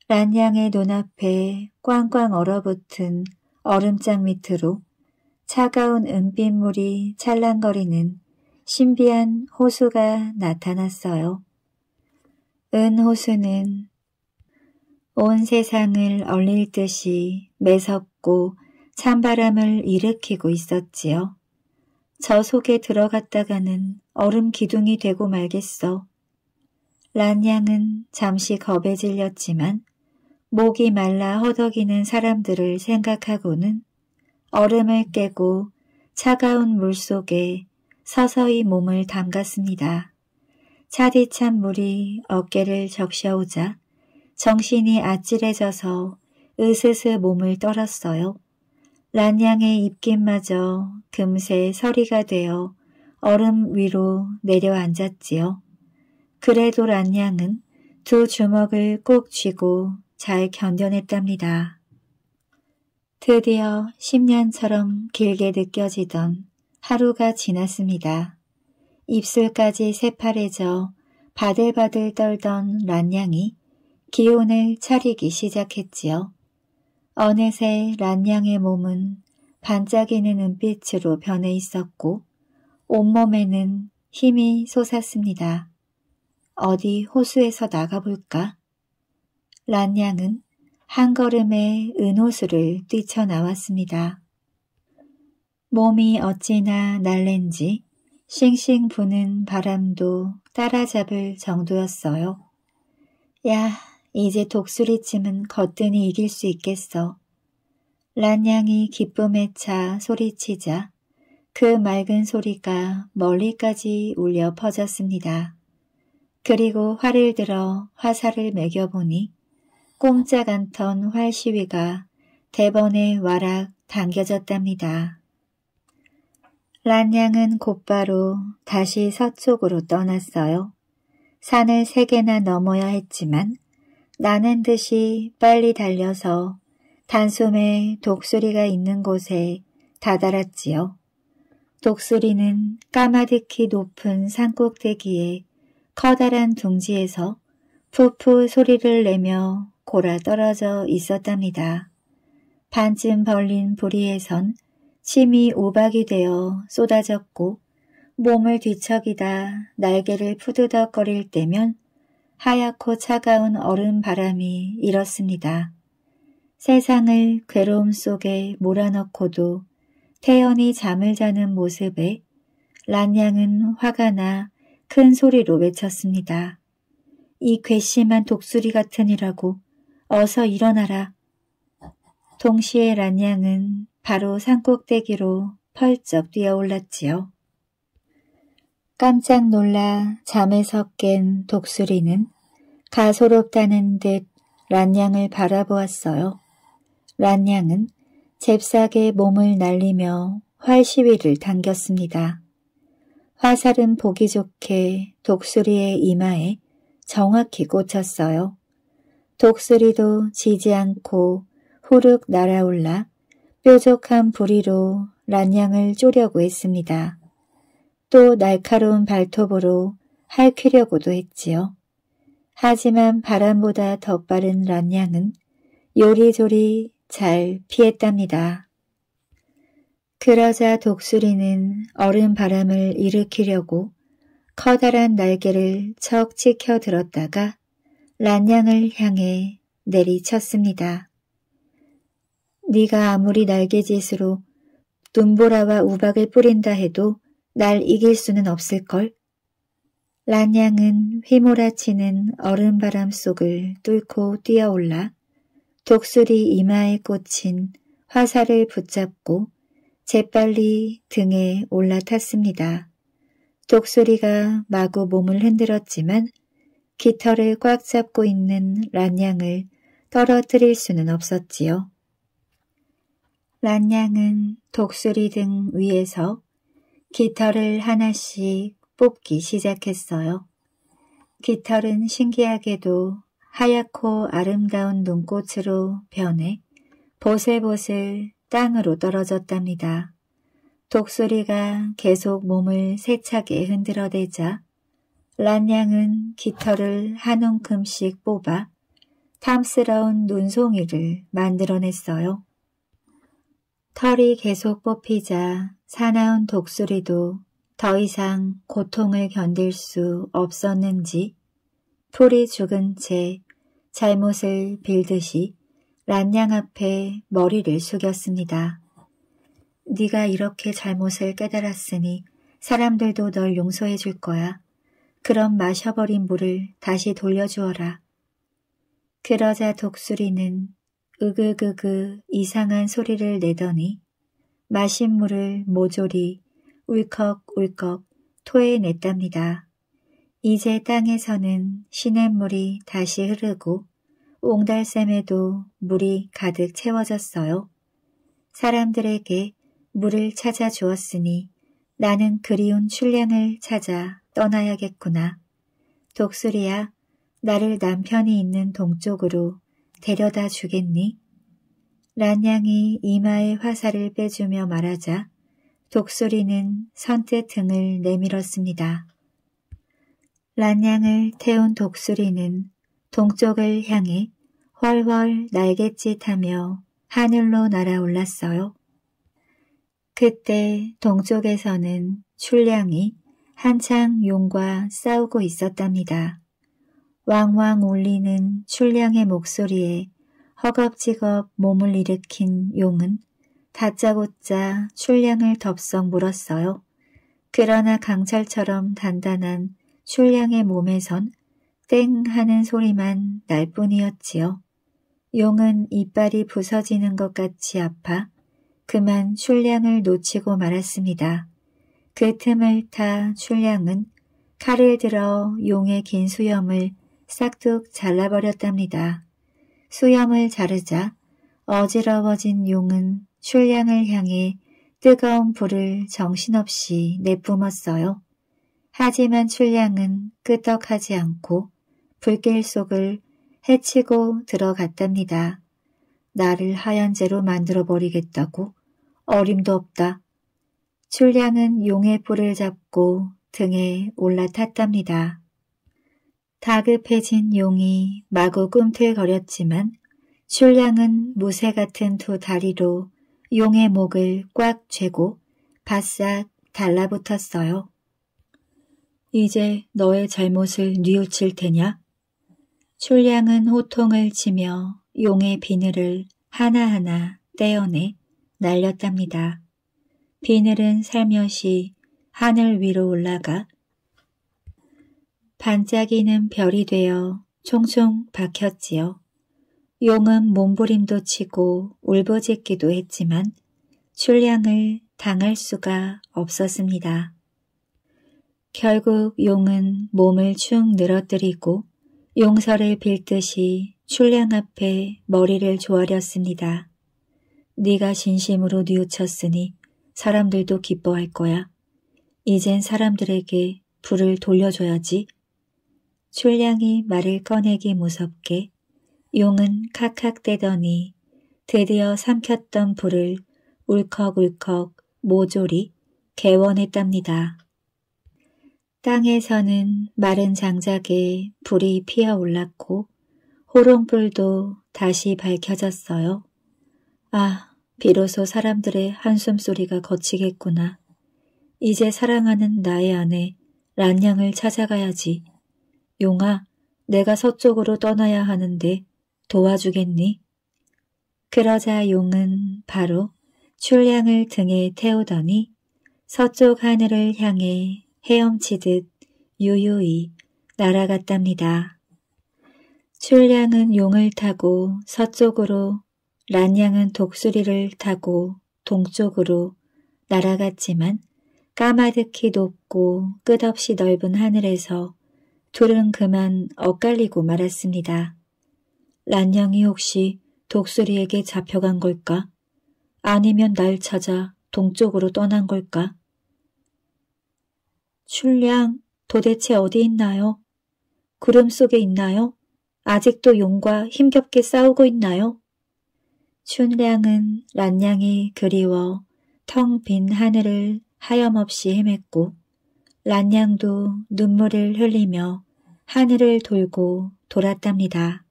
란양의 눈앞에 꽝꽝 얼어붙은 얼음장 밑으로 차가운 은빛물이 찰랑거리는 신비한 호수가 나타났어요. 은호수는 온 세상을 얼릴 듯이 매섭고 찬바람을 일으키고 있었지요. 저 속에 들어갔다가는 얼음 기둥이 되고 말겠어. 란양은 잠시 겁에 질렸지만 목이 말라 허덕이는 사람들을 생각하고는 얼음을 깨고 차가운 물 속에 서서히 몸을 담갔습니다. 차디찬 물이 어깨를 적셔오자 정신이 아찔해져서 으스스 몸을 떨었어요. 란양의 입김마저 금세 서리가 되어 얼음 위로 내려앉았지요. 그래도 란양은 두 주먹을 꼭 쥐고 잘 견뎌냈답니다. 드디어 10년처럼 길게 느껴지던 하루가 지났습니다. 입술까지 새파래져 바들바들 떨던 란냥이 기운을 차리기 시작했지요. 어느새 란냥의 몸은 반짝이는 은빛으로 변해 있었고 온몸에는 힘이 솟았습니다. 어디 호수에서 나가볼까? 란냥은 한 걸음에 은호수를 뛰쳐나왔습니다. 몸이 어찌나 날랜지 싱싱 부는 바람도 따라잡을 정도였어요. 야, 이제 독수리쯤은 거뜬히 이길 수 있겠어. 란양이 기쁨에 차 소리치자 그 맑은 소리가 멀리까지 울려 퍼졌습니다. 그리고 활을 들어 화살을 매겨보니 꼼짝 않던 활 시위가 대번에 와락 당겨졌답니다. 란양은 곧바로 다시 서쪽으로 떠났어요. 산을 세 개나 넘어야 했지만 나는 듯이 빨리 달려서 단숨에 독수리가 있는 곳에 다다랐지요. 독수리는 까마득히 높은 산꼭대기에 커다란 둥지에서 푸푸 소리를 내며 고라 떨어져 있었답니다. 반쯤 벌린 부리에선 침이 오박이 되어 쏟아졌고 몸을 뒤척이다 날개를 푸드덕거릴 때면 하얗고 차가운 얼음 바람이 일었습니다. 세상을 괴로움 속에 몰아넣고도 태연히 잠을 자는 모습에 란양은 화가 나 큰 소리로 외쳤습니다. 이 괘씸한 독수리 같으니라고 어서 일어나라. 동시에 란양은 바로 산꼭대기로 펄쩍 뛰어올랐지요. 깜짝 놀라 잠에서 깬 독수리는 가소롭다는 듯 란양을 바라보았어요. 란양은 잽싸게 몸을 날리며 활시위를 당겼습니다. 화살은 보기 좋게 독수리의 이마에 정확히 꽂혔어요. 독수리도 지지 않고 후룩 날아올라 뾰족한 부리로 란양을 쪼려고 했습니다. 또 날카로운 발톱으로 핥퀴려고도 했지요. 하지만 바람보다 더 빠른 란양은 요리조리 잘 피했답니다. 그러자 독수리는 얼음 바람을 일으키려고 커다란 날개를 척 치켜 들었다가 란양을 향해 내리쳤습니다. 네가 아무리 날개짓으로 눈보라와 우박을 뿌린다 해도 날 이길 수는 없을걸? 란양은 휘몰아치는 얼음바람 속을 뚫고 뛰어올라 독수리 이마에 꽂힌 화살을 붙잡고 재빨리 등에 올라탔습니다. 독수리가 마구 몸을 흔들었지만 깃털을 꽉 잡고 있는 란양을 떨어뜨릴 수는 없었지요. 란양은 독수리 등 위에서 깃털을 하나씩 뽑기 시작했어요. 깃털은 신기하게도 하얗고 아름다운 눈꽃으로 변해 보슬보슬 땅으로 떨어졌답니다. 독수리가 계속 몸을 세차게 흔들어대자 란양은 깃털을 한 움큼씩 뽑아 탐스러운 눈송이를 만들어냈어요. 털이 계속 뽑히자 사나운 독수리도 더 이상 고통을 견딜 수 없었는지 풀이 죽은 채 잘못을 빌듯이 란양 앞에 머리를 숙였습니다. 네가 이렇게 잘못을 깨달았으니 사람들도 널 용서해 줄 거야. 그럼 마셔버린 물을 다시 돌려주어라. 그러자 독수리는 으그그그 이상한 소리를 내더니 마신 물을 모조리 울컥울컥 토해냈답니다. 이제 땅에서는 시냇물이 다시 흐르고 옹달샘에도 물이 가득 채워졌어요. 사람들에게 물을 찾아 주었으니 나는 그리운 출량을 찾아 떠나야겠구나. 독수리야, 나를 남편이 있는 동쪽으로 데려다 주겠니? 란양이 이마에 화살을 빼주며 말하자 독수리는 선뜻 등을 내밀었습니다. 란양을 태운 독수리는 동쪽을 향해 훨훨 날갯짓하며 하늘로 날아올랐어요. 그때 동쪽에서는 출량이 한창 용과 싸우고 있었답니다. 왕왕 울리는 출량의 목소리에 허겁지겁 몸을 일으킨 용은 다짜고짜 출량을 덥석 물었어요. 그러나 강철처럼 단단한 출량의 몸에선 땡 하는 소리만 날 뿐이었지요. 용은 이빨이 부서지는 것 같이 아파 그만 출량을 놓치고 말았습니다. 그 틈을 타 출량은 칼을 들어 용의 긴 수염을 싹둑 잘라버렸답니다. 수염을 자르자 어지러워진 용은 출량을 향해 뜨거운 불을 정신없이 내뿜었어요. 하지만 출량은 끄떡하지 않고 불길 속을 헤치고 들어갔답니다. 나를 하얀 재로 만들어 버리겠다고? 어림도 없다. 출량은 용의 뿔을 잡고 등에 올라탔답니다. 다급해진 용이 마구 꿈틀거렸지만 출량은 무쇠 같은 두 다리로 용의 목을 꽉 죄고 바싹 달라붙었어요. 이제 너의 잘못을 뉘우칠 테냐? 출량은 호통을 치며 용의 비늘을 하나하나 떼어내 날렸답니다. 비늘은 살며시 하늘 위로 올라가 반짝이는 별이 되어 총총 박혔지요. 용은 몸부림도 치고 울부짖기도 했지만 출량을 당할 수가 없었습니다. 결국 용은 몸을 축 늘어뜨리고 용서를 빌듯이 출량 앞에 머리를 조아렸습니다. 네가 진심으로 뉘우쳤으니 사람들도 기뻐할 거야. 이젠 사람들에게 불을 돌려줘야지. 출량이 말을 꺼내기 무섭게 용은 칵칵 대더니 드디어 삼켰던 불을 울컥울컥 모조리 개원했답니다. 땅에서는 마른 장작에 불이 피어올랐고 호롱불도 다시 밝혀졌어요. 아, 비로소 사람들의 한숨소리가 거치겠구나. 이제 사랑하는 나의 아내 란양을 찾아가야지. 용아, 내가 서쪽으로 떠나야 하는데 도와주겠니? 그러자 용은 바로 출량을 등에 태우더니 서쪽 하늘을 향해 헤엄치듯 유유히 날아갔답니다. 출량은 용을 타고 서쪽으로 란양은 독수리를 타고 동쪽으로 날아갔지만 까마득히 높고 끝없이 넓은 하늘에서 둘은 그만 엇갈리고 말았습니다. 란양이 혹시 독수리에게 잡혀간 걸까? 아니면 날 찾아 동쪽으로 떠난 걸까? 출량 도대체 어디 있나요? 구름 속에 있나요? 아직도 용과 힘겹게 싸우고 있나요? 춘량은 란양이 그리워 텅 빈 하늘을 하염없이 헤맸고 란양도 눈물을 흘리며 하늘을 돌고 돌았답니다.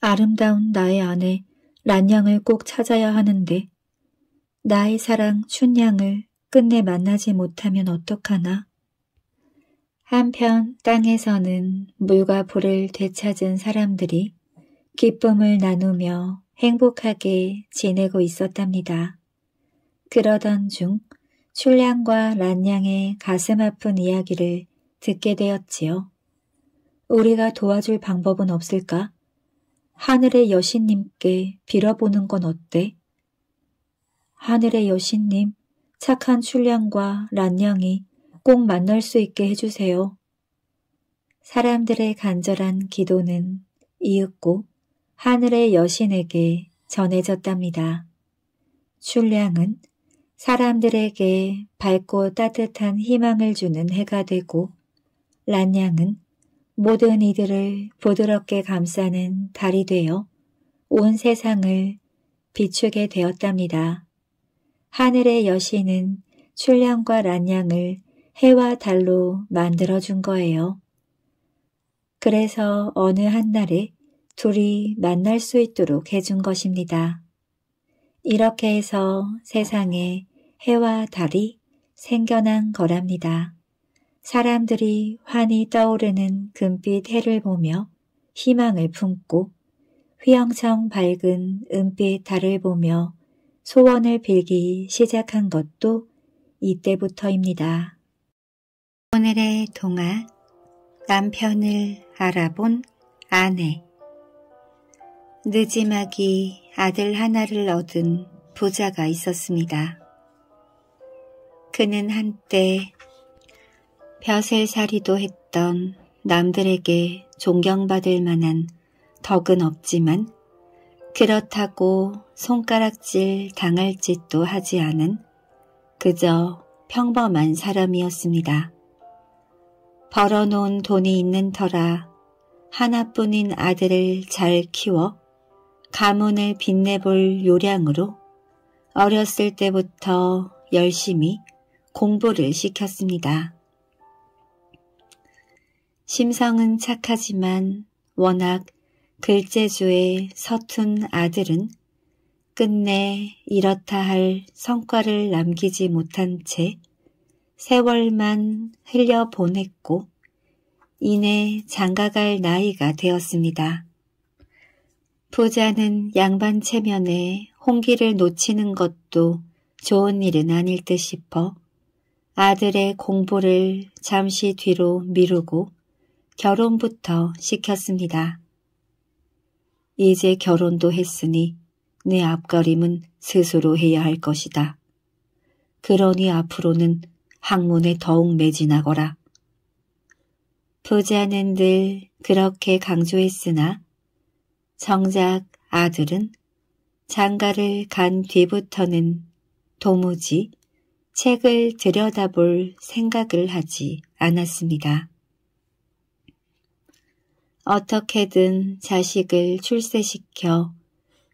아름다운 나의 아내 란양을 꼭 찾아야 하는데 나의 사랑 춘양을 끝내 만나지 못하면 어떡하나. 한편 땅에서는 물과 불을 되찾은 사람들이 기쁨을 나누며 행복하게 지내고 있었답니다. 그러던 중 출량과 란양의 가슴 아픈 이야기를 듣게 되었지요. 우리가 도와줄 방법은 없을까? 하늘의 여신님께 빌어보는 건 어때? 하늘의 여신님, 착한 출량과 란양이 꼭 만날 수 있게 해주세요. 사람들의 간절한 기도는 이윽고 하늘의 여신에게 전해졌답니다. 출량은 사람들에게 밝고 따뜻한 희망을 주는 해가 되고 란냥은 모든 이들을 부드럽게 감싸는 달이 되어 온 세상을 비추게 되었답니다. 하늘의 여신은 출량과 란양을 해와 달로 만들어준 거예요. 그래서 어느 한날에 둘이 만날 수 있도록 해준 것입니다. 이렇게 해서 세상에 해와 달이 생겨난 거랍니다. 사람들이 환히 떠오르는 금빛 해를 보며 희망을 품고 휘영청 밝은 은빛 달을 보며 소원을 빌기 시작한 것도 이때부터입니다. 오늘의 동화 남편을 알아본 아내 느지막이 아들 하나를 얻은 부자가 있었습니다. 그는 한때 벼슬살이도 했던 남들에게 존경받을 만한 덕은 없지만 그렇다고 손가락질 당할 짓도 하지 않은 그저 평범한 사람이었습니다. 벌어놓은 돈이 있는 터라 하나뿐인 아들을 잘 키워 가문을 빛내볼 요량으로 어렸을 때부터 열심히 공부를 시켰습니다. 심성은 착하지만 워낙 글재주의 서툰 아들은 끝내 이렇다 할 성과를 남기지 못한 채 세월만 흘려보냈고 이내 장가갈 나이가 되었습니다. 부자는 양반 체면에 홍기를 놓치는 것도 좋은 일은 아닐 듯 싶어 아들의 공부를 잠시 뒤로 미루고 결혼부터 시켰습니다. 이제 결혼도 했으니 내 네 앞가림은 스스로 해야 할 것이다. 그러니 앞으로는 학문에 더욱 매진하거라. 부자는 늘 그렇게 강조했으나 정작 아들은 장가를 간 뒤부터는 도무지 책을 들여다볼 생각을 하지 않았습니다. 어떻게든 자식을 출세시켜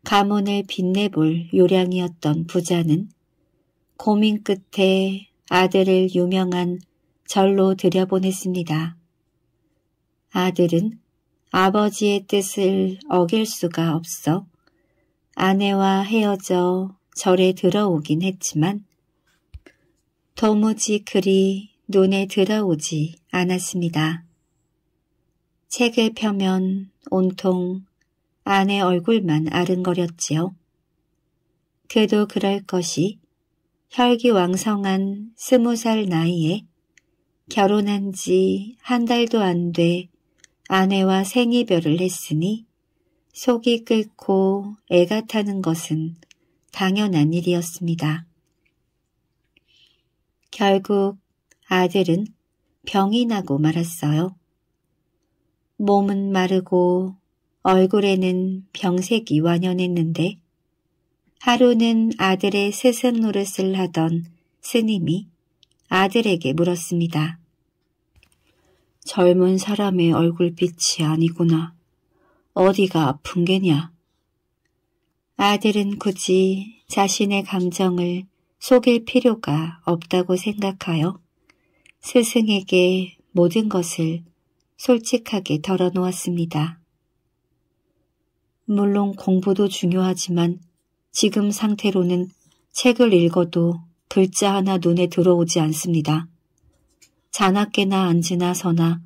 가문을 빛내볼 요량이었던 부자는 고민 끝에 아들을 유명한 절로 들여보냈습니다. 아들은 아버지의 뜻을 어길 수가 없어 아내와 헤어져 절에 들어오긴 했지만 도무지 그리 눈에 들어오지 않았습니다. 책을 펴면 온통 아내 얼굴만 아른거렸지요. 그도 그럴 것이 혈기왕성한 스무 살 나이에 결혼한 지 한 달도 안돼 아내와 생이별을 했으니 속이 끓고 애가 타는 것은 당연한 일이었습니다. 결국 아들은 병이 나고 말았어요. 몸은 마르고 얼굴에는 병색이 완연했는데 하루는 아들의 스승 노릇을 하던 스님이 아들에게 물었습니다. 젊은 사람의 얼굴빛이 아니구나. 어디가 아픈 게냐. 아들은 굳이 자신의 감정을 속일 필요가 없다고 생각하여 스승에게 모든 것을 솔직하게 덜어놓았습니다. 물론 공부도 중요하지만 지금 상태로는 책을 읽어도 글자 하나 눈에 들어오지 않습니다. 자나깨나 앉으나 서나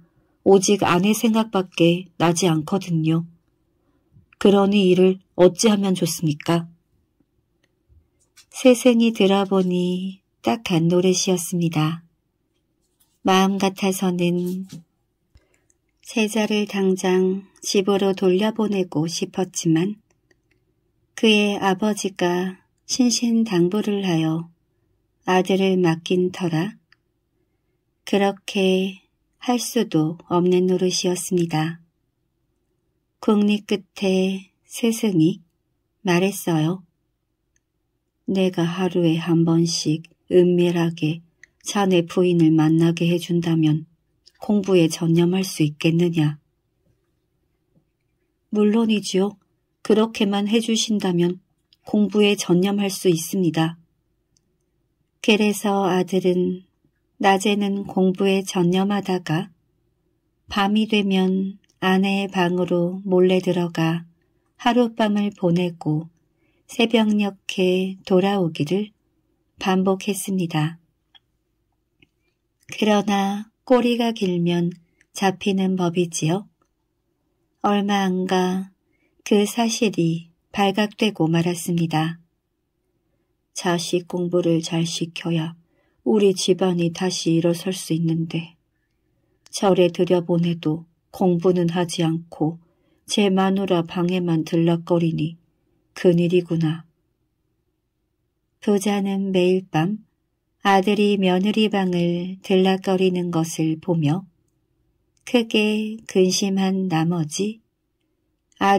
오직 아내 생각밖에 나지 않거든요. 그러니 이를 어찌하면 좋습니까? 세생이 들어보니 딱 한 노릇이었습니다. 마음 같아서는 제자를 당장 집으로 돌려보내고 싶었지만 그의 아버지가 신신당부를 하여 아들을 맡긴 터라 그렇게 할 수도 없는 노릇이었습니다. 국리 끝에 스승이 말했어요. 내가 하루에 한 번씩 은밀하게 자네 부인을 만나게 해준다면 공부에 전념할 수 있겠느냐. 물론이지요. 그렇게만 해주신다면 공부에 전념할 수 있습니다. 그래서 아들은 낮에는 공부에 전념하다가 밤이 되면 아내의 방으로 몰래 들어가 하룻밤을 보내고 새벽녘에 돌아오기를 반복했습니다. 그러나 꼬리가 길면 잡히는 법이지요. 얼마 안가 그 사실이 발각되고 말았습니다. 자식 공부를 잘 시켜야 우리 집안이 다시 일어설 수 있는데 절에 들여보내도 공부는 하지 않고 제 마누라 방에만 들락거리니 그일이구나 부자는 매일 밤 아들이 며느리 방을 들락거리는 것을 보며 크게 근심한 나머지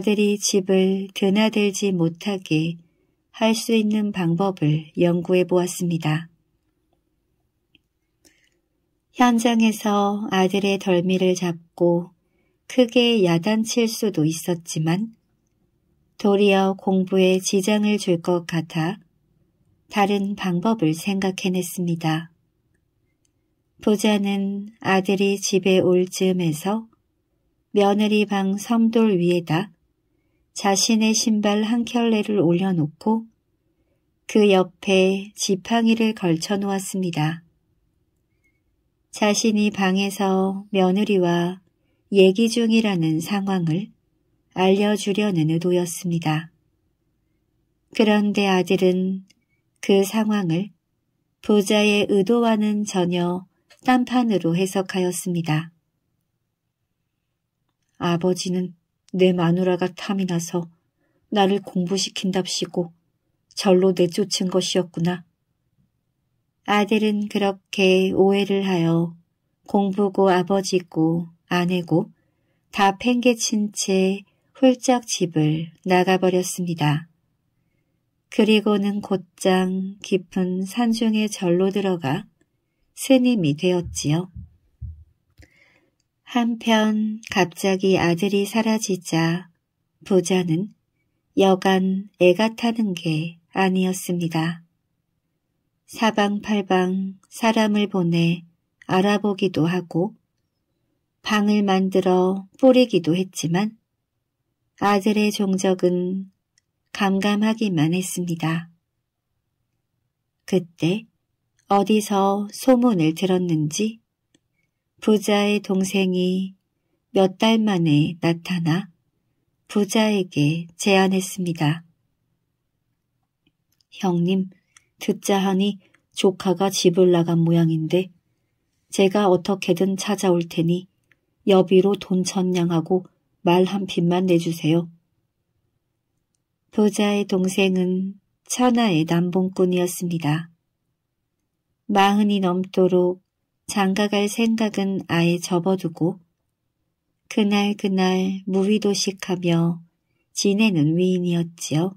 아들이 집을 드나들지 못하게 할 수 있는 방법을 연구해 보았습니다. 현장에서 아들의 덜미를 잡고 크게 야단칠 수도 있었지만 도리어 공부에 지장을 줄 것 같아 다른 방법을 생각해냈습니다. 부자는 아들이 집에 올 즈음에서 며느리 방 섬돌 위에다 자신의 신발 한 켤레를 올려놓고 그 옆에 지팡이를 걸쳐 놓았습니다. 자신이 방에서 며느리와 얘기 중이라는 상황을 알려주려는 의도였습니다. 그런데 아들은 그 상황을 부자의 의도와는 전혀 딴판으로 해석하였습니다. 아버지는 내 마누라가 탐이 나서 나를 공부시킨답시고 절로 내쫓은 것이었구나. 아들은 그렇게 오해를 하여 공부고 아버지고 아내고 다 팽개친 채 훌쩍 집을 나가버렸습니다. 그리고는 곧장 깊은 산중에 절로 들어가 스님이 되었지요. 한편 갑자기 아들이 사라지자 부자는 여간 애가 타는 게 아니었습니다. 사방팔방 사람을 보내 알아보기도 하고 방을 만들어 뿌리기도 했지만 아들의 종적은 감감하기만 했습니다. 그때 어디서 소문을 들었는지 부자의 동생이 몇 달 만에 나타나 부자에게 제안했습니다. 형님, 듣자 하니 조카가 집을 나간 모양인데 제가 어떻게든 찾아올 테니 여비로 돈 천냥하고 말한 핀만 내주세요. 도자의 동생은 천하의 남봉꾼이었습니다. 마흔이 넘도록 장가갈 생각은 아예 접어두고 그날 그날 무위도식하며 지내는 위인이었지요.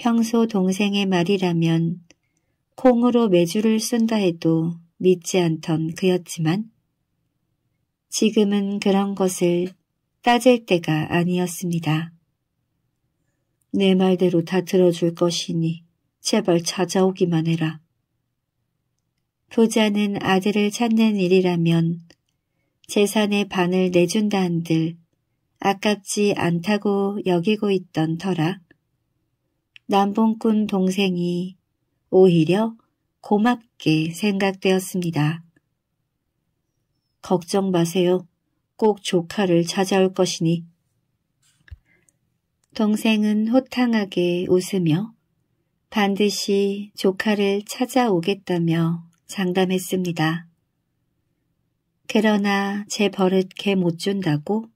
평소 동생의 말이라면 콩으로 매주를 쓴다 해도 믿지 않던 그였지만 지금은 그런 것을 따질 때가 아니었습니다. 내 말대로 다 들어줄 것이니 제발 찾아오기만 해라. 부자는 아들을 찾는 일이라면 재산의 반을 내준다 한들 아깝지 않다고 여기고 있던 터라 남봉꾼 동생이 오히려 고맙게 생각되었습니다. 걱정 마세요. 꼭 조카를 찾아올 것이니. 동생은 호탕하게 웃으며 반드시 조카를 찾아오겠다며 장담했습니다. 그러나 제 버릇 개 못 준다고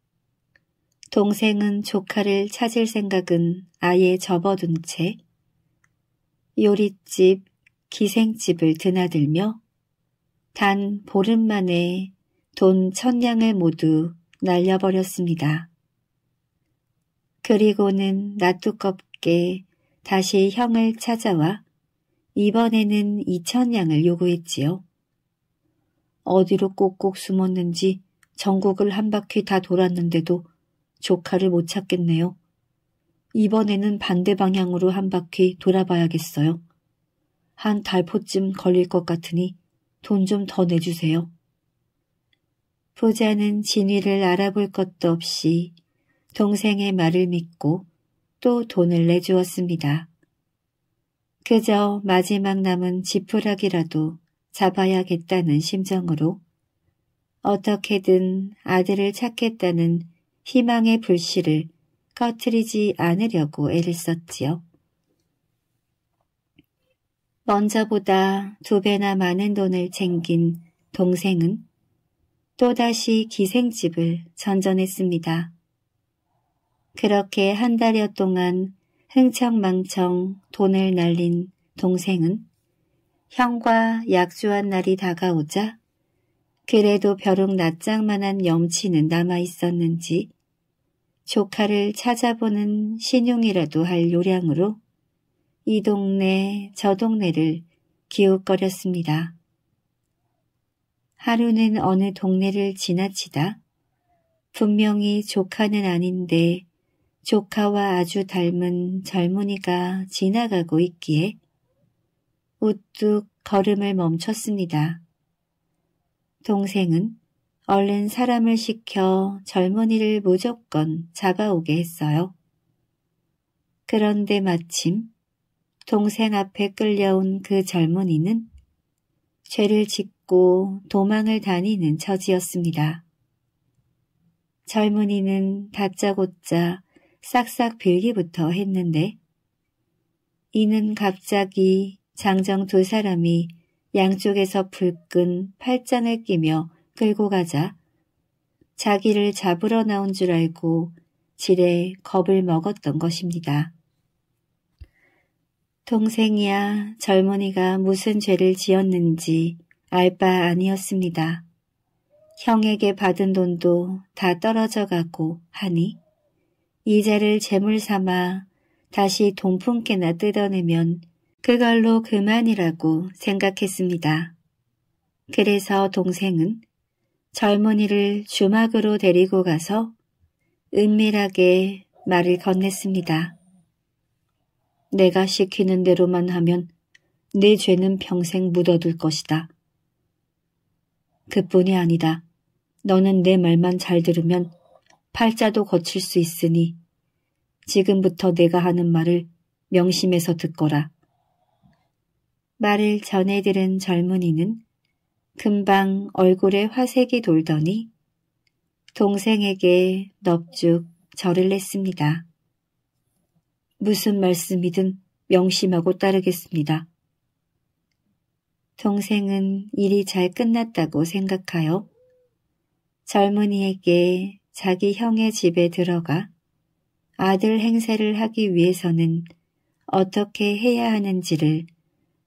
동생은 조카를 찾을 생각은 아예 접어둔 채 요릿집, 기생집을 드나들며 단 보름 만에 돈 천냥을 모두 날려버렸습니다. 그리고는 나뚜껍게 다시 형을 찾아와 이번에는 이천냥을 요구했지요. 어디로 꼭꼭 숨었는지 전국을 한 바퀴 다 돌았는데도 조카를 못 찾겠네요. 이번에는 반대 방향으로 한 바퀴 돌아봐야겠어요. 한 달포쯤 걸릴 것 같으니 돈 좀 더 내주세요. 부자는 진위를 알아볼 것도 없이 동생의 말을 믿고 또 돈을 내주었습니다. 그저 마지막 남은 지푸라기라도 잡아야겠다는 심정으로 어떻게든 아들을 찾겠다는 희망의 불씨를 꺼트리지 않으려고 애를 썼지요. 먼저보다 두 배나 많은 돈을 챙긴 동생은 또다시 기생집을 전전했습니다. 그렇게 한 달여 동안 흥청망청 돈을 날린 동생은 형과 약주한 날이 다가오자 그래도 벼룩 낯짝만한 염치는 남아 있었는지 조카를 찾아보는 신용이라도 할 요량으로 이 동네 저 동네를 기웃거렸습니다. 하루는 어느 동네를 지나치다 분명히 조카는 아닌데 조카와 아주 닮은 젊은이가 지나가고 있기에 우뚝 걸음을 멈췄습니다. 동생은 얼른 사람을 시켜 젊은이를 무조건 잡아오게 했어요. 그런데 마침 동생 앞에 끌려온 그 젊은이는 죄를 짓고 도망을 다니는 처지였습니다. 젊은이는 다짜고짜 싹싹 빌기부터 했는데 이는 갑자기 장정 두 사람이 양쪽에서 불끈 팔짱을 끼며 끌고 가자 자기를 잡으러 나온 줄 알고 지레 겁을 먹었던 것입니다. 동생이야 젊은이가 무슨 죄를 지었는지 알 바 아니었습니다. 형에게 받은 돈도 다 떨어져 가고 하니 이자를 재물 삼아 다시 돈푼께나 뜯어내면 그걸로 그만이라고 생각했습니다. 그래서 동생은 젊은이를 주막으로 데리고 가서 은밀하게 말을 건넸습니다. 내가 시키는 대로만 하면 네 죄는 평생 묻어둘 것이다. 그뿐이 아니다. 너는 내 말만 잘 들으면 팔자도 거칠 수 있으니 지금부터 내가 하는 말을 명심해서 듣거라. 말을 전해 들은 젊은이는 금방 얼굴에 화색이 돌더니 동생에게 넙죽 절을 냈습니다. 무슨 말씀이든 명심하고 따르겠습니다. 동생은 일이 잘 끝났다고 생각하여 젊은이에게 자기 형의 집에 들어가 아들 행세를 하기 위해서는 어떻게 해야 하는지를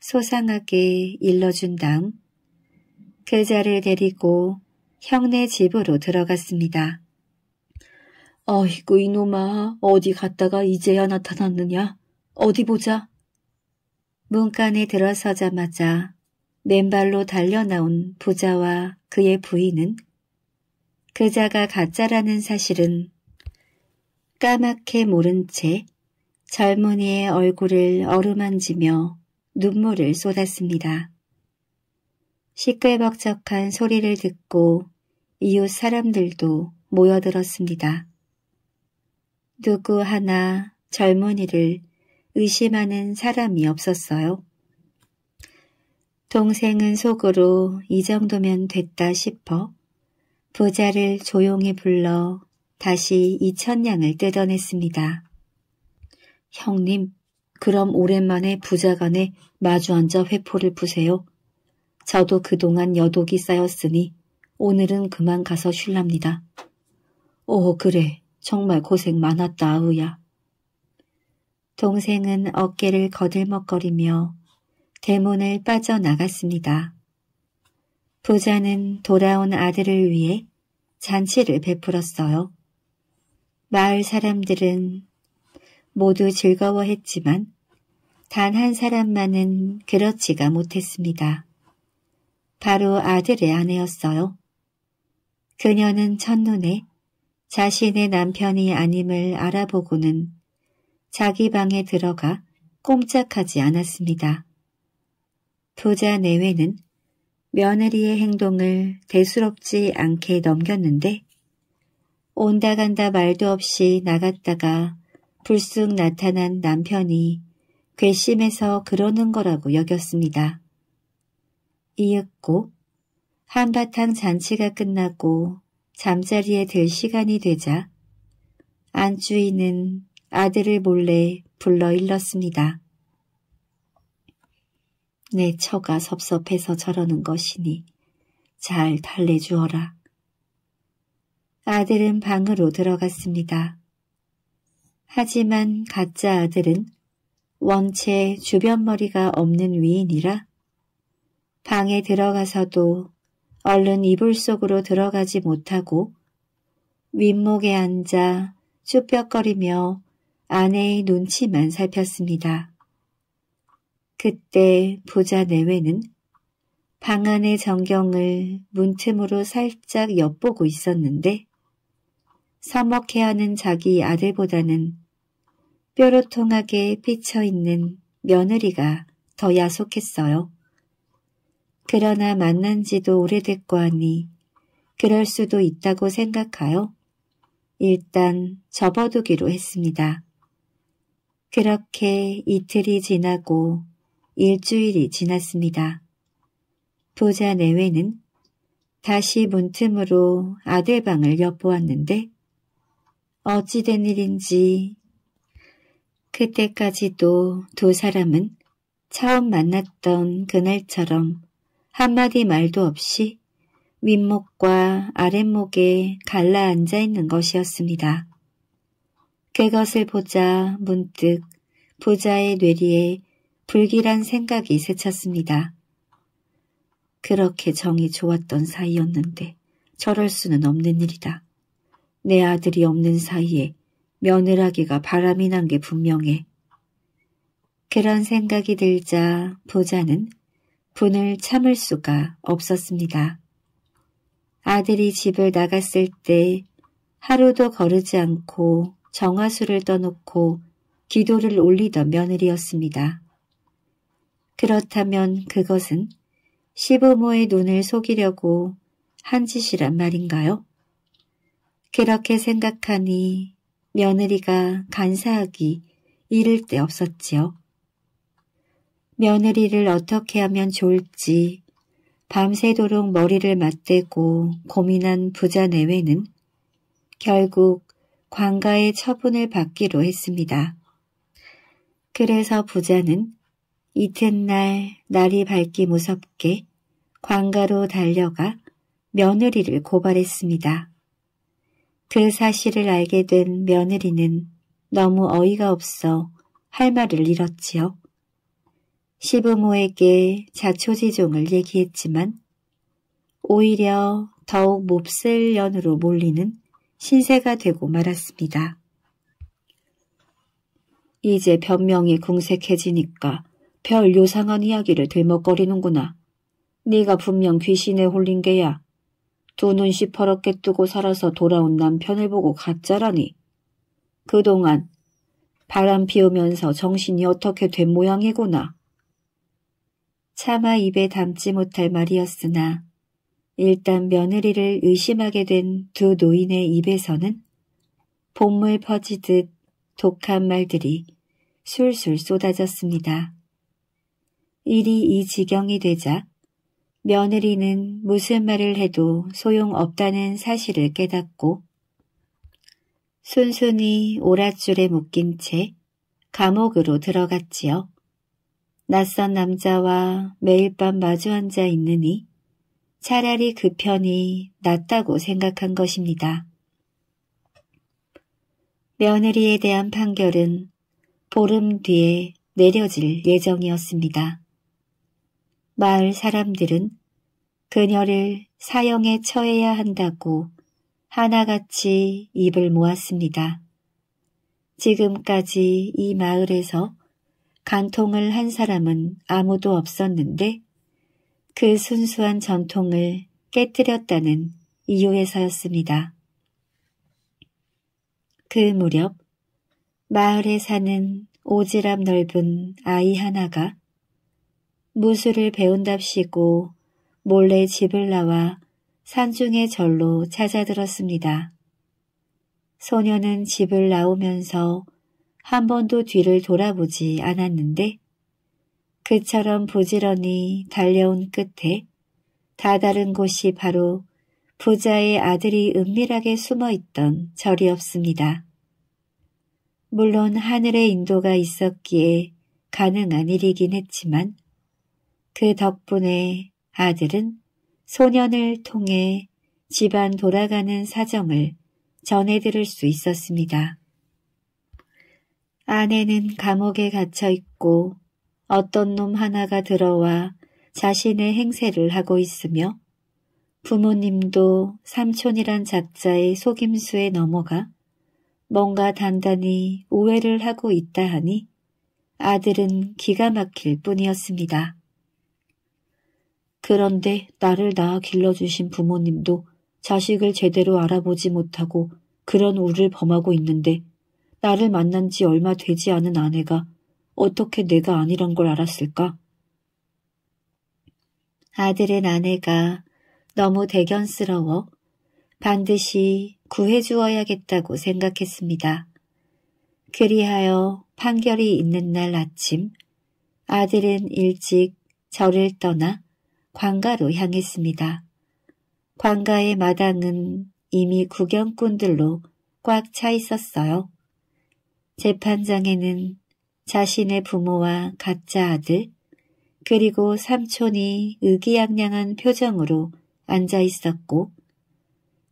소상하게 일러준 다음 그자를 데리고 형네 집으로 들어갔습니다. 아이고 이놈아 어디 갔다가 이제야 나타났느냐? 어디 보자. 문간에 들어서자마자 맨발로 달려나온 부자와 그의 부인은 그자가 가짜라는 사실은 까맣게 모른 채 젊은이의 얼굴을 어루만지며 눈물을 쏟았습니다. 시끌벅적한 소리를 듣고 이웃 사람들도 모여들었습니다. 누구 하나 젊은이를 의심하는 사람이 없었어요. 동생은 속으로 이 정도면 됐다 싶어 부자를 조용히 불러 다시 이천냥을 뜯어냈습니다. 형님, 그럼 오랜만에 부자간에 마주앉아 회포를 푸세요. 저도 그동안 여독이 쌓였으니 오늘은 그만 가서 쉴랍니다. 오 그래 정말 고생 많았다 아우야 동생은 어깨를 거들먹거리며 대문을 빠져나갔습니다. 부자는 돌아온 아들을 위해 잔치를 베풀었어요. 마을 사람들은 모두 즐거워했지만 단한 사람만은 그렇지가 못했습니다. 바로 아들의 아내였어요. 그녀는 첫눈에 자신의 남편이 아님을 알아보고는 자기 방에 들어가 꼼짝하지 않았습니다. 부자 내외는 며느리의 행동을 대수롭지 않게 넘겼는데 온다 간다 말도 없이 나갔다가 불쑥 나타난 남편이 괘씸해서 그러는 거라고 여겼습니다. 이윽고 한바탕 잔치가 끝나고 잠자리에 들 시간이 되자 안주인은 아들을 몰래 불러 일렀습니다. 내 처가 섭섭해서 저러는 것이니 잘 달래주어라. 아들은 방으로 들어갔습니다. 하지만 가짜 아들은 원체 주변머리가 없는 위인이라 방에 들어가서도 얼른 이불 속으로 들어가지 못하고 윗목에 앉아 쭈뼛거리며 아내의 눈치만 살폈습니다. 그때 부자 내외는 방 안의 전경을 문틈으로 살짝 엿보고 있었는데 서먹해하는 자기 아들보다는 뼈로 통하게 비쳐 있는 며느리가 더 야속했어요. 그러나 만난 지도 오래됐고 하니 그럴 수도 있다고 생각하여 일단 접어두기로 했습니다. 그렇게 이틀이 지나고 일주일이 지났습니다. 부자 내외는 다시 문틈으로 아들 방을 엿보았는데 어찌된 일인지 그때까지도 두 사람은 처음 만났던 그날처럼 한마디 말도 없이 윗목과 아랫목에 갈라앉아 있는 것이었습니다. 그것을 보자 문득 부자의 뇌리에 불길한 생각이 스쳤습니다. 그렇게 정이 좋았던 사이였는데 저럴 수는 없는 일이다. 내 아들이 없는 사이에 며느라기가 바람이 난 게 분명해. 그런 생각이 들자 부자는 분을 참을 수가 없었습니다. 아들이 집을 나갔을 때 하루도 거르지 않고 정화수를 떠놓고 기도를 올리던 며느리였습니다. 그렇다면 그것은 시부모의 눈을 속이려고 한 짓이란 말인가요? 그렇게 생각하니 며느리가 간사하기 이를 데 없었지요. 며느리를 어떻게 하면 좋을지 밤새도록 머리를 맞대고 고민한 부자 내외는 결국 관가의 처분을 받기로 했습니다. 그래서 부자는 이튿날 날이 밝기 무섭게 관가로 달려가 며느리를 고발했습니다. 그 사실을 알게 된 며느리는 너무 어이가 없어 할 말을 잃었지요. 시부모에게 자초지종을 얘기했지만 오히려 더욱 몹쓸 연으로 몰리는 신세가 되고 말았습니다. 이제 변명이 궁색해지니까 별 요상한 이야기를 들먹거리는구나. 네가 분명 귀신에 홀린 게야. 두눈 시퍼렇게 뜨고 살아서 돌아온 남편을 보고 가짜라니. 그동안 바람 피우면서 정신이 어떻게 된 모양이구나. 차마 입에 담지 못할 말이었으나 일단 며느리를 의심하게 된 두 노인의 입에서는 봄물 퍼지듯 독한 말들이 술술 쏟아졌습니다. 일이 이 지경이 되자 며느리는 무슨 말을 해도 소용없다는 사실을 깨닫고 순순히 오랏줄에 묶인 채 감옥으로 들어갔지요. 낯선 남자와 매일 밤 마주 앉아 있느니 차라리 그 편이 낫다고 생각한 것입니다. 며느리에 대한 판결은 보름 뒤에 내려질 예정이었습니다. 마을 사람들은 그녀를 사형에 처해야 한다고 하나같이 입을 모았습니다. 지금까지 이 마을에서 간통을 한 사람은 아무도 없었는데 그 순수한 전통을 깨뜨렸다는 이유에서였습니다. 그 무렵 마을에 사는 오지랖 넓은 아이 하나가 무술을 배운답시고 몰래 집을 나와 산중의 절로 찾아들었습니다. 소녀는 집을 나오면서 한 번도 뒤를 돌아보지 않았는데 그처럼 부지런히 달려온 끝에 다다른 곳이 바로 부자의 아들이 은밀하게 숨어있던 절이었습니다. 물론 하늘의 인도가 있었기에 가능한 일이긴 했지만 그 덕분에 아들은 소년을 통해 집안 돌아가는 사정을 전해들을 수 있었습니다. 아내는 감옥에 갇혀 있고 어떤 놈 하나가 들어와 자신의 행세를 하고 있으며 부모님도 삼촌이란 작자의 속임수에 넘어가 뭔가 단단히 우회를 하고 있다 하니 아들은 기가 막힐 뿐이었습니다. 그런데 나를 낳아 길러주신 부모님도 자식을 제대로 알아보지 못하고 그런 우를 범하고 있는데 나를 만난 지 얼마 되지 않은 아내가 어떻게 내가 아니란 걸 알았을까? 아들은 아내가 너무 대견스러워 반드시 구해주어야겠다고 생각했습니다. 그리하여 판결이 있는 날 아침 아들은 일찍 저를 떠나 광가로 향했습니다. 광가의 마당은 이미 구경꾼들로 꽉 차 있었어요. 재판장에는 자신의 부모와 가짜 아들 그리고 삼촌이 의기양양한 표정으로 앉아 있었고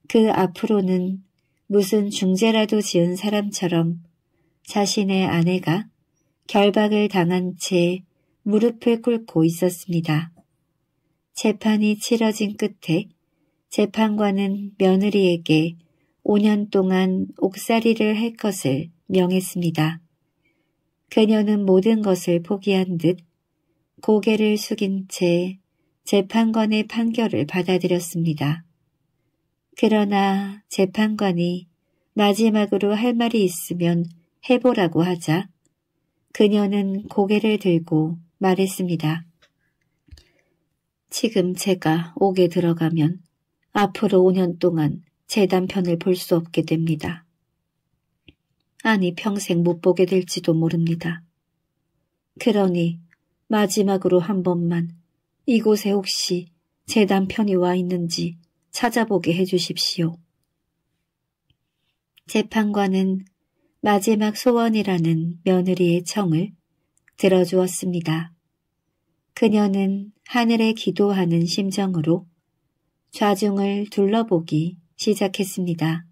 그 앞으로는 무슨 중재라도 지은 사람처럼 자신의 아내가 결박을 당한 채 무릎을 꿇고 있었습니다. 재판이 치러진 끝에 재판관은 며느리에게 5년 동안 옥살이를 할 것을 명했습니다. 그녀는 모든 것을 포기한 듯 고개를 숙인 채 재판관의 판결을 받아들였습니다. 그러나 재판관이 마지막으로 할 말이 있으면 해보라고 하자 그녀는 고개를 들고 말했습니다. 지금 제가 옥에 들어가면 앞으로 5년 동안 재단 편을 볼 수 없게 됩니다. 아니 평생 못 보게 될지도 모릅니다. 그러니 마지막으로 한 번만 이곳에 혹시 제 남편이 와 있는지 찾아보게 해주십시오. 재판관은 마지막 소원이라는 며느리의 청을 들어주었습니다. 그녀는 하늘에 기도하는 심정으로 좌중을 둘러보기 시작했습니다.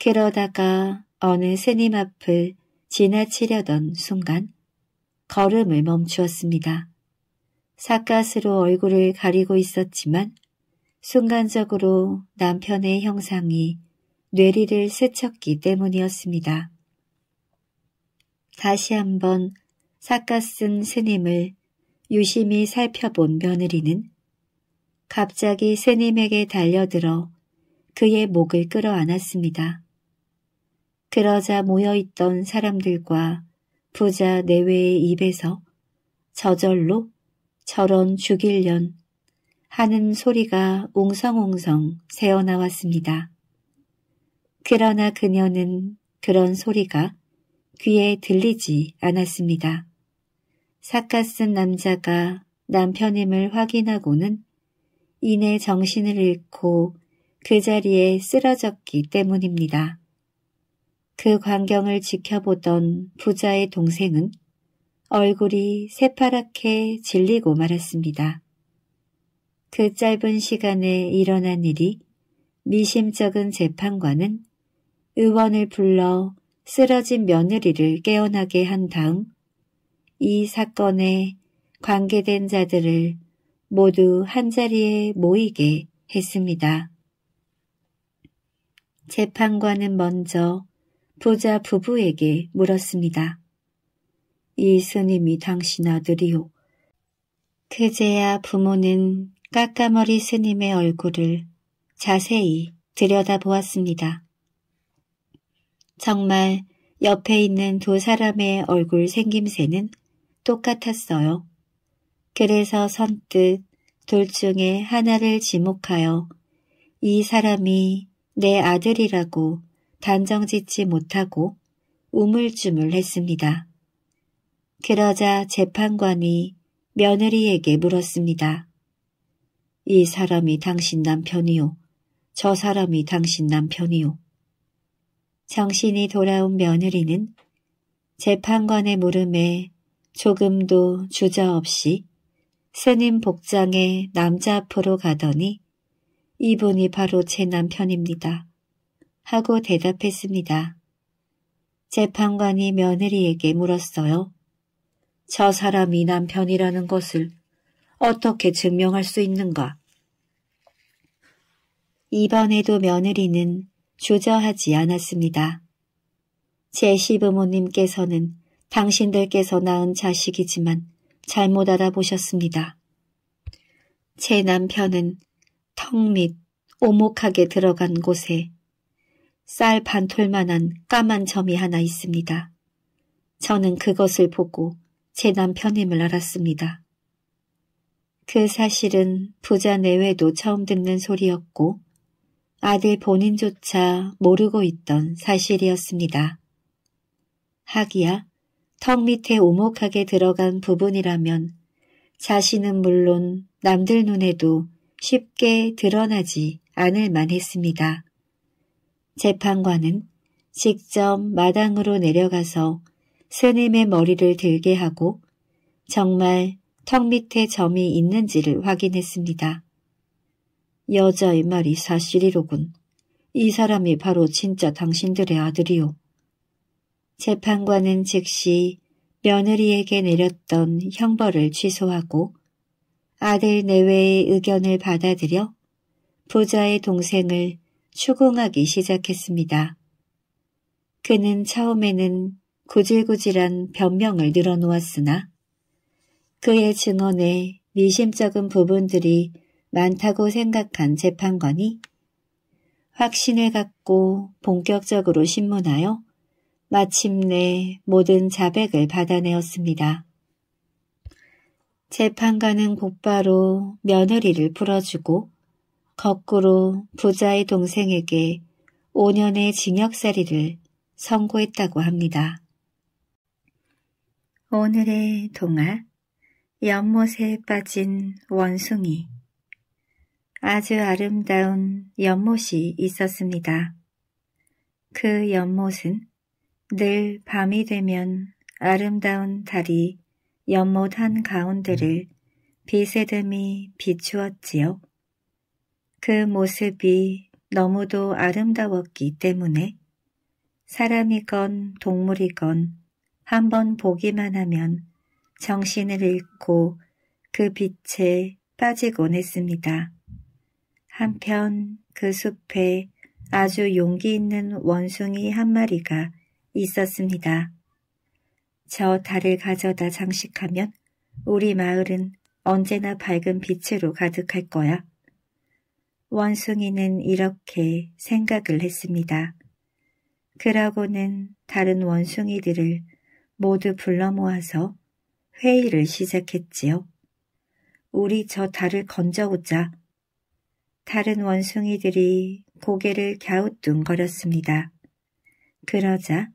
그러다가 어느 스님 앞을 지나치려던 순간 걸음을 멈추었습니다. 사가스로 얼굴을 가리고 있었지만 순간적으로 남편의 형상이 뇌리를 스쳤기 때문이었습니다. 다시 한번 사가쓴 스님을 유심히 살펴본 며느리는 갑자기 스님에게 달려들어 그의 목을 끌어안았습니다. 그러자 모여있던 사람들과 부자 내외의 입에서 저절로 저런 죽일년 하는 소리가 웅성웅성 새어나왔습니다. 그러나 그녀는 그런 소리가 귀에 들리지 않았습니다. 사카 쓴 남자가 남편임을 확인하고는 이내 정신을 잃고 그 자리에 쓰러졌기 때문입니다. 그 광경을 지켜보던 부자의 동생은 얼굴이 새파랗게 질리고 말았습니다. 그 짧은 시간에 일어난 일이 미심쩍은 재판관은 의원을 불러 쓰러진 며느리를 깨어나게 한 다음 이 사건에 관계된 자들을 모두 한자리에 모이게 했습니다. 재판관은 먼저 부자 부부에게 물었습니다. 이 스님이 당신 아들이오 그제야 부모는 까까머리 스님의 얼굴을 자세히 들여다보았습니다. 정말 옆에 있는 두 사람의 얼굴 생김새는 똑같았어요. 그래서 선뜻 둘 중에 하나를 지목하여 이 사람이 내 아들이라고 단정짓지 못하고 우물쭈물했습니다. 그러자 재판관이 며느리에게 물었습니다. 이 사람이 당신 남편이요. 저 사람이 당신 남편이요. 정신이 돌아온 며느리는 재판관의 물음에 조금도 주저없이 새님 복장에 남자 앞으로 가더니 이분이 바로 제 남편입니다. 하고 대답했습니다. 재판관이 며느리에게 물었어요. 저 사람이 남편이라는 것을 어떻게 증명할 수 있는가? 이번에도 며느리는 주저하지 않았습니다. 제 시부모님께서는 당신들께서 낳은 자식이지만 잘못 알아보셨습니다. 제 남편은 턱 밑 오목하게 들어간 곳에 쌀 반톨만한 까만 점이 하나 있습니다. 저는 그것을 보고 제 남편임을 알았습니다. 그 사실은 부자 내외도 처음 듣는 소리였고 아들 본인조차 모르고 있던 사실이었습니다. 하기야 턱 밑에 오목하게 들어간 부분이라면 자신은 물론 남들 눈에도 쉽게 드러나지 않을 만했습니다. 재판관은 직접 마당으로 내려가서 스님의 머리를 들게 하고 정말 턱 밑에 점이 있는지를 확인했습니다. 여자의 말이 사실이로군. 이 사람이 바로 진짜 당신들의 아들이오 재판관은 즉시 며느리에게 내렸던 형벌을 취소하고 아들 내외의 의견을 받아들여 부자의 동생을 추궁하기 시작했습니다. 그는 처음에는 구질구질한 변명을 늘어놓았으나 그의 증언에 미심쩍은 부분들이 많다고 생각한 재판관이 확신을 갖고 본격적으로 신문하여 마침내 모든 자백을 받아내었습니다. 재판관은 곧바로 며느리를 풀어주고 거꾸로 부자의 동생에게 5년의 징역살이를 선고했다고 합니다. 오늘의 동화 연못에 빠진 원숭이 아주 아름다운 연못이 있었습니다. 그 연못은 늘 밤이 되면 아름다운 달이 연못 한 가운데를 비세듬이 비추었지요. 그 모습이 너무도 아름다웠기 때문에 사람이건 동물이건 한번 보기만 하면 정신을 잃고 그 빛에 빠지곤 했습니다. 한편 그 숲에 아주 용기 있는 원숭이 한 마리가 있었습니다. 저 달을 가져다 장식하면 우리 마을은 언제나 밝은 빛으로 가득할 거야. 원숭이는 이렇게 생각을 했습니다. 그러고는 다른 원숭이들을 모두 불러 모아서 회의를 시작했지요. 우리 저 달을 건져오자. 다른 원숭이들이 고개를 갸우뚱거렸습니다. 그러자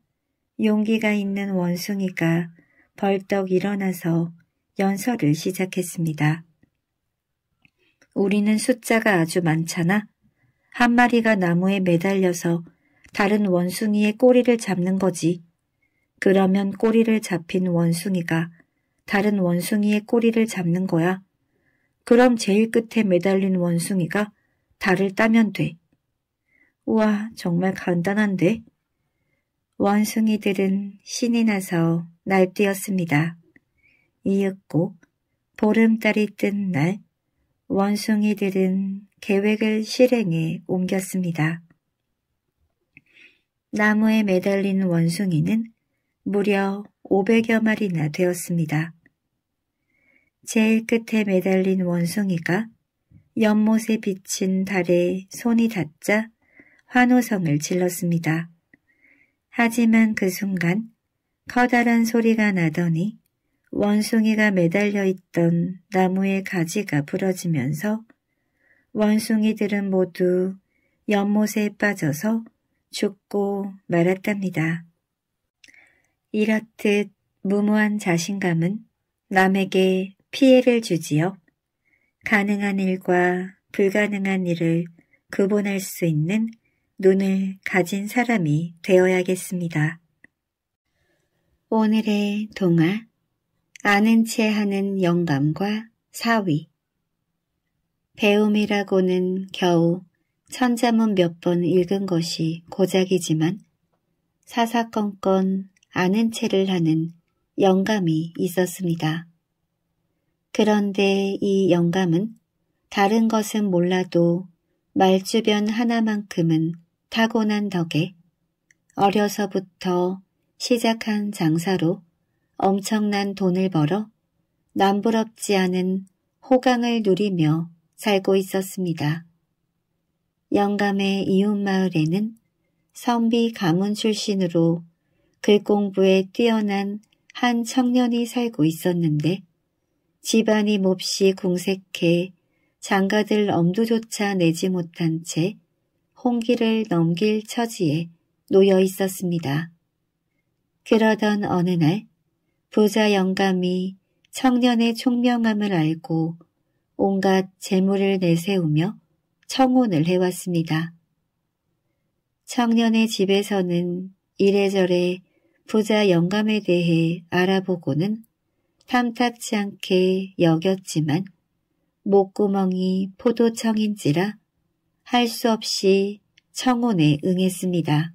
용기가 있는 원숭이가 벌떡 일어나서 연설을 시작했습니다. 우리는 숫자가 아주 많잖아. 한 마리가 나무에 매달려서 다른 원숭이의 꼬리를 잡는 거지. 그러면 꼬리를 잡힌 원숭이가 다른 원숭이의 꼬리를 잡는 거야. 그럼 제일 끝에 매달린 원숭이가 달을 따면 돼. 우와, 정말 간단한데? 원숭이들은 신이 나서 날뛰었습니다. 이윽고 보름달이 뜬 날 원숭이들은 계획을 실행에 옮겼습니다. 나무에 매달린 원숭이는 무려 500여 마리나 되었습니다. 제일 끝에 매달린 원숭이가 연못에 비친 달에 손이 닿자 환호성을 질렀습니다. 하지만 그 순간 커다란 소리가 나더니 원숭이가 매달려 있던 나무의 가지가 부러지면서 원숭이들은 모두 연못에 빠져서 죽고 말았답니다. 이렇듯 무모한 자신감은 남에게 피해를 주지요. 가능한 일과 불가능한 일을 구분할 수 있는 눈을 가진 사람이 되어야겠습니다. 오늘의 동화 아는 채 하는 영감과 사위 배움이라고는 겨우 천자문 몇 번 읽은 것이 고작이지만 사사건건 아는 채를 하는 영감이 있었습니다. 그런데 이 영감은 다른 것은 몰라도 말주변 하나만큼은 타고난 덕에 어려서부터 시작한 장사로 엄청난 돈을 벌어 남부럽지 않은 호강을 누리며 살고 있었습니다. 영감의 이웃마을에는 선비 가문 출신으로 글공부에 뛰어난 한 청년이 살고 있었는데 집안이 몹시 궁색해 장가들 엄두조차 내지 못한 채 홍기를 넘길 처지에 놓여 있었습니다. 그러던 어느 날 부자 영감이 청년의 총명함을 알고 온갖 재물을 내세우며 청혼을 해왔습니다. 청년의 집에서는 이래저래 부자 영감에 대해 알아보고는 탐탁치 않게 여겼지만 목구멍이 포도청인지라 할수 없이 청혼에 응했습니다.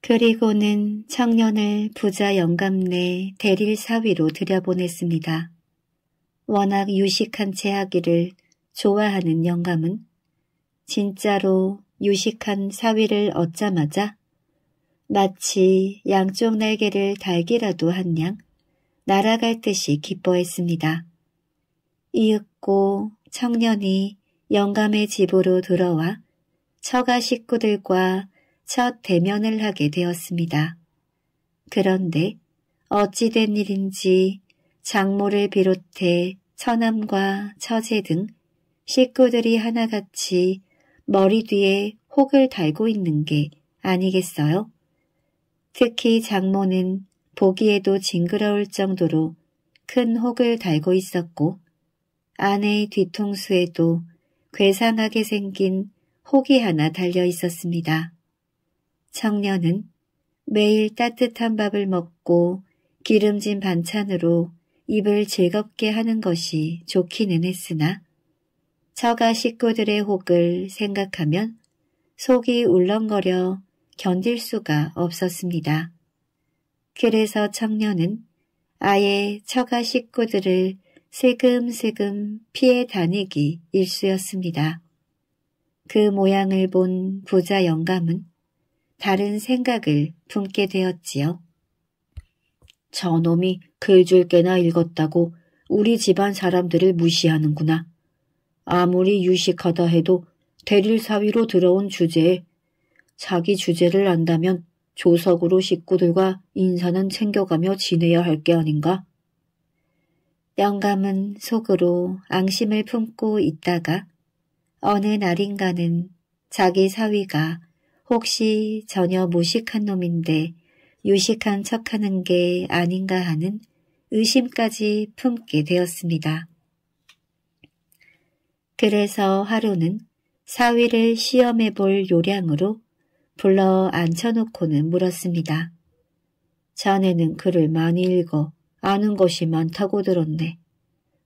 그리고는 청년을 부자 영감내 대릴 사위로 들여보냈습니다. 워낙 유식한 재하기를 좋아하는 영감은 진짜로 유식한 사위를 얻자마자 마치 양쪽 날개를 달기라도 한 양 날아갈 듯이 기뻐했습니다. 이윽고 청년이 영감의 집으로 돌아와 처가 식구들과 첫 대면을 하게 되었습니다. 그런데 어찌된 일인지 장모를 비롯해 처남과 처제 등 식구들이 하나같이 머리 뒤에 혹을 달고 있는 게 아니겠어요? 특히 장모는 보기에도 징그러울 정도로 큰 혹을 달고 있었고 아내의 뒤통수에도 괴상하게 생긴 혹이 하나 달려 있었습니다. 청년은 매일 따뜻한 밥을 먹고 기름진 반찬으로 입을 즐겁게 하는 것이 좋기는 했으나 처가 식구들의 혹을 생각하면 속이 울렁거려 견딜 수가 없었습니다. 그래서 청년은 아예 처가 식구들을 세금세금 피해 다니기 일쑤였습니다. 그 모양을 본 부자 영감은 다른 생각을 품게 되었지요. 저놈이 글줄 게나 읽었다고 우리 집안 사람들을 무시하는구나. 아무리 유식하다 해도 대릴 사위로 들어온 주제에 자기 주제를 안다면 조석으로 식구들과 인사는 챙겨가며 지내야 할 게 아닌가? 영감은 속으로 앙심을 품고 있다가 어느 날인가는 자기 사위가 혹시 전혀 무식한 놈인데 유식한 척하는 게 아닌가 하는 의심까지 품게 되었습니다. 그래서 하루는 사위를 시험해 볼 요량으로 불러 앉혀놓고는 물었습니다. 전에는 글을 많이 읽어 아는 것이 많다고 들었네.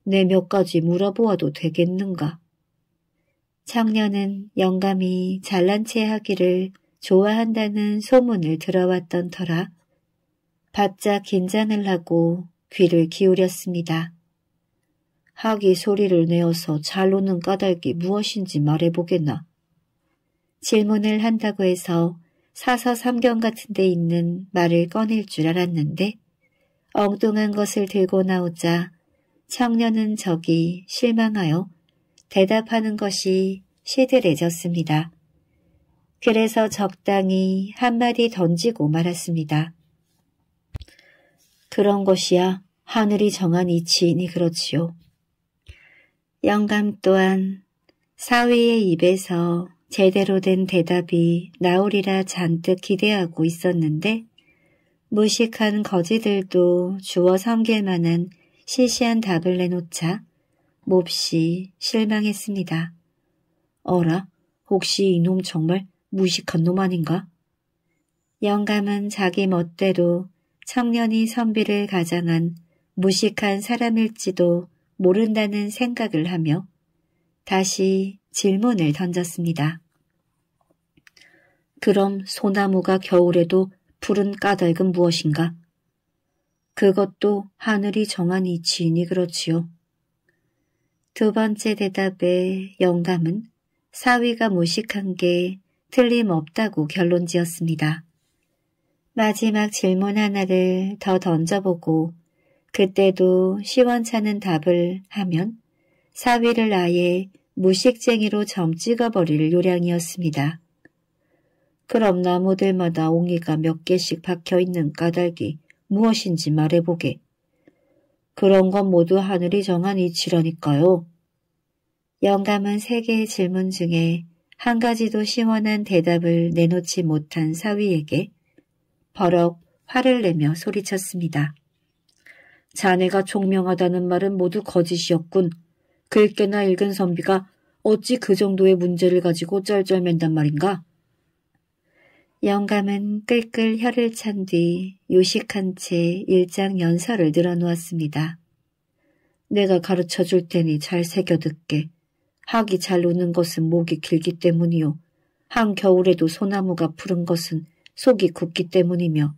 내 몇 가지 물어보아도 되겠는가? 청년은 영감이 잘난 체 하기를 좋아한다는 소문을 들어왔던 터라 바짝 긴장을 하고 귀를 기울였습니다. 하기 소리를 내어서 잘 노는 까닭이 무엇인지 말해보겠나. 질문을 한다고 해서 사서삼경 같은 데 있는 말을 꺼낼 줄 알았는데 엉뚱한 것을 들고 나오자 청년은 저기 실망하여 대답하는 것이 시들해졌습니다. 그래서 적당히 한마디 던지고 말았습니다. 그런 것이야 하늘이 정한 이치이니 그렇지요. 영감 또한 사위의 입에서 제대로 된 대답이 나오리라 잔뜩 기대하고 있었는데 무식한 거지들도 주워 섬길 만한 시시한 답을 내놓자 몹시 실망했습니다. 어라, 혹시 이놈 정말 무식한 놈 아닌가? 영감은 자기 멋대로 청년이 선비를 가장한 무식한 사람일지도 모른다는 생각을 하며 다시 질문을 던졌습니다. 그럼 소나무가 겨울에도 푸른 까닭은 무엇인가? 그것도 하늘이 정한 이치이니 그렇지요. 두 번째 대답에 영감은 사위가 무식한 게 틀림없다고 결론 지었습니다. 마지막 질문 하나를 더 던져보고 그때도 시원찮은 답을 하면 사위를 아예 무식쟁이로 점 찍어버릴 요량이었습니다. 그럼 나무들마다 옹이가 몇 개씩 박혀있는 까닭이 무엇인지 말해보게. 그런 건 모두 하늘이 정한 이치라니까요. 영감은 세 개의 질문 중에 한 가지도 시원한 대답을 내놓지 못한 사위에게 버럭 화를 내며 소리쳤습니다. 자네가 총명하다는 말은 모두 거짓이었군. 글깨나 읽은 선비가 어찌 그 정도의 문제를 가지고 쩔쩔맨단 말인가? 영감은 끌끌 혀를 찬 뒤 요식한 채 일장 연설을 늘어놓았습니다. 내가 가르쳐 줄 테니 잘 새겨 듣게. 학이 잘 노는 것은 목이 길기 때문이요. 한겨울에도 소나무가 푸른 것은 속이 굳기 때문이며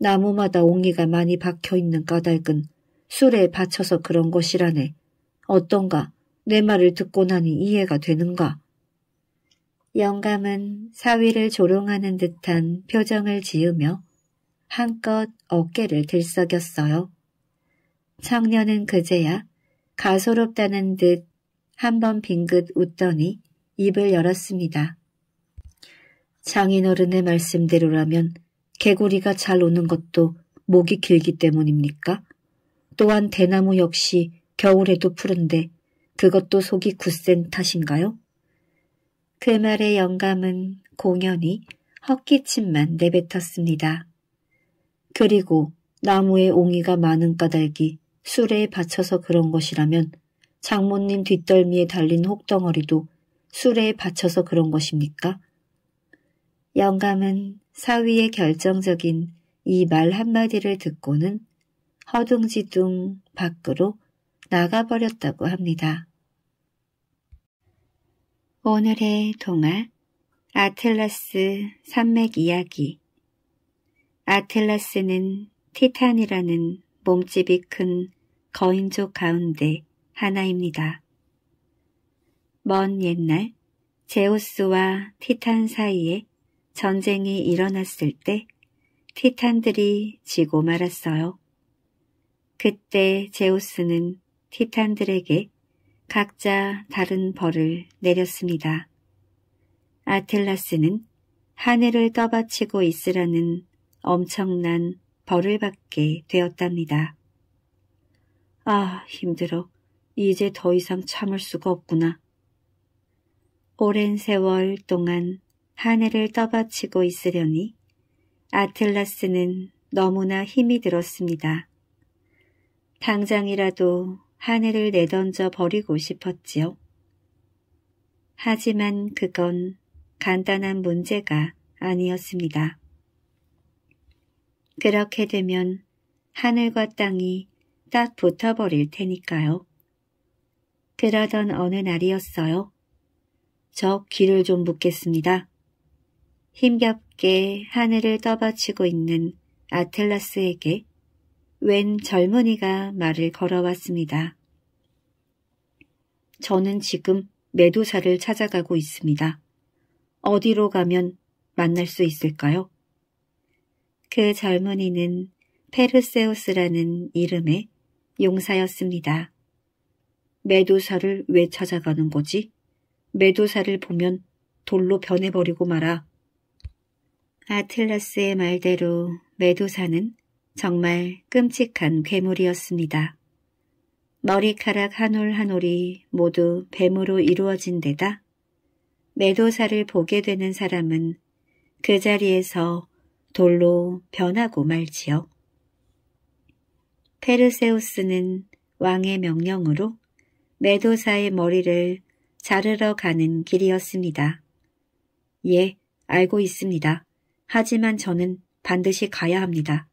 나무마다 옹이가 많이 박혀있는 까닭은 술에 받쳐서 그런 것이라네. 어떤가 내 말을 듣고 나니 이해가 되는가? 영감은 사위를 조롱하는 듯한 표정을 지으며 한껏 어깨를 들썩였어요. 청년은 그제야 가소롭다는 듯 한 번 빙긋 웃더니 입을 열었습니다. 장인어른의 말씀대로라면 개구리가 잘 오는 것도 목이 길기 때문입니까? 또한 대나무 역시 겨울에도 푸른데 그것도 속이 굳센 탓인가요? 그 말의 영감은 공연히 헛기침만 내뱉었습니다. 그리고 나무에 옹이가 많은 까닭이 수레에 받쳐서 그런 것이라면 장모님 뒷덜미에 달린 혹덩어리도 수레에 받쳐서 그런 것입니까? 영감은 사위의 결정적인 이 말 한마디를 듣고는 허둥지둥 밖으로 나가버렸다고 합니다. 오늘의 동화 아틀라스 산맥 이야기 아틀라스는 티탄이라는 몸집이 큰 거인족 가운데 하나입니다. 먼 옛날 제우스와 티탄 사이에 전쟁이 일어났을 때 티탄들이 지고 말았어요. 그때 제우스는 티탄들에게 각자 다른 벌을 내렸습니다. 아틀라스는 하늘을 떠받치고 있으라는 엄청난 벌을 받게 되었답니다. 아, 힘들어. 이제 더 이상 참을 수가 없구나. 오랜 세월 동안 하늘을 떠받치고 있으려니 아틀라스는 너무나 힘이 들었습니다. 당장이라도 하늘을 내던져 버리고 싶었지요. 하지만 그건 간단한 문제가 아니었습니다. 그렇게 되면 하늘과 땅이 딱 붙어버릴 테니까요. 그러던 어느 날이었어요. 저 귀를 좀 묶겠습니다. 힘겹게 하늘을 떠받치고 있는 아틀라스에게 웬 젊은이가 말을 걸어왔습니다. 저는 지금 매도사를 찾아가고 있습니다. 어디로 가면 만날 수 있을까요? 그 젊은이는 페르세우스라는 이름의 용사였습니다. 매도사를 왜 찾아가는 거지? 매도사를 보면 돌로 변해버리고 말아. 아틀라스의 말대로 매도사는 정말 끔찍한 괴물이었습니다. 머리카락 한 올 한 올이 모두 뱀으로 이루어진 데다 매도사를 보게 되는 사람은 그 자리에서 돌로 변하고 말지요. 페르세우스는 왕의 명령으로 매도사의 머리를 자르러 가는 길이었습니다. 예, 알고 있습니다. 하지만 저는 반드시 가야 합니다.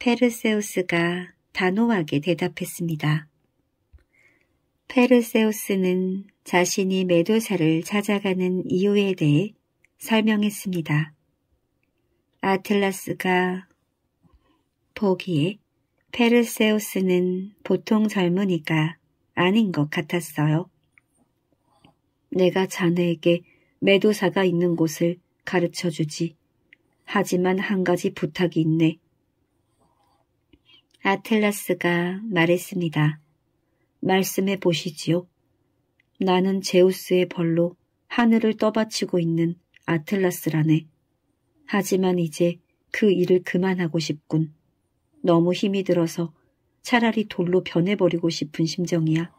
페르세우스가 단호하게 대답했습니다. 페르세우스는 자신이 메도사를 찾아가는 이유에 대해 설명했습니다. 아틀라스가 보기에 페르세우스는 보통 젊으니까 아닌 것 같았어요. 내가 자네에게 메도사가 있는 곳을 가르쳐 주지. 하지만 한 가지 부탁이 있네. 아틀라스가 말했습니다. 말씀해 보시지요. 나는 제우스의 벌로 하늘을 떠받치고 있는 아틀라스라네. 하지만 이제 그 일을 그만하고 싶군. 너무 힘이 들어서 차라리 돌로 변해버리고 싶은 심정이야.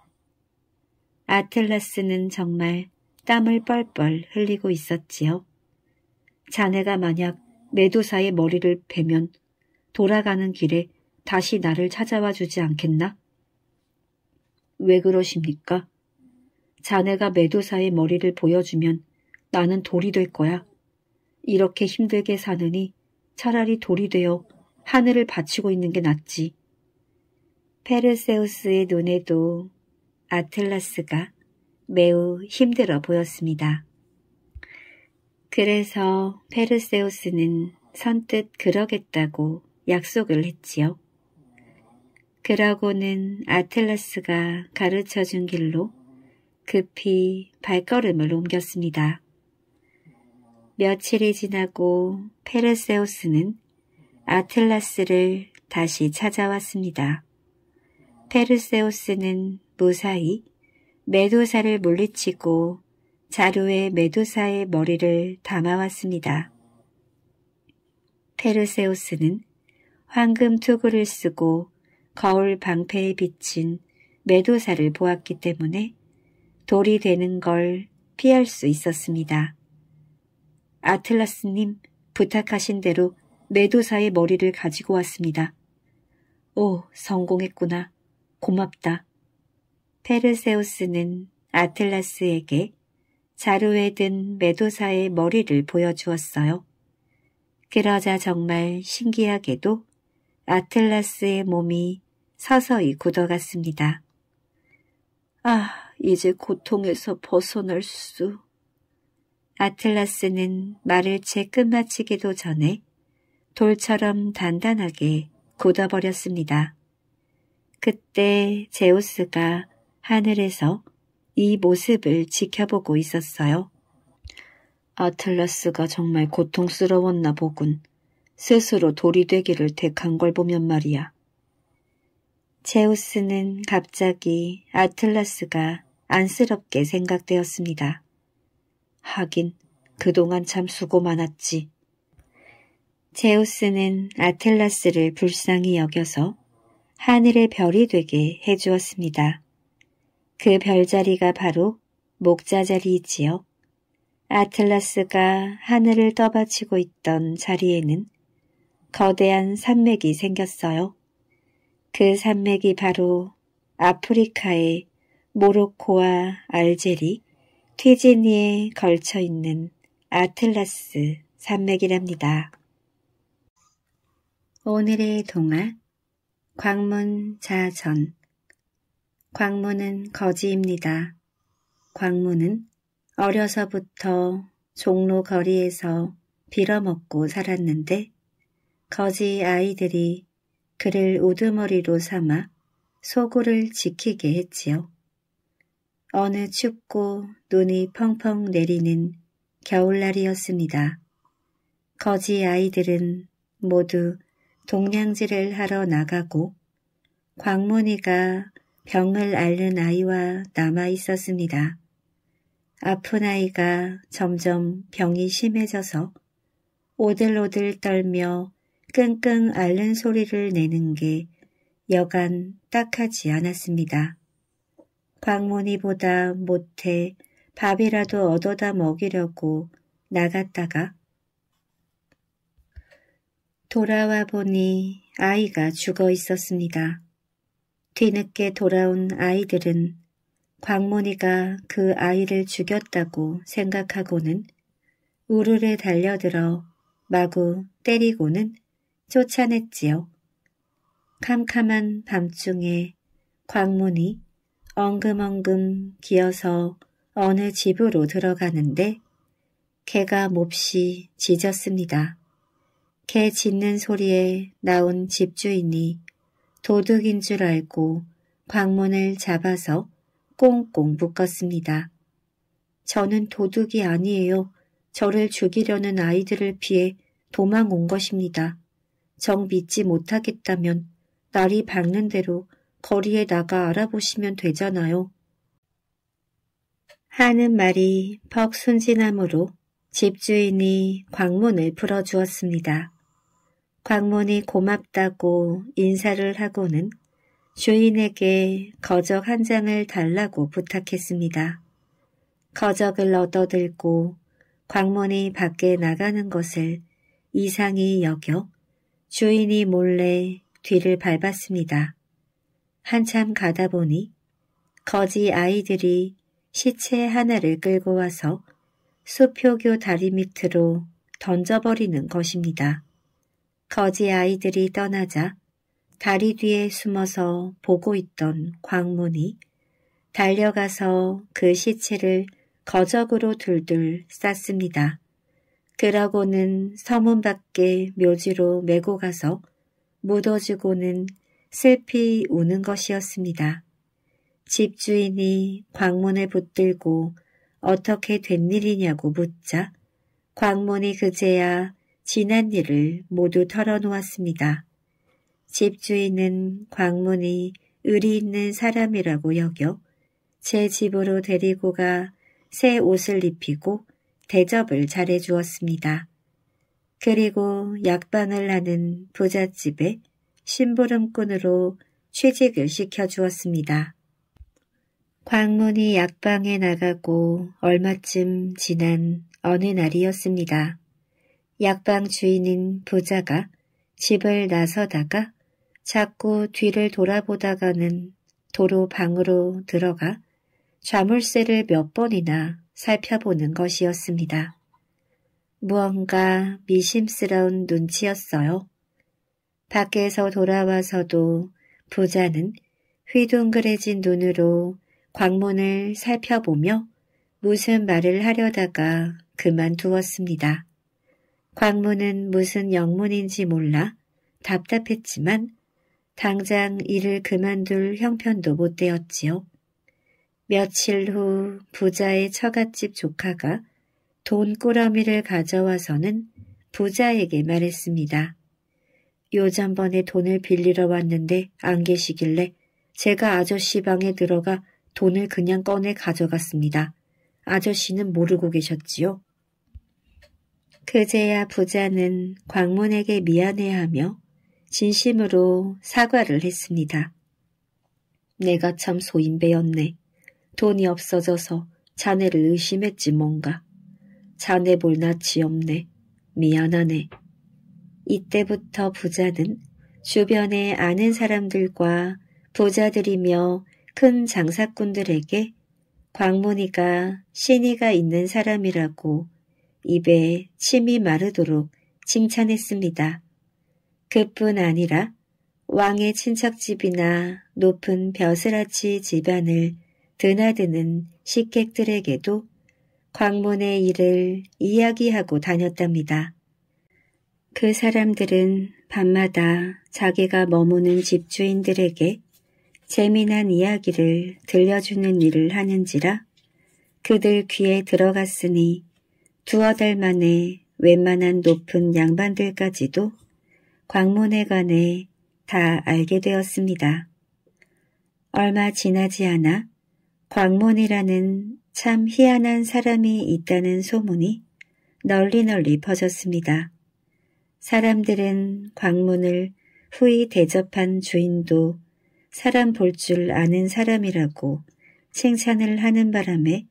아틀라스는 정말 땀을 뻘뻘 흘리고 있었지요. 자네가 만약 메도사의 머리를 베면 돌아가는 길에 다시 나를 찾아와 주지 않겠나? 왜 그러십니까? 자네가 매도사의 머리를 보여주면 나는 돌이 될 거야. 이렇게 힘들게 사느니 차라리 돌이 되어 하늘을 바치고 있는 게 낫지. 페르세우스의 눈에도 아틀라스가 매우 힘들어 보였습니다. 그래서 페르세우스는 선뜻 그러겠다고 약속을 했지요. 그러고는 아틀라스가 가르쳐준 길로 급히 발걸음을 옮겼습니다. 며칠이 지나고 페르세우스는 아틀라스를 다시 찾아왔습니다. 페르세우스는 무사히 메도사를 물리치고 자루에 메도사의 머리를 담아왔습니다. 페르세우스는 황금 투구를 쓰고 거울 방패에 비친 매도사를 보았기 때문에 돌이 되는 걸 피할 수 있었습니다. 아틀라스님 부탁하신 대로 매도사의 머리를 가지고 왔습니다. 오, 성공했구나. 고맙다. 페르세우스는 아틀라스에게 자루에 든매도사의 머리를 보여주었어요. 그러자 정말 신기하게도 아틀라스의 몸이 서서히 굳어갔습니다. 아, 이제 고통에서 벗어날 수. 아틀라스는 말을 채 끝마치기도 전에 돌처럼 단단하게 굳어버렸습니다. 그때 제우스가 하늘에서 이 모습을 지켜보고 있었어요. 아틀라스가 정말 고통스러웠나 보군. 스스로 돌이 되기를 택한 걸 보면 말이야. 제우스는 갑자기 아틀라스가 안쓰럽게 생각되었습니다. 하긴 그동안 참 수고 많았지. 제우스는 아틀라스를 불쌍히 여겨서 하늘의 별이 되게 해주었습니다. 그 별자리가 바로 목자자리이지요. 아틀라스가 하늘을 떠받치고 있던 자리에는 거대한 산맥이 생겼어요. 그 산맥이 바로 아프리카의 모로코와 알제리, 티지니에 걸쳐 있는 아틀라스 산맥이랍니다. 오늘의 동화 광문자전 광문은 거지입니다. 광문은 어려서부터 종로 거리에서 빌어먹고 살았는데 거지 아이들이 그를 우두머리로 삼아 소굴을 지키게 했지요. 어느 춥고 눈이 펑펑 내리는 겨울날이었습니다. 거지 아이들은 모두 동냥질을 하러 나가고 광문이가 병을 앓는 아이와 남아 있었습니다. 아픈 아이가 점점 병이 심해져서 오들오들 떨며 끙끙 앓는 소리를 내는 게 여간 딱하지 않았습니다. 광문이보다 못해 밥이라도 얻어다 먹이려고 나갔다가 돌아와 보니 아이가 죽어 있었습니다. 뒤늦게 돌아온 아이들은 광문이가 그 아이를 죽였다고 생각하고는 우르르 달려들어 마구 때리고는 쫓아냈지요. 캄캄한 밤중에 광문이 엉금엉금 기어서 어느 집으로 들어가는데 개가 몹시 짖었습니다. 개 짖는 소리에 나온 집주인이 도둑인 줄 알고 광문을 잡아서 꽁꽁 묶었습니다. 저는 도둑이 아니에요. 저를 죽이려는 아이들을 피해 도망 온 것입니다. 정 믿지 못하겠다면 날이 밝는 대로 거리에 나가 알아보시면 되잖아요. 하는 말이 퍽 순진함으로 집주인이 광문을 풀어주었습니다. 광문이 고맙다고 인사를 하고는 주인에게 거적 한 장을 달라고 부탁했습니다. 거적을 얻어들고 광문이 밖에 나가는 것을 이상히 여겨 주인이 몰래 뒤를 밟았습니다. 한참 가다 보니 거지 아이들이 시체 하나를 끌고 와서 수표교 다리 밑으로 던져버리는 것입니다. 거지 아이들이 떠나자 다리 뒤에 숨어서 보고 있던 광문이 달려가서 그 시체를 거적으로 둘둘 쌌습니다. 그라고는 서문 밖에 묘지로 메고 가서 묻어주고는 슬피 우는 것이었습니다. 집주인이 광문을 붙들고 어떻게 된 일이냐고 묻자 광문이 그제야 지난 일을 모두 털어놓았습니다. 집주인은 광문이 의리 있는 사람이라고 여겨 제 집으로 데리고 가 새 옷을 입히고 대접을 잘해 주었습니다. 그리고 약방을 하는 부잣집에 심부름꾼으로 취직을 시켜 주었습니다. 광문이 약방에 나가고 얼마쯤 지난 어느 날이었습니다. 약방 주인인 부자가 집을 나서다가 자꾸 뒤를 돌아보다가는 도로 방으로 들어가 좌물쇠를 몇 번이나 살펴보는 것이었습니다. 무언가 미심스러운 눈치였어요. 밖에서 돌아와서도 부자는 휘둥그레진 눈으로 광문을 살펴보며 무슨 말을 하려다가 그만두었습니다. 광문은 무슨 영문인지 몰라 답답했지만 당장 일을 그만둘 형편도 못 되었지요. 며칠 후 부자의 처갓집 조카가 돈 꾸러미를 가져와서는 부자에게 말했습니다. 요전번에 돈을 빌리러 왔는데 안 계시길래 제가 아저씨 방에 들어가 돈을 그냥 꺼내 가져갔습니다. 아저씨는 모르고 계셨지요? 그제야 부자는 광문에게 미안해하며 진심으로 사과를 했습니다. 내가 참 소인배였네. 돈이 없어져서 자네를 의심했지 뭔가. 자네 볼 낯이 없네. 미안하네. 이때부터 부자는 주변에 아는 사람들과 부자들이며 큰 장사꾼들에게 광문이가 신의가 있는 사람이라고 입에 침이 마르도록 칭찬했습니다. 그뿐 아니라 왕의 친척집이나 높은 벼슬아치 집안을 드나드는 식객들에게도 광문의 일을 이야기하고 다녔답니다. 그 사람들은 밤마다 자기가 머무는 집주인들에게 재미난 이야기를 들려주는 일을 하는지라 그들 귀에 들어갔으니 두어 달 만에 웬만한 높은 양반들까지도 광문에 관해 다 알게 되었습니다. 얼마 지나지 않아 광문이라는 참 희한한 사람이 있다는 소문이 널리 널리 퍼졌습니다. 사람들은 광문을 후이 대접한 주인도 사람 볼 줄 아는 사람이라고 칭찬을 하는 바람에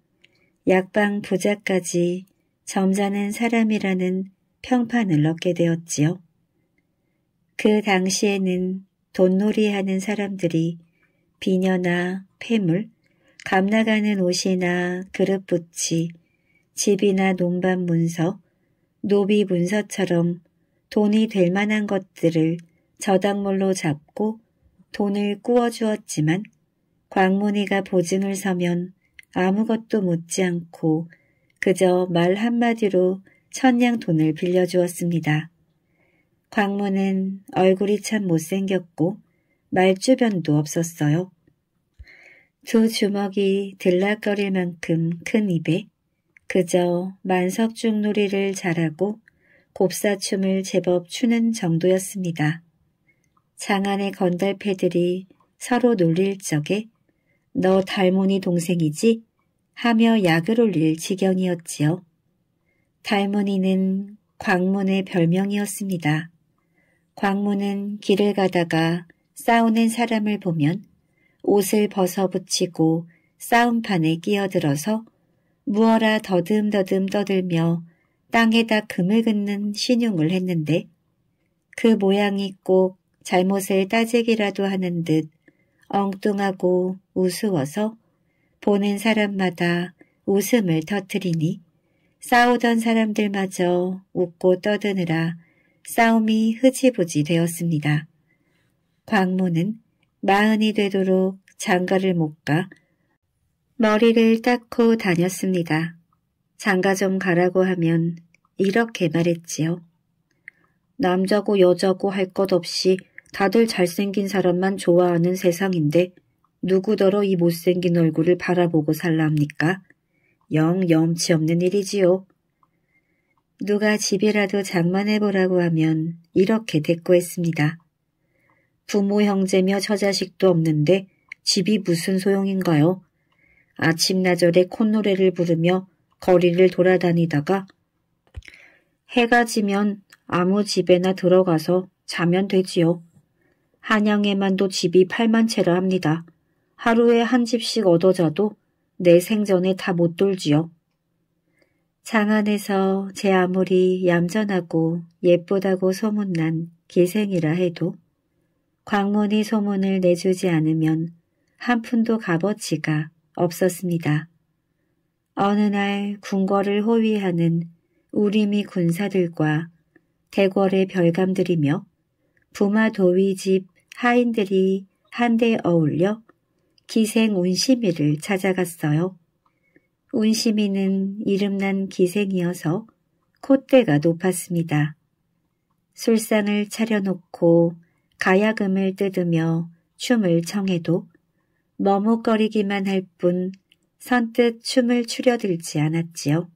약방 부자까지 점잖은 사람이라는 평판을 얻게 되었지요. 그 당시에는 돈놀이하는 사람들이 비녀나 폐물, 감나가는 옷이나 그릇 붙이, 집이나 논밭 문서, 노비 문서처럼 돈이 될 만한 것들을 저당물로 잡고 돈을 꾸어주었지만 광문이가 보증을 서면 아무것도 묻지 않고 그저 말 한마디로 천냥 돈을 빌려주었습니다. 광문은 얼굴이 참 못생겼고 말주변도 없었어요. 두 주먹이 들락거릴 만큼 큰 입에 그저 만석중 놀이를 잘하고 곱사춤을 제법 추는 정도였습니다. 장안의 건달패들이 서로 놀릴 적에 너 달모니 동생이지? 하며 약을 올릴 지경이었지요. 달모니는 광문의 별명이었습니다. 광문은 길을 가다가 싸우는 사람을 보면 옷을 벗어붙이고 싸움판에 끼어들어서 무어라 더듬더듬 떠들며 땅에다 금을 긋는 신용을 했는데 그 모양이 꼭 잘못을 따지기라도 하는 듯 엉뚱하고 우스워서 보는 사람마다 웃음을 터뜨리니 싸우던 사람들마저 웃고 떠드느라 싸움이 흐지부지 되었습니다. 광무는 마흔이 되도록 장가를 못 가 머리를 닦고 다녔습니다. 장가 좀 가라고 하면 이렇게 말했지요. 남자고 여자고 할 것 없이 다들 잘생긴 사람만 좋아하는 세상인데 누구더러 이 못생긴 얼굴을 바라보고 살라 합니까? 영 염치 없는 일이지요. 누가 집이라도 장만해보라고 하면 이렇게 대꾸했습니다. 부모 형제며 처자식도 없는데 집이 무슨 소용인가요? 아침나절에 콧노래를 부르며 거리를 돌아다니다가 해가 지면 아무 집에나 들어가서 자면 되지요. 한양에만도 집이 8만 채라 합니다. 하루에 한 집씩 얻어자도 내 생전에 다 못 돌지요. 장안에서 제 아무리 얌전하고 예쁘다고 소문난 기생이라 해도 광문이 소문을 내주지 않으면 한 푼도 값어치가 없었습니다. 어느 날 궁궐을 호위하는 우리미 군사들과 대궐의 별감들이며 부마 도위집 하인들이 한데 어울려 기생 운심이를 찾아갔어요. 운심이는 이름난 기생이어서 콧대가 높았습니다. 술상을 차려놓고 가야금을 뜯으며 춤을 청해도 머뭇거리기만 할 뿐 선뜻 춤을 추려들지 않았지요.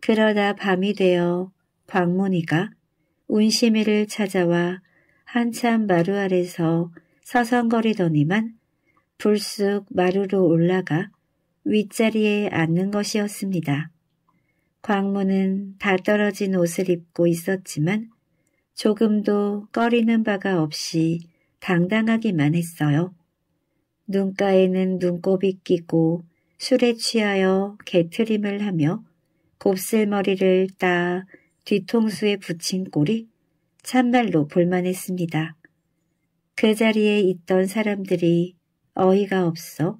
그러다 밤이 되어 광문이가 운심이를 찾아와 한참 마루 아래서 서성거리더니만 불쑥 마루로 올라가 윗자리에 앉는 것이었습니다. 광문은 다 떨어진 옷을 입고 있었지만 조금도 꺼리는 바가 없이 당당하기만 했어요. 눈가에는 눈곱이 끼고 술에 취하여 개트림을 하며 곱슬머리를 따 뒤통수에 붙인 꼴이 참말로 볼만했습니다. 그 자리에 있던 사람들이 어이가 없어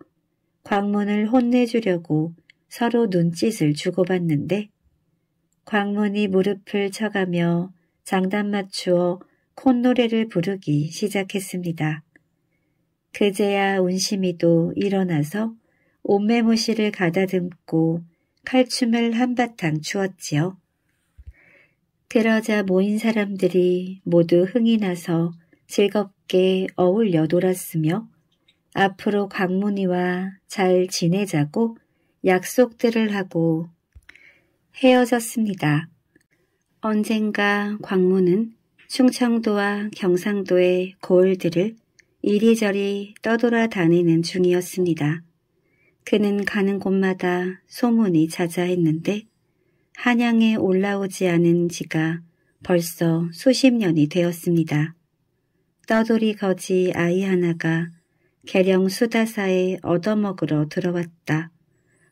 광문을 혼내주려고 서로 눈짓을 주고받는데 광문이 무릎을 쳐가며 장단 맞추어 콧노래를 부르기 시작했습니다. 그제야 운심이도 일어나서 옷매무실을 가다듬고 칼춤을 한바탕 추었지요. 그러자 모인 사람들이 모두 흥이 나서 즐겁게 어울려 놀았으며 앞으로 광문이와 잘 지내자고 약속들을 하고 헤어졌습니다. 언젠가 광무는 충청도와 경상도의 고을들을 이리저리 떠돌아 다니는 중이었습니다. 그는 가는 곳마다 소문이 자자했는데 한양에 올라오지 않은 지가 벌써 수십 년이 되었습니다. 떠돌이 거지 아이 하나가 계령 수다사에 얻어먹으러 들어왔다.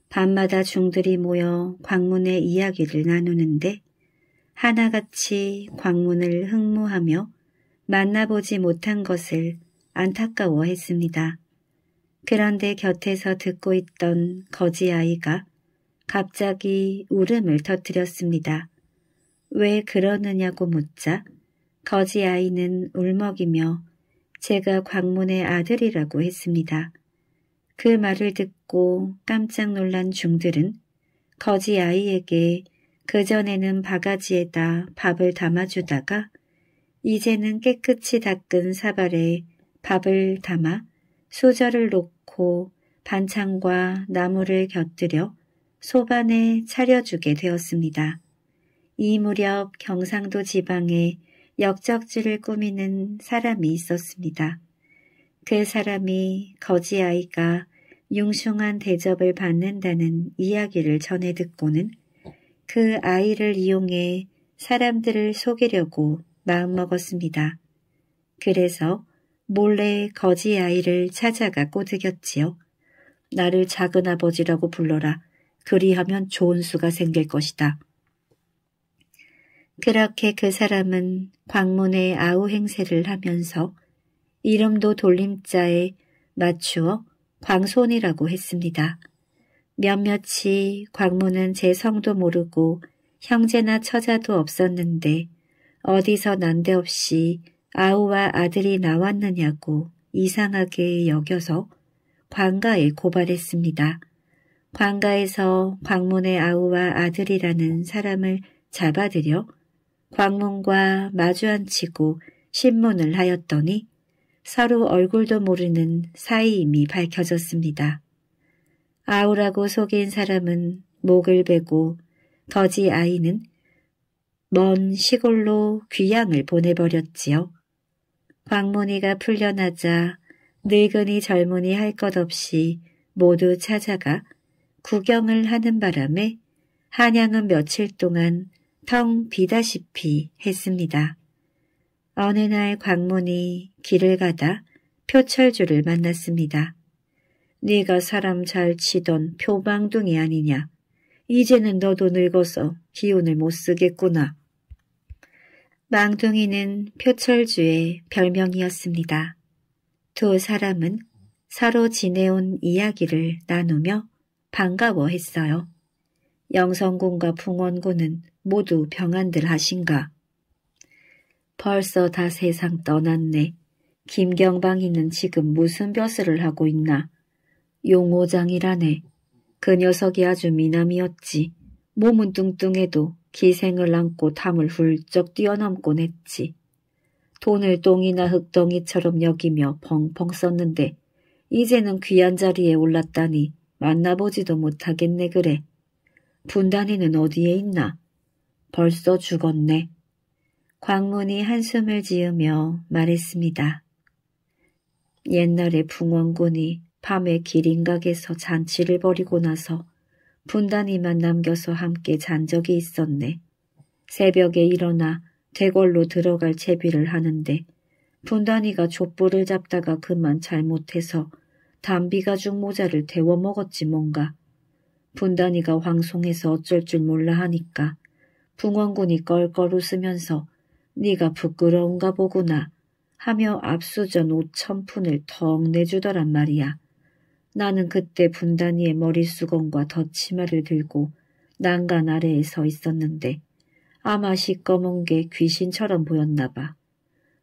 밤마다 중들이 모여 광문의 이야기를 나누는데 하나같이 광문을 흠모하며 만나보지 못한 것을 안타까워했습니다. 그런데 곁에서 듣고 있던 거지아이가 갑자기 울음을 터뜨렸습니다. 왜 그러느냐고 묻자 거지아이는 울먹이며 제가 광문의 아들이라고 했습니다. 그 말을 듣고 깜짝 놀란 중들은 거지아이에게 그전에는 바가지에다 밥을 담아주다가 이제는 깨끗이 닦은 사발에 밥을 담아 소절을 놓고 반찬과 나물을 곁들여 소반에 차려주게 되었습니다. 이 무렵 경상도 지방에 역적지를 꾸미는 사람이 있었습니다. 그 사람이 거지아이가 융숭한 대접을 받는다는 이야기를 전해 듣고는 그 아이를 이용해 사람들을 속이려고 마음먹었습니다. 그래서 몰래 거지 아이를 찾아가 꼬드겼지요. 나를 작은 아버지라고 불러라. 그리하면 좋은 수가 생길 것이다. 그렇게 그 사람은 광문의 아우 행세를 하면서 이름도 돌림자에 맞추어 광손이라고 했습니다. 몇몇이 광무는 제 성도 모르고 형제나 처자도 없었는데 어디서 난데없이 아우와 아들이 나왔느냐고 이상하게 여겨서 광가에 고발했습니다. 광가에서 광문의 아우와 아들이라는 사람을 잡아들여 광문과 마주앉히고 신문을 하였더니 서로 얼굴도 모르는 사이임이 밝혀졌습니다. 아우라고 속인 사람은 목을 베고 거지 아이는 먼 시골로 귀양을 보내버렸지요. 광문이가 풀려나자 늙은이 젊은이 할 것 없이 모두 찾아가 구경을 하는 바람에 한양은 며칠 동안 텅 비다시피 했습니다. 어느 날 광문이 길을 가다 표철주를 만났습니다. 네가 사람 잘 치던 표방둥이 아니냐. 이제는 너도 늙어서 기운을 못 쓰겠구나. 망둥이는 표철주의 별명이었습니다. 두 사람은 서로 지내온 이야기를 나누며 반가워했어요. 영성군과 풍원군은 모두 병안들 하신가. 벌써 다 세상 떠났네. 김경방이는 지금 무슨 벼슬을 하고 있나. 용호장이라네. 그 녀석이 아주 미남이었지. 몸은 뚱뚱해도 기생을 안고 담을 훌쩍 뛰어넘곤 했지. 돈을 똥이나 흙덩이처럼 여기며 펑펑 썼는데 이제는 귀한 자리에 올랐다니 만나보지도 못하겠네 그래. 분단이는 어디에 있나? 벌써 죽었네. 광문이 한숨을 지으며 말했습니다. 옛날에 붕원군이 밤에 길인각에서 잔치를 벌이고 나서 분단이만 남겨서 함께 잔 적이 있었네. 새벽에 일어나 대궐로 들어갈 채비를 하는데 분단이가 족불을 잡다가 그만 잘못해서 담비가죽 모자를 데워 먹었지 뭔가. 분단이가 황송해서 어쩔 줄 몰라 하니까 붕원군이 껄껄 웃으면서 네가 부끄러운가 보구나 하며 압수전 5천 푼을 턱 내주더란 말이야. 나는 그때 분단이의 머리수건과 덧치마를 들고 난간 아래에 서 있었는데 아마 시꺼먼 게 귀신처럼 보였나 봐.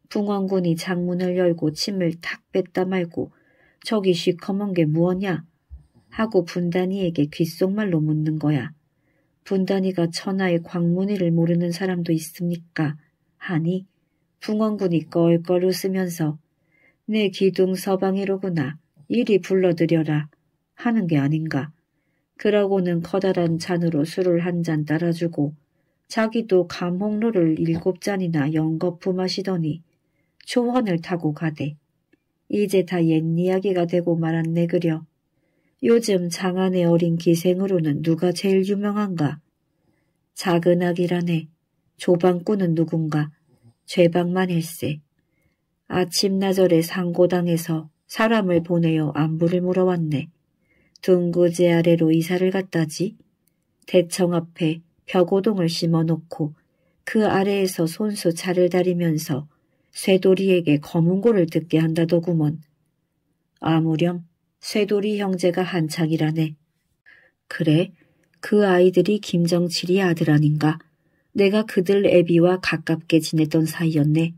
붕원군이 장문을 열고 침을 탁 뺐다 말고 저기 시커먼 게 무엇냐? 하고 분단이에게 귓속말로 묻는 거야. 분단이가 천하의 광문이를 모르는 사람도 있습니까? 하니 붕원군이 껄껄 웃으면서 내 기둥 서방이로구나. 이리 불러들여라 하는 게 아닌가. 그러고는 커다란 잔으로 술을 한 잔 따라주고 자기도 감홍로를 일곱 잔이나 연거푸 마시더니 초원을 타고 가대. 이제 다 옛 이야기가 되고 말았네 그려. 요즘 장안의 어린 기생으로는 누가 제일 유명한가? 작은 아기라네. 조방꾼은 누군가? 죄방만일세. 아침나절에 상고당에서 사람을 보내어 안부를 물어왔네. 둥구제 아래로 이사를 갔다지. 대청 앞에 벽오동을 심어놓고 그 아래에서 손수 차를 다리면서 쇠돌이에게 검은고를 듣게 한다더구먼. 아무렴 쇠돌이 형제가 한창이라네. 그래, 그 아이들이 김정칠이 아들 아닌가. 내가 그들 애비와 가깝게 지냈던 사이였네.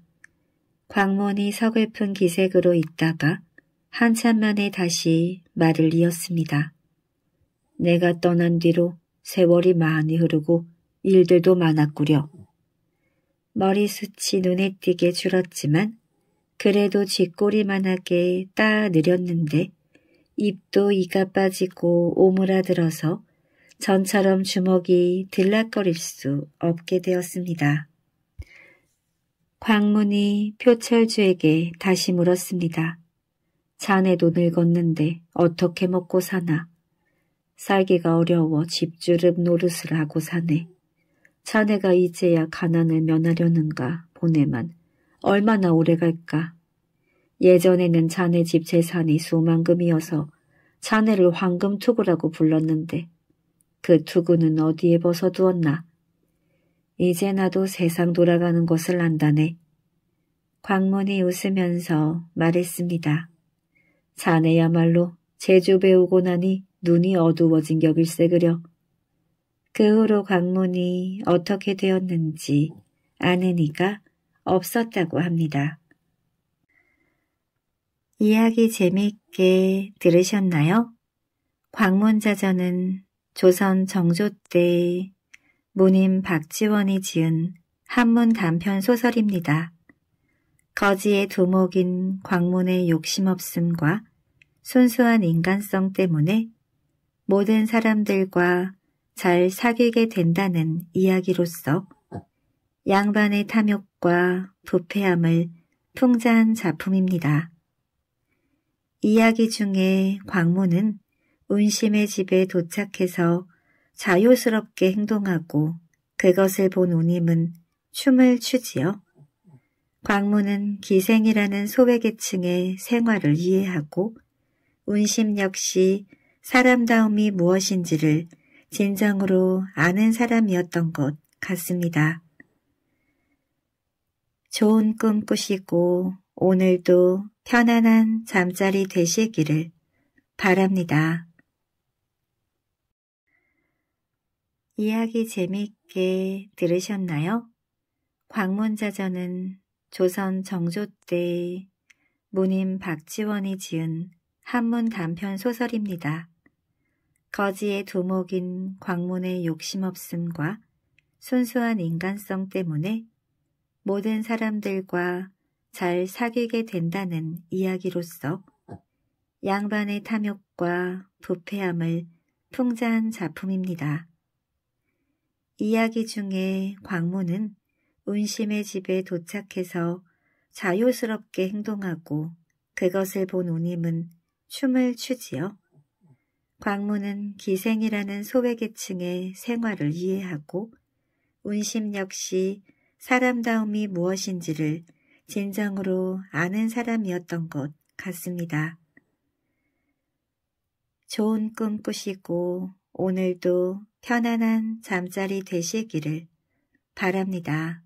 광문이 서글픈 기색으로 있다가 한참 만에 다시 말을 이었습니다. 내가 떠난 뒤로 세월이 많이 흐르고 일들도 많았구려. 머리숱이 눈에 띄게 줄었지만 그래도 쥐꼬리만하게 따 느렸는데 입도 이가 빠지고 오므라들어서 전처럼 주먹이 들락거릴 수 없게 되었습니다. 광문이 표철주에게 다시 물었습니다. 자네도 늙었는데 어떻게 먹고 사나. 살기가 어려워 집주름 노릇을 하고 사네. 자네가 이제야 가난을 면하려는가 보내만 얼마나 오래 갈까. 예전에는 자네 집 재산이 수만금이어서 자네를 황금투구라고 불렀는데 그 투구는 어디에 벗어두었나. 이제 나도 세상 돌아가는 것을 안다네. 광문이 웃으면서 말했습니다. 자네야말로 제주 배우고 나니 눈이 어두워진 격일세 그려. 그 후로 광문이 어떻게 되었는지 아는 이가 없었다고 합니다. 이야기 재미있게 들으셨나요? 광문자전은 조선 정조 때 문인 박지원이 지은 한문 단편 소설입니다. 거지의 두목인 광문의 욕심 없음과 순수한 인간성 때문에 모든 사람들과 잘 사귀게 된다는 이야기로서 양반의 탐욕과 부패함을 풍자한 작품입니다. 이야기 중에 광문은 운심의 집에 도착해서 자유스럽게 행동하고 그것을 본 운임은 춤을 추지요. 광무는 기생이라는 소외계층의 생활을 이해하고 운심 역시 사람다움이 무엇인지를 진정으로 아는 사람이었던 것 같습니다. 좋은 꿈 꾸시고 오늘도 편안한 잠자리 되시기를 바랍니다. 이야기 재미있게 들으셨나요? 광문자전은 조선 정조 때 문인 박지원이 지은 한문 단편 소설입니다. 거지의 두목인 광문의 욕심 없음과 순수한 인간성 때문에 모든 사람들과 잘 사귀게 된다는 이야기로서 양반의 탐욕과 부패함을 풍자한 작품입니다. 이야기 중에 광문은 운심의 집에 도착해서 자유스럽게 행동하고 그것을 본 운임은 춤을 추지요. 광무는 기생이라는 소외계층의 생활을 이해하고 운심 역시 사람다움이 무엇인지를 진정으로 아는 사람이었던 것 같습니다. 좋은 꿈 꾸시고 오늘도 편안한 잠자리 되시기를 바랍니다.